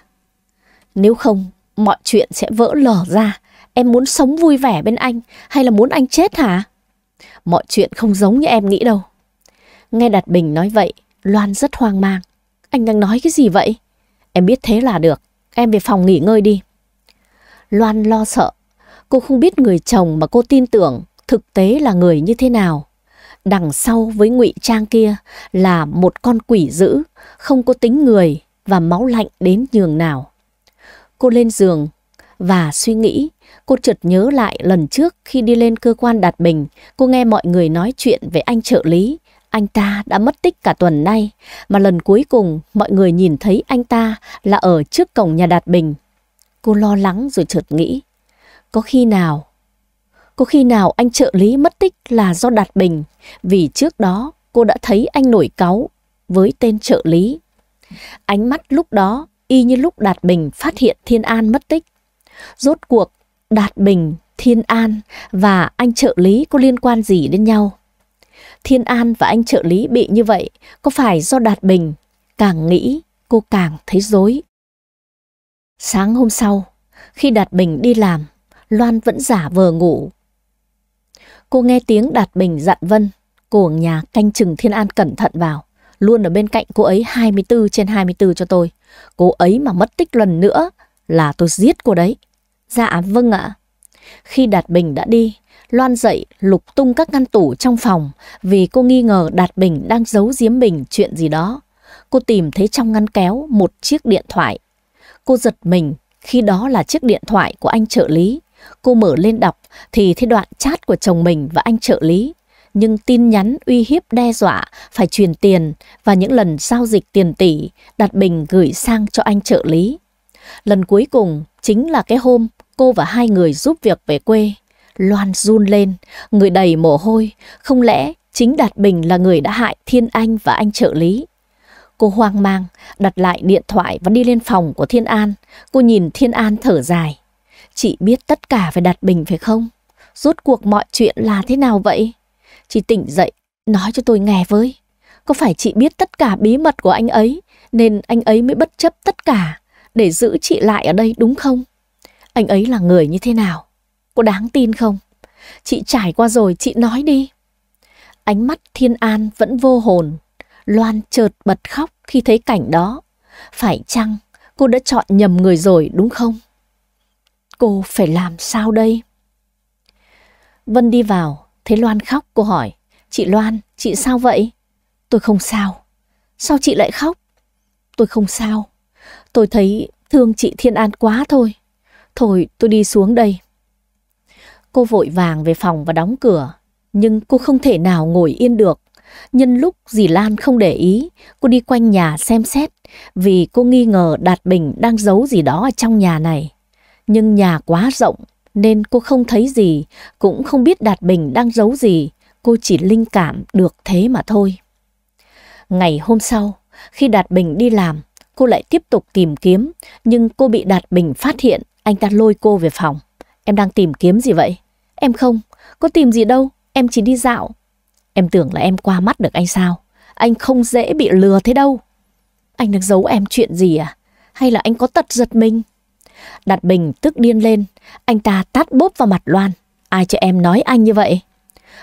S1: Nếu không, mọi chuyện sẽ vỡ lở ra. Em muốn sống vui vẻ bên anh hay là muốn anh chết hả? Mọi chuyện không giống như em nghĩ đâu. Nghe Đạt Bình nói vậy, Loan rất hoang mang. Anh đang nói cái gì vậy? Em biết thế là được. Em về phòng nghỉ ngơi đi. Loan lo sợ. Cô không biết người chồng mà cô tin tưởng thực tế là người như thế nào. Đằng sau với ngụy trang kia là một con quỷ dữ, không có tính người và máu lạnh đến nhường nào. Cô lên giường và suy nghĩ, cô chợt nhớ lại lần trước khi đi lên cơ quan đặt bình, cô nghe mọi người nói chuyện về anh trợ lý. Anh ta đã mất tích cả tuần nay, mà lần cuối cùng mọi người nhìn thấy anh ta là ở trước cổng nhà Đạt Bình. Cô lo lắng rồi chợt nghĩ, có khi nào, có khi nào anh trợ lý mất tích là do Đạt Bình, vì trước đó cô đã thấy anh nổi cáu với tên trợ lý. Ánh mắt lúc đó y như lúc Đạt Bình phát hiện Thiên An mất tích. Rốt cuộc, Đạt Bình, Thiên An và anh trợ lý có liên quan gì đến nhau? Thiên An và anh trợ lý bị như vậy có phải do Đạt Bình? Càng nghĩ, cô càng thấy dối. Sáng hôm sau, khi Đạt Bình đi làm, Loan vẫn giả vờ ngủ. Cô nghe tiếng Đạt Bình dặn Vân, cô ở nhà canh chừng Thiên An cẩn thận vào. Luôn ở bên cạnh cô ấy 24 trên 24 cho tôi. Cô ấy mà mất tích lần nữa là tôi giết cô đấy. Dạ vâng ạ. Khi Đạt Bình đã đi, Loan dậy lục tung các ngăn tủ trong phòng vì cô nghi ngờ Đạt Bình đang giấu giếm mình chuyện gì đó. Cô tìm thấy trong ngăn kéo một chiếc điện thoại. Cô giật mình khi đó là chiếc điện thoại của anh trợ lý. Cô mở lên đọc thì thấy đoạn chat của chồng mình và anh trợ lý. Nhưng tin nhắn uy hiếp đe dọa phải truyền tiền và những lần giao dịch tiền tỷ Đạt Bình gửi sang cho anh trợ lý. Lần cuối cùng chính là cái hôm cô và hai người giúp việc về quê. Loan run lên, người đầy mồ hôi, không lẽ chính Đạt Bình là người đã hại Thiên Anh và anh trợ lý. Cô hoang mang, đặt lại điện thoại và đi lên phòng của Thiên An. Cô nhìn Thiên An thở dài. Chị biết tất cả về Đạt Bình phải không? Rốt cuộc mọi chuyện là thế nào vậy? Chị tỉnh dậy, nói cho tôi nghe với. Có phải chị biết tất cả bí mật của anh ấy, nên anh ấy mới bất chấp tất cả để giữ chị lại ở đây đúng không? Anh ấy là người như thế nào? Có đáng tin không? Chị trải qua rồi, chị nói đi. Ánh mắt Thiên An vẫn vô hồn. Loan chợt bật khóc khi thấy cảnh đó. Phải chăng cô đã chọn nhầm người rồi đúng không? Cô phải làm sao đây? Vân đi vào, thấy Loan khóc cô hỏi. Chị Loan, chị sao vậy? Tôi không sao. Sao chị lại khóc? Tôi không sao. Tôi thấy thương chị Thiên An quá thôi. Thôi tôi đi xuống đây. Cô vội vàng về phòng và đóng cửa, nhưng cô không thể nào ngồi yên được. Nhân lúc dì Lan không để ý, cô đi quanh nhà xem xét vì cô nghi ngờ Đạt Bình đang giấu gì đó ở trong nhà này. Nhưng nhà quá rộng nên cô không thấy gì, cũng không biết Đạt Bình đang giấu gì, cô chỉ linh cảm được thế mà thôi. Ngày hôm sau, khi Đạt Bình đi làm, cô lại tiếp tục tìm kiếm, nhưng cô bị Đạt Bình phát hiện, anh ta lôi cô về phòng. Em đang tìm kiếm gì vậy? Em không, có tìm gì đâu, em chỉ đi dạo. Em tưởng là em qua mắt được anh sao? Anh không dễ bị lừa thế đâu. Anh đang giấu em chuyện gì à? Hay là anh có tật giật mình? Đạt Bình tức điên lên, anh ta tát bốp vào mặt Loan. Ai cho em nói anh như vậy?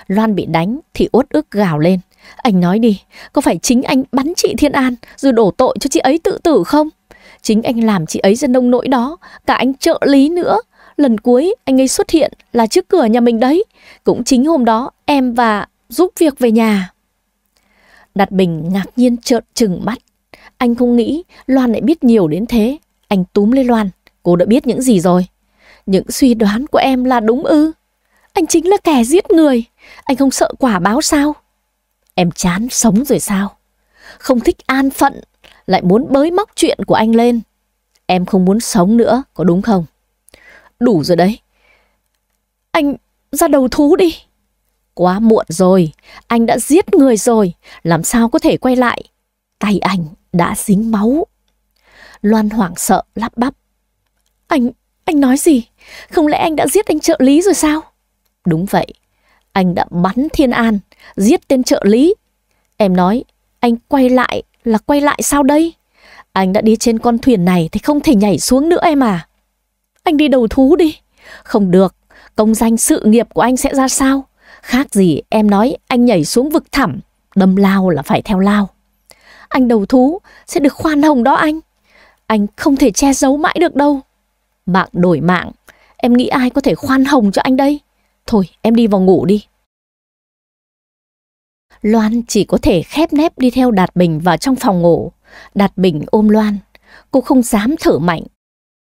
S1: Loan bị đánh thì uất ức gào lên. Anh nói đi, có phải chính anh bắn chị Thiên An rồi đổ tội cho chị ấy tự tử không? Chính anh làm chị ấy ra nông nỗi đó, cả anh trợ lý nữa lần cuối anh ấy xuất hiện là trước cửa nhà mình đấy. Cũng chính hôm đó em và giúp việc về nhà. Đạt Bình ngạc nhiên trợn trừng mắt. Anh không nghĩ Loan lại biết nhiều đến thế. Anh túm lấy Loan. Cô đã biết những gì rồi? Những suy đoán của em là đúng ư? Anh chính là kẻ giết người. Anh không sợ quả báo sao? Em chán sống rồi sao? Không thích an phận, lại muốn bới móc chuyện của anh lên. Em không muốn sống nữa, có đúng không? đủ rồi đấy. Anh ra đầu thú đi. Quá muộn rồi, anh đã giết người rồi, làm sao có thể quay lại. Tay anh đã dính máu. Loan hoảng sợ lắp bắp. Anh, anh nói gì? Không lẽ anh đã giết anh trợ lý rồi sao? Đúng vậy, anh đã bắn Thiên An, giết tên trợ lý. Em nói, anh quay lại là quay lại sao đây? Anh đã đi trên con thuyền này thì không thể nhảy xuống nữa em à anh đi đầu thú đi. Không được, công danh sự nghiệp của anh sẽ ra sao? Khác gì em nói anh nhảy xuống vực thẳm, đâm lao là phải theo lao. Anh đầu thú sẽ được khoan hồng đó anh. Anh không thể che giấu mãi được đâu. Mạng đổi mạng, em nghĩ ai có thể khoan hồng cho anh đây? Thôi em đi vào ngủ đi. Loan chỉ có thể khép nép đi theo Đạt Bình vào trong phòng ngủ. Đạt Bình ôm Loan. Cô không dám thở mạnh.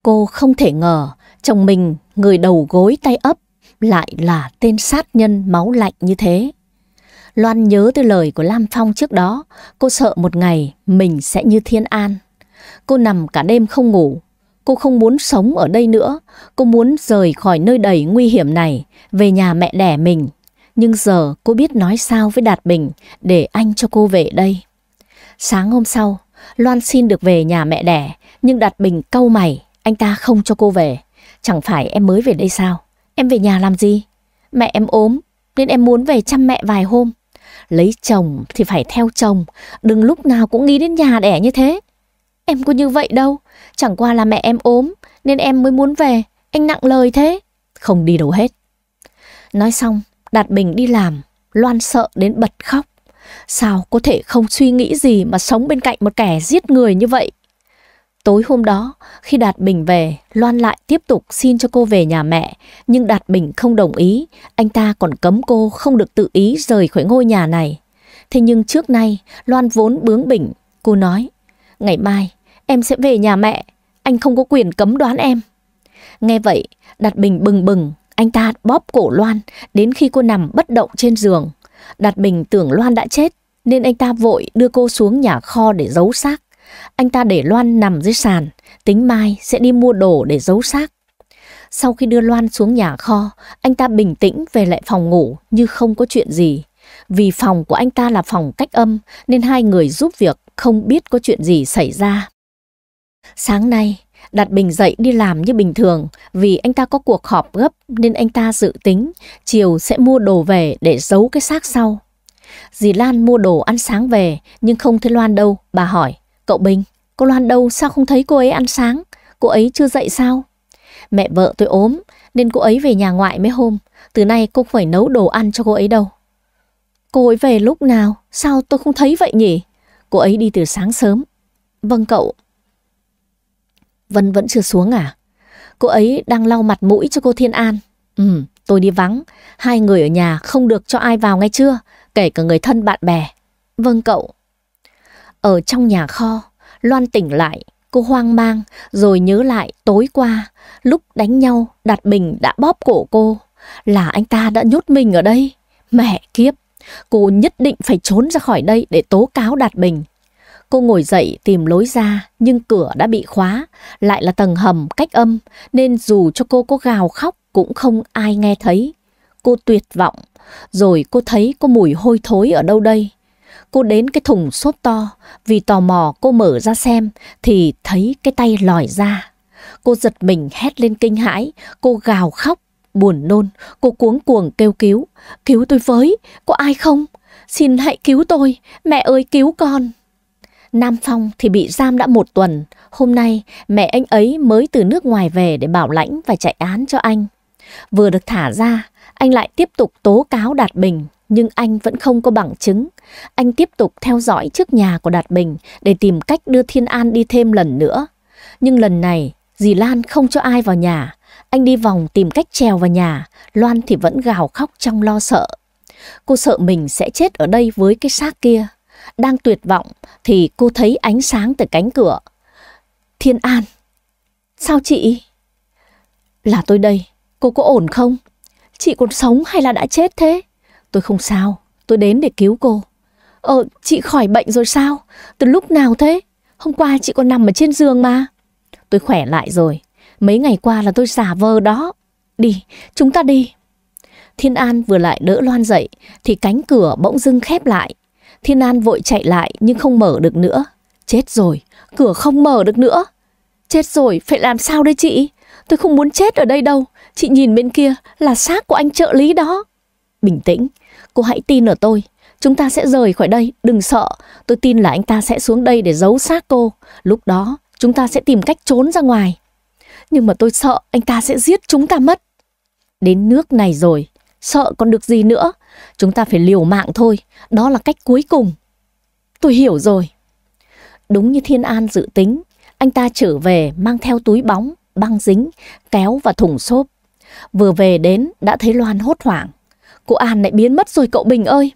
S1: Cô không thể ngờ chồng mình, người đầu gối tay ấp, lại là tên sát nhân máu lạnh như thế. Loan nhớ tới lời của Lam Phong trước đó, cô sợ một ngày mình sẽ như Thiên An. Cô nằm cả đêm không ngủ, cô không muốn sống ở đây nữa, cô muốn rời khỏi nơi đầy nguy hiểm này, về nhà mẹ đẻ mình. Nhưng giờ cô biết nói sao với Đạt Bình để anh cho cô về đây. Sáng hôm sau, Loan xin được về nhà mẹ đẻ, nhưng Đạt Bình cau mày, anh ta không cho cô về. Chẳng phải em mới về đây sao? Em về nhà làm gì? Mẹ em ốm, nên em muốn về chăm mẹ vài hôm. Lấy chồng thì phải theo chồng, đừng lúc nào cũng nghĩ đến nhà đẻ như thế. Em có như vậy đâu, chẳng qua là mẹ em ốm, nên em mới muốn về. Anh nặng lời thế. Không đi đâu hết. Nói xong, Đạt Bình đi làm, Loan sợ đến bật khóc. Sao có thể không suy nghĩ gì mà sống bên cạnh một kẻ giết người như vậy? Tối hôm đó, khi Đạt Bình về, Loan lại tiếp tục xin cho cô về nhà mẹ, nhưng Đạt Bình không đồng ý, anh ta còn cấm cô không được tự ý rời khỏi ngôi nhà này. Thế nhưng trước nay, Loan vốn bướng bỉnh, cô nói, ngày mai em sẽ về nhà mẹ, anh không có quyền cấm đoán em. Nghe vậy, Đạt Bình bừng bừng, anh ta bóp cổ Loan đến khi cô nằm bất động trên giường. Đạt Bình tưởng Loan đã chết nên anh ta vội đưa cô xuống nhà kho để giấu xác. Anh ta để Loan nằm dưới sàn, tính mai sẽ đi mua đồ để giấu xác. Sau khi đưa Loan xuống nhà kho, anh ta bình tĩnh về lại phòng ngủ như không có chuyện gì. Vì phòng của anh ta là phòng cách âm nên hai người giúp việc không biết có chuyện gì xảy ra. Sáng nay, Đạt Bình dậy đi làm như bình thường vì anh ta có cuộc họp gấp nên anh ta dự tính chiều sẽ mua đồ về để giấu cái xác sau. Dì Lan mua đồ ăn sáng về nhưng không thấy Loan đâu, bà hỏi. Cậu Bình, cô Loan đâu sao không thấy cô ấy ăn sáng? Cô ấy chưa dậy sao? Mẹ vợ tôi ốm nên cô ấy về nhà ngoại mấy hôm. Từ nay cô phải nấu đồ ăn cho cô ấy đâu. Cô ấy về lúc nào? Sao tôi không thấy vậy nhỉ? Cô ấy đi từ sáng sớm. Vâng cậu. Vân vẫn chưa xuống à? Cô ấy đang lau mặt mũi cho cô Thiên An. Ừ, tôi đi vắng. Hai người ở nhà không được cho ai vào ngay chưa? Kể cả người thân bạn bè. Vâng cậu. Ở trong nhà kho, Loan tỉnh lại, cô hoang mang rồi nhớ lại tối qua, lúc đánh nhau Đạt Bình đã bóp cổ cô, là anh ta đã nhốt mình ở đây. Mẹ kiếp, cô nhất định phải trốn ra khỏi đây để tố cáo Đạt Bình. Cô ngồi dậy tìm lối ra nhưng cửa đã bị khóa, lại là tầng hầm cách âm nên dù cho cô có gào khóc cũng không ai nghe thấy. Cô tuyệt vọng, rồi cô thấy có mùi hôi thối ở đâu đây. Cô đến cái thùng xốp to, vì tò mò cô mở ra xem thì thấy cái tay lòi ra. Cô giật mình hét lên kinh hãi, cô gào khóc, buồn nôn, cô cuống cuồng kêu cứu. Cứu tôi với, có ai không? Xin hãy cứu tôi, mẹ ơi cứu con. Nam Phong thì bị giam đã một tuần. Hôm nay, mẹ anh ấy mới từ nước ngoài về để bảo lãnh và chạy án cho anh. Vừa được thả ra, anh lại tiếp tục tố cáo Đạt Bình nhưng anh vẫn không có bằng chứng. Anh tiếp tục theo dõi trước nhà của Đạt Bình để tìm cách đưa Thiên An đi thêm lần nữa. Nhưng lần này, dì Lan không cho ai vào nhà. Anh đi vòng tìm cách trèo vào nhà, Loan thì vẫn gào khóc trong lo sợ. Cô sợ mình sẽ chết ở đây với cái xác kia. Đang tuyệt vọng thì cô thấy ánh sáng từ cánh cửa. Thiên An! Sao chị? Là tôi đây, cô có ổn không? Chị còn sống hay là đã chết thế? Tôi không sao, tôi đến để cứu cô. Ờ, chị khỏi bệnh rồi sao? Từ lúc nào thế? Hôm qua chị còn nằm ở trên giường mà. Tôi khỏe lại rồi, mấy ngày qua là tôi giả vờ đó. Đi, chúng ta đi. Thiên An vừa lại đỡ Loan dậy thì cánh cửa bỗng dưng khép lại. Thiên An vội chạy lại nhưng không mở được nữa. Chết rồi, cửa không mở được nữa. Chết rồi, phải làm sao đây chị? Tôi không muốn chết ở đây đâu. Chị nhìn bên kia là xác của anh trợ lý đó bình tĩnh. Cô hãy tin ở tôi. Chúng ta sẽ rời khỏi đây, đừng sợ. Tôi tin là anh ta sẽ xuống đây để giấu xác cô. Lúc đó, chúng ta sẽ tìm cách trốn ra ngoài. Nhưng mà tôi sợ anh ta sẽ giết chúng ta mất. Đến nước này rồi, sợ còn được gì nữa. Chúng ta phải liều mạng thôi, đó là cách cuối cùng. Tôi hiểu rồi. Đúng như Thiên An dự tính, anh ta trở về mang theo túi bóng, băng dính, kéo và thùng xốp. Vừa về đến đã thấy Loan hốt hoảng. Cô An lại biến mất rồi cậu Bình ơi.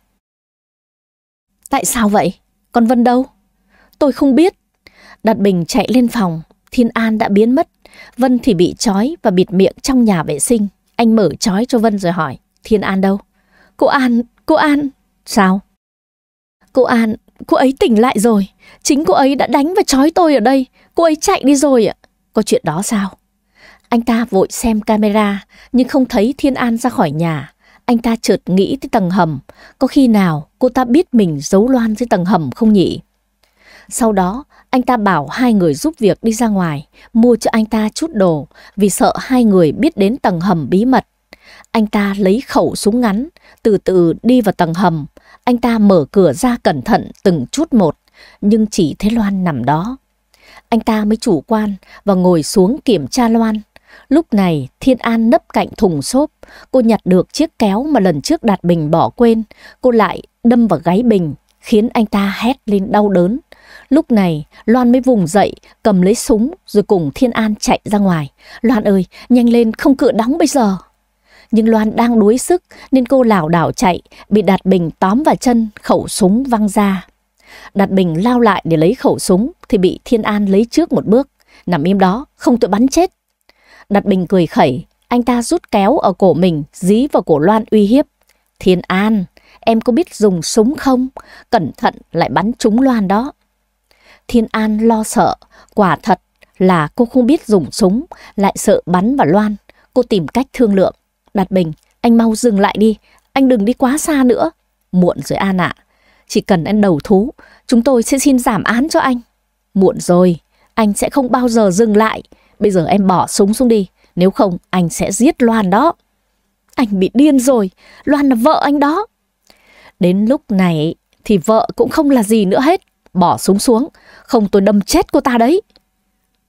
S1: Tại sao vậy? Con Vân đâu? Tôi không biết. Đạt Bình chạy lên phòng, Thiên An đã biến mất. Vân thì bị trói và bịt miệng trong nhà vệ sinh. Anh mở trói cho Vân rồi hỏi, Thiên An đâu? Cô An, cô An, sao? Cô An, cô ấy tỉnh lại rồi. Chính cô ấy đã đánh và trói tôi ở đây. Cô ấy chạy đi rồi ạ. Có chuyện đó sao? Anh ta vội xem camera nhưng không thấy Thiên An ra khỏi nhà anh ta chợt nghĩ tới tầng hầm. Có khi nào cô ta biết mình giấu loan dưới tầng hầm không nhỉ? Sau đó, anh ta bảo hai người giúp việc đi ra ngoài, mua cho anh ta chút đồ vì sợ hai người biết đến tầng hầm bí mật. Anh ta lấy khẩu súng ngắn, từ từ đi vào tầng hầm. Anh ta mở cửa ra cẩn thận từng chút một, nhưng chỉ thấy Loan nằm đó. Anh ta mới chủ quan và ngồi xuống kiểm tra Loan. Lúc này, Thiên An nấp cạnh thùng xốp. Cô nhặt được chiếc kéo mà lần trước Đạt Bình bỏ quên. Cô lại đâm vào gáy Bình, khiến anh ta hét lên đau đớn. Lúc này, Loan mới vùng dậy, cầm lấy súng rồi cùng Thiên An chạy ra ngoài. Loan ơi, nhanh lên, không cửa đóng bây giờ. Nhưng Loan đang đuối sức nên cô lảo đảo chạy, bị Đạt Bình tóm vào chân, khẩu súng văng ra. Đạt Bình lao lại để lấy khẩu súng thì bị Thiên An lấy trước một bước. Nằm im đó, không tự bắn chết. Đặt Bình cười khẩy, anh ta rút kéo ở cổ mình, dí vào cổ Loan uy hiếp. Thiên An, em có biết dùng súng không? Cẩn thận lại bắn trúng Loan đó. Thiên An lo sợ, quả thật là cô không biết dùng súng, lại sợ bắn vào Loan. Cô tìm cách thương lượng. Đạt Bình, anh mau dừng lại đi, anh đừng đi quá xa nữa. Muộn rồi An ạ, chỉ cần anh đầu thú, chúng tôi sẽ xin giảm án cho anh. Muộn rồi, anh sẽ không bao giờ dừng lại. Bây giờ em bỏ súng xuống đi, nếu không anh sẽ giết Loan đó. Anh bị điên rồi, Loan là vợ anh đó. Đến lúc này thì vợ cũng không là gì nữa hết. Bỏ súng xuống, không tôi đâm chết cô ta đấy.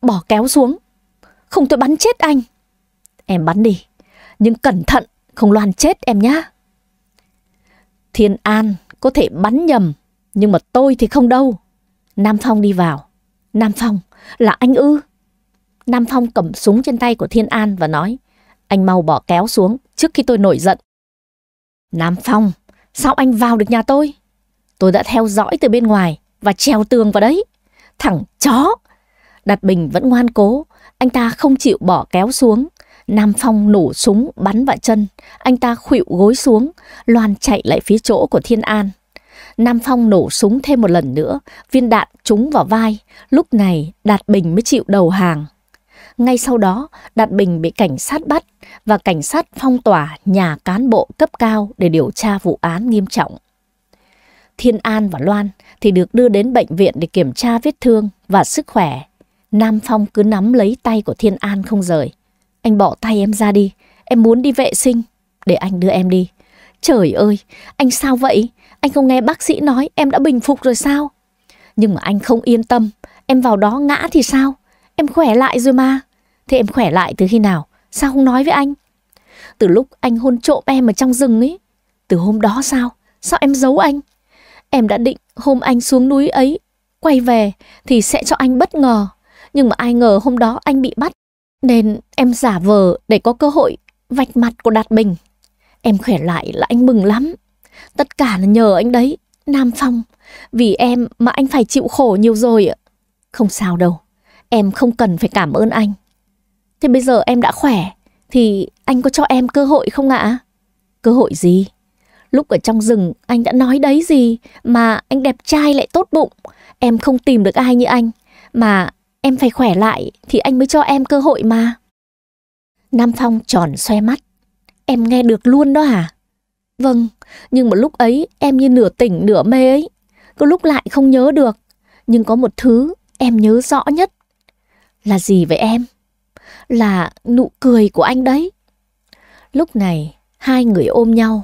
S1: Bỏ kéo xuống, không tôi bắn chết anh. Em bắn đi, nhưng cẩn thận, không Loan chết em nhá. Thiên An có thể bắn nhầm, nhưng mà tôi thì không đâu. Nam Phong đi vào. Nam Phong, là anh ư? Nam Phong cầm súng trên tay của Thiên An và nói Anh mau bỏ kéo xuống trước khi tôi nổi giận. Nam Phong, sao anh vào được nhà tôi? Tôi đã theo dõi từ bên ngoài và treo tường vào đấy. Thằng chó! Đạt Bình vẫn ngoan cố, anh ta không chịu bỏ kéo xuống. Nam Phong nổ súng bắn vào chân, anh ta khuỵu gối xuống, Loan chạy lại phía chỗ của Thiên An. Nam Phong nổ súng thêm một lần nữa, viên đạn trúng vào vai, lúc này Đạt Bình mới chịu đầu hàng. Ngay sau đó, Đạt Bình bị cảnh sát bắt và cảnh sát phong tỏa nhà cán bộ cấp cao để điều tra vụ án nghiêm trọng. Thiên An và Loan thì được đưa đến bệnh viện để kiểm tra vết thương và sức khỏe. Nam Phong cứ nắm lấy tay của Thiên An không rời. Anh bỏ tay em ra đi, em muốn đi vệ sinh, để anh đưa em đi. Trời ơi, anh sao vậy? Anh không nghe bác sĩ nói em đã bình phục rồi sao? Nhưng mà anh không yên tâm, em vào đó ngã thì sao? Em khỏe lại rồi mà. Thế em khỏe lại từ khi nào? Sao không nói với anh? Từ lúc anh hôn trộm em ở trong rừng ấy. Từ hôm đó sao? Sao em giấu anh? Em đã định hôm anh xuống núi ấy, quay về thì sẽ cho anh bất ngờ. Nhưng mà ai ngờ hôm đó anh bị bắt. Nên em giả vờ để có cơ hội vạch mặt của Đạt Bình. Em khỏe lại là anh mừng lắm. Tất cả là nhờ anh đấy, Nam Phong. Vì em mà anh phải chịu khổ nhiều rồi ạ. Không sao đâu em không cần phải cảm ơn anh. Thế bây giờ em đã khỏe, thì anh có cho em cơ hội không ạ? Cơ hội gì? Lúc ở trong rừng anh đã nói đấy gì mà anh đẹp trai lại tốt bụng. Em không tìm được ai như anh, mà em phải khỏe lại thì anh mới cho em cơ hội mà. Nam Phong tròn xoe mắt. Em nghe được luôn đó hả? Vâng, nhưng một lúc ấy em như nửa tỉnh nửa mê ấy. Có lúc lại không nhớ được. Nhưng có một thứ em nhớ rõ nhất là gì vậy em? Là nụ cười của anh đấy. Lúc này, hai người ôm nhau.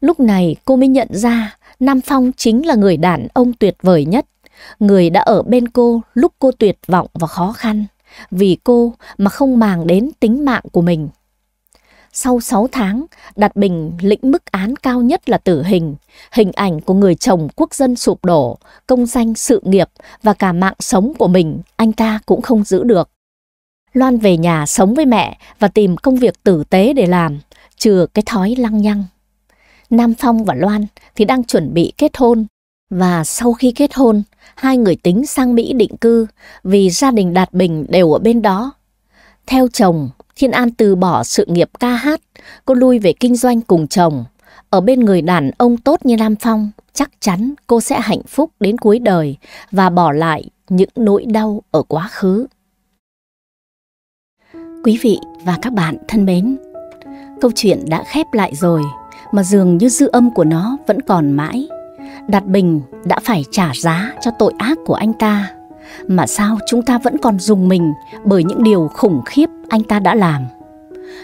S1: Lúc này cô mới nhận ra Nam Phong chính là người đàn ông tuyệt vời nhất. Người đã ở bên cô lúc cô tuyệt vọng và khó khăn. Vì cô mà không màng đến tính mạng của mình. Sau 6 tháng, đặt Bình lĩnh mức án cao nhất là tử hình. Hình ảnh của người chồng quốc dân sụp đổ, công danh sự nghiệp và cả mạng sống của mình anh ta cũng không giữ được. Loan về nhà sống với mẹ và tìm công việc tử tế để làm, trừ cái thói lăng nhăng. Nam Phong và Loan thì đang chuẩn bị kết hôn. Và sau khi kết hôn, hai người tính sang Mỹ định cư vì gia đình Đạt Bình đều ở bên đó. Theo chồng, Thiên An từ bỏ sự nghiệp ca hát, cô lui về kinh doanh cùng chồng. Ở bên người đàn ông tốt như Nam Phong, chắc chắn cô sẽ hạnh phúc đến cuối đời và bỏ lại những nỗi đau ở quá khứ. Quý vị và các bạn thân mến, câu chuyện đã khép lại rồi mà dường như dư âm của nó vẫn còn mãi. Đạt Bình đã phải trả giá cho tội ác của anh ta. Mà sao chúng ta vẫn còn dùng mình bởi những điều khủng khiếp anh ta đã làm.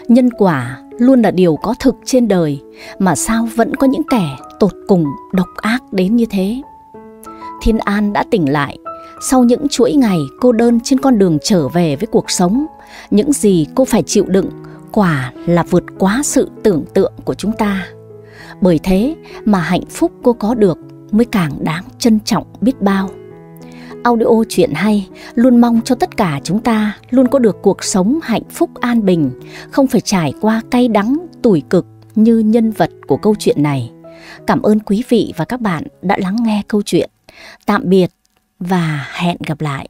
S1: Nhân quả luôn là điều có thực trên đời mà sao vẫn có những kẻ tột cùng độc ác đến như thế. Thiên An đã tỉnh lại sau những chuỗi ngày cô đơn trên con đường trở về với cuộc sống. Những gì cô phải chịu đựng quả là vượt quá sự tưởng tượng của chúng ta. Bởi thế mà hạnh phúc cô có được mới càng đáng trân trọng biết bao. Audio chuyện hay luôn mong cho tất cả chúng ta luôn có được cuộc sống hạnh phúc an bình, không phải trải qua cay đắng, tủi cực như nhân vật của câu chuyện này. Cảm ơn quý vị và các bạn đã lắng nghe câu chuyện. Tạm biệt và hẹn gặp lại.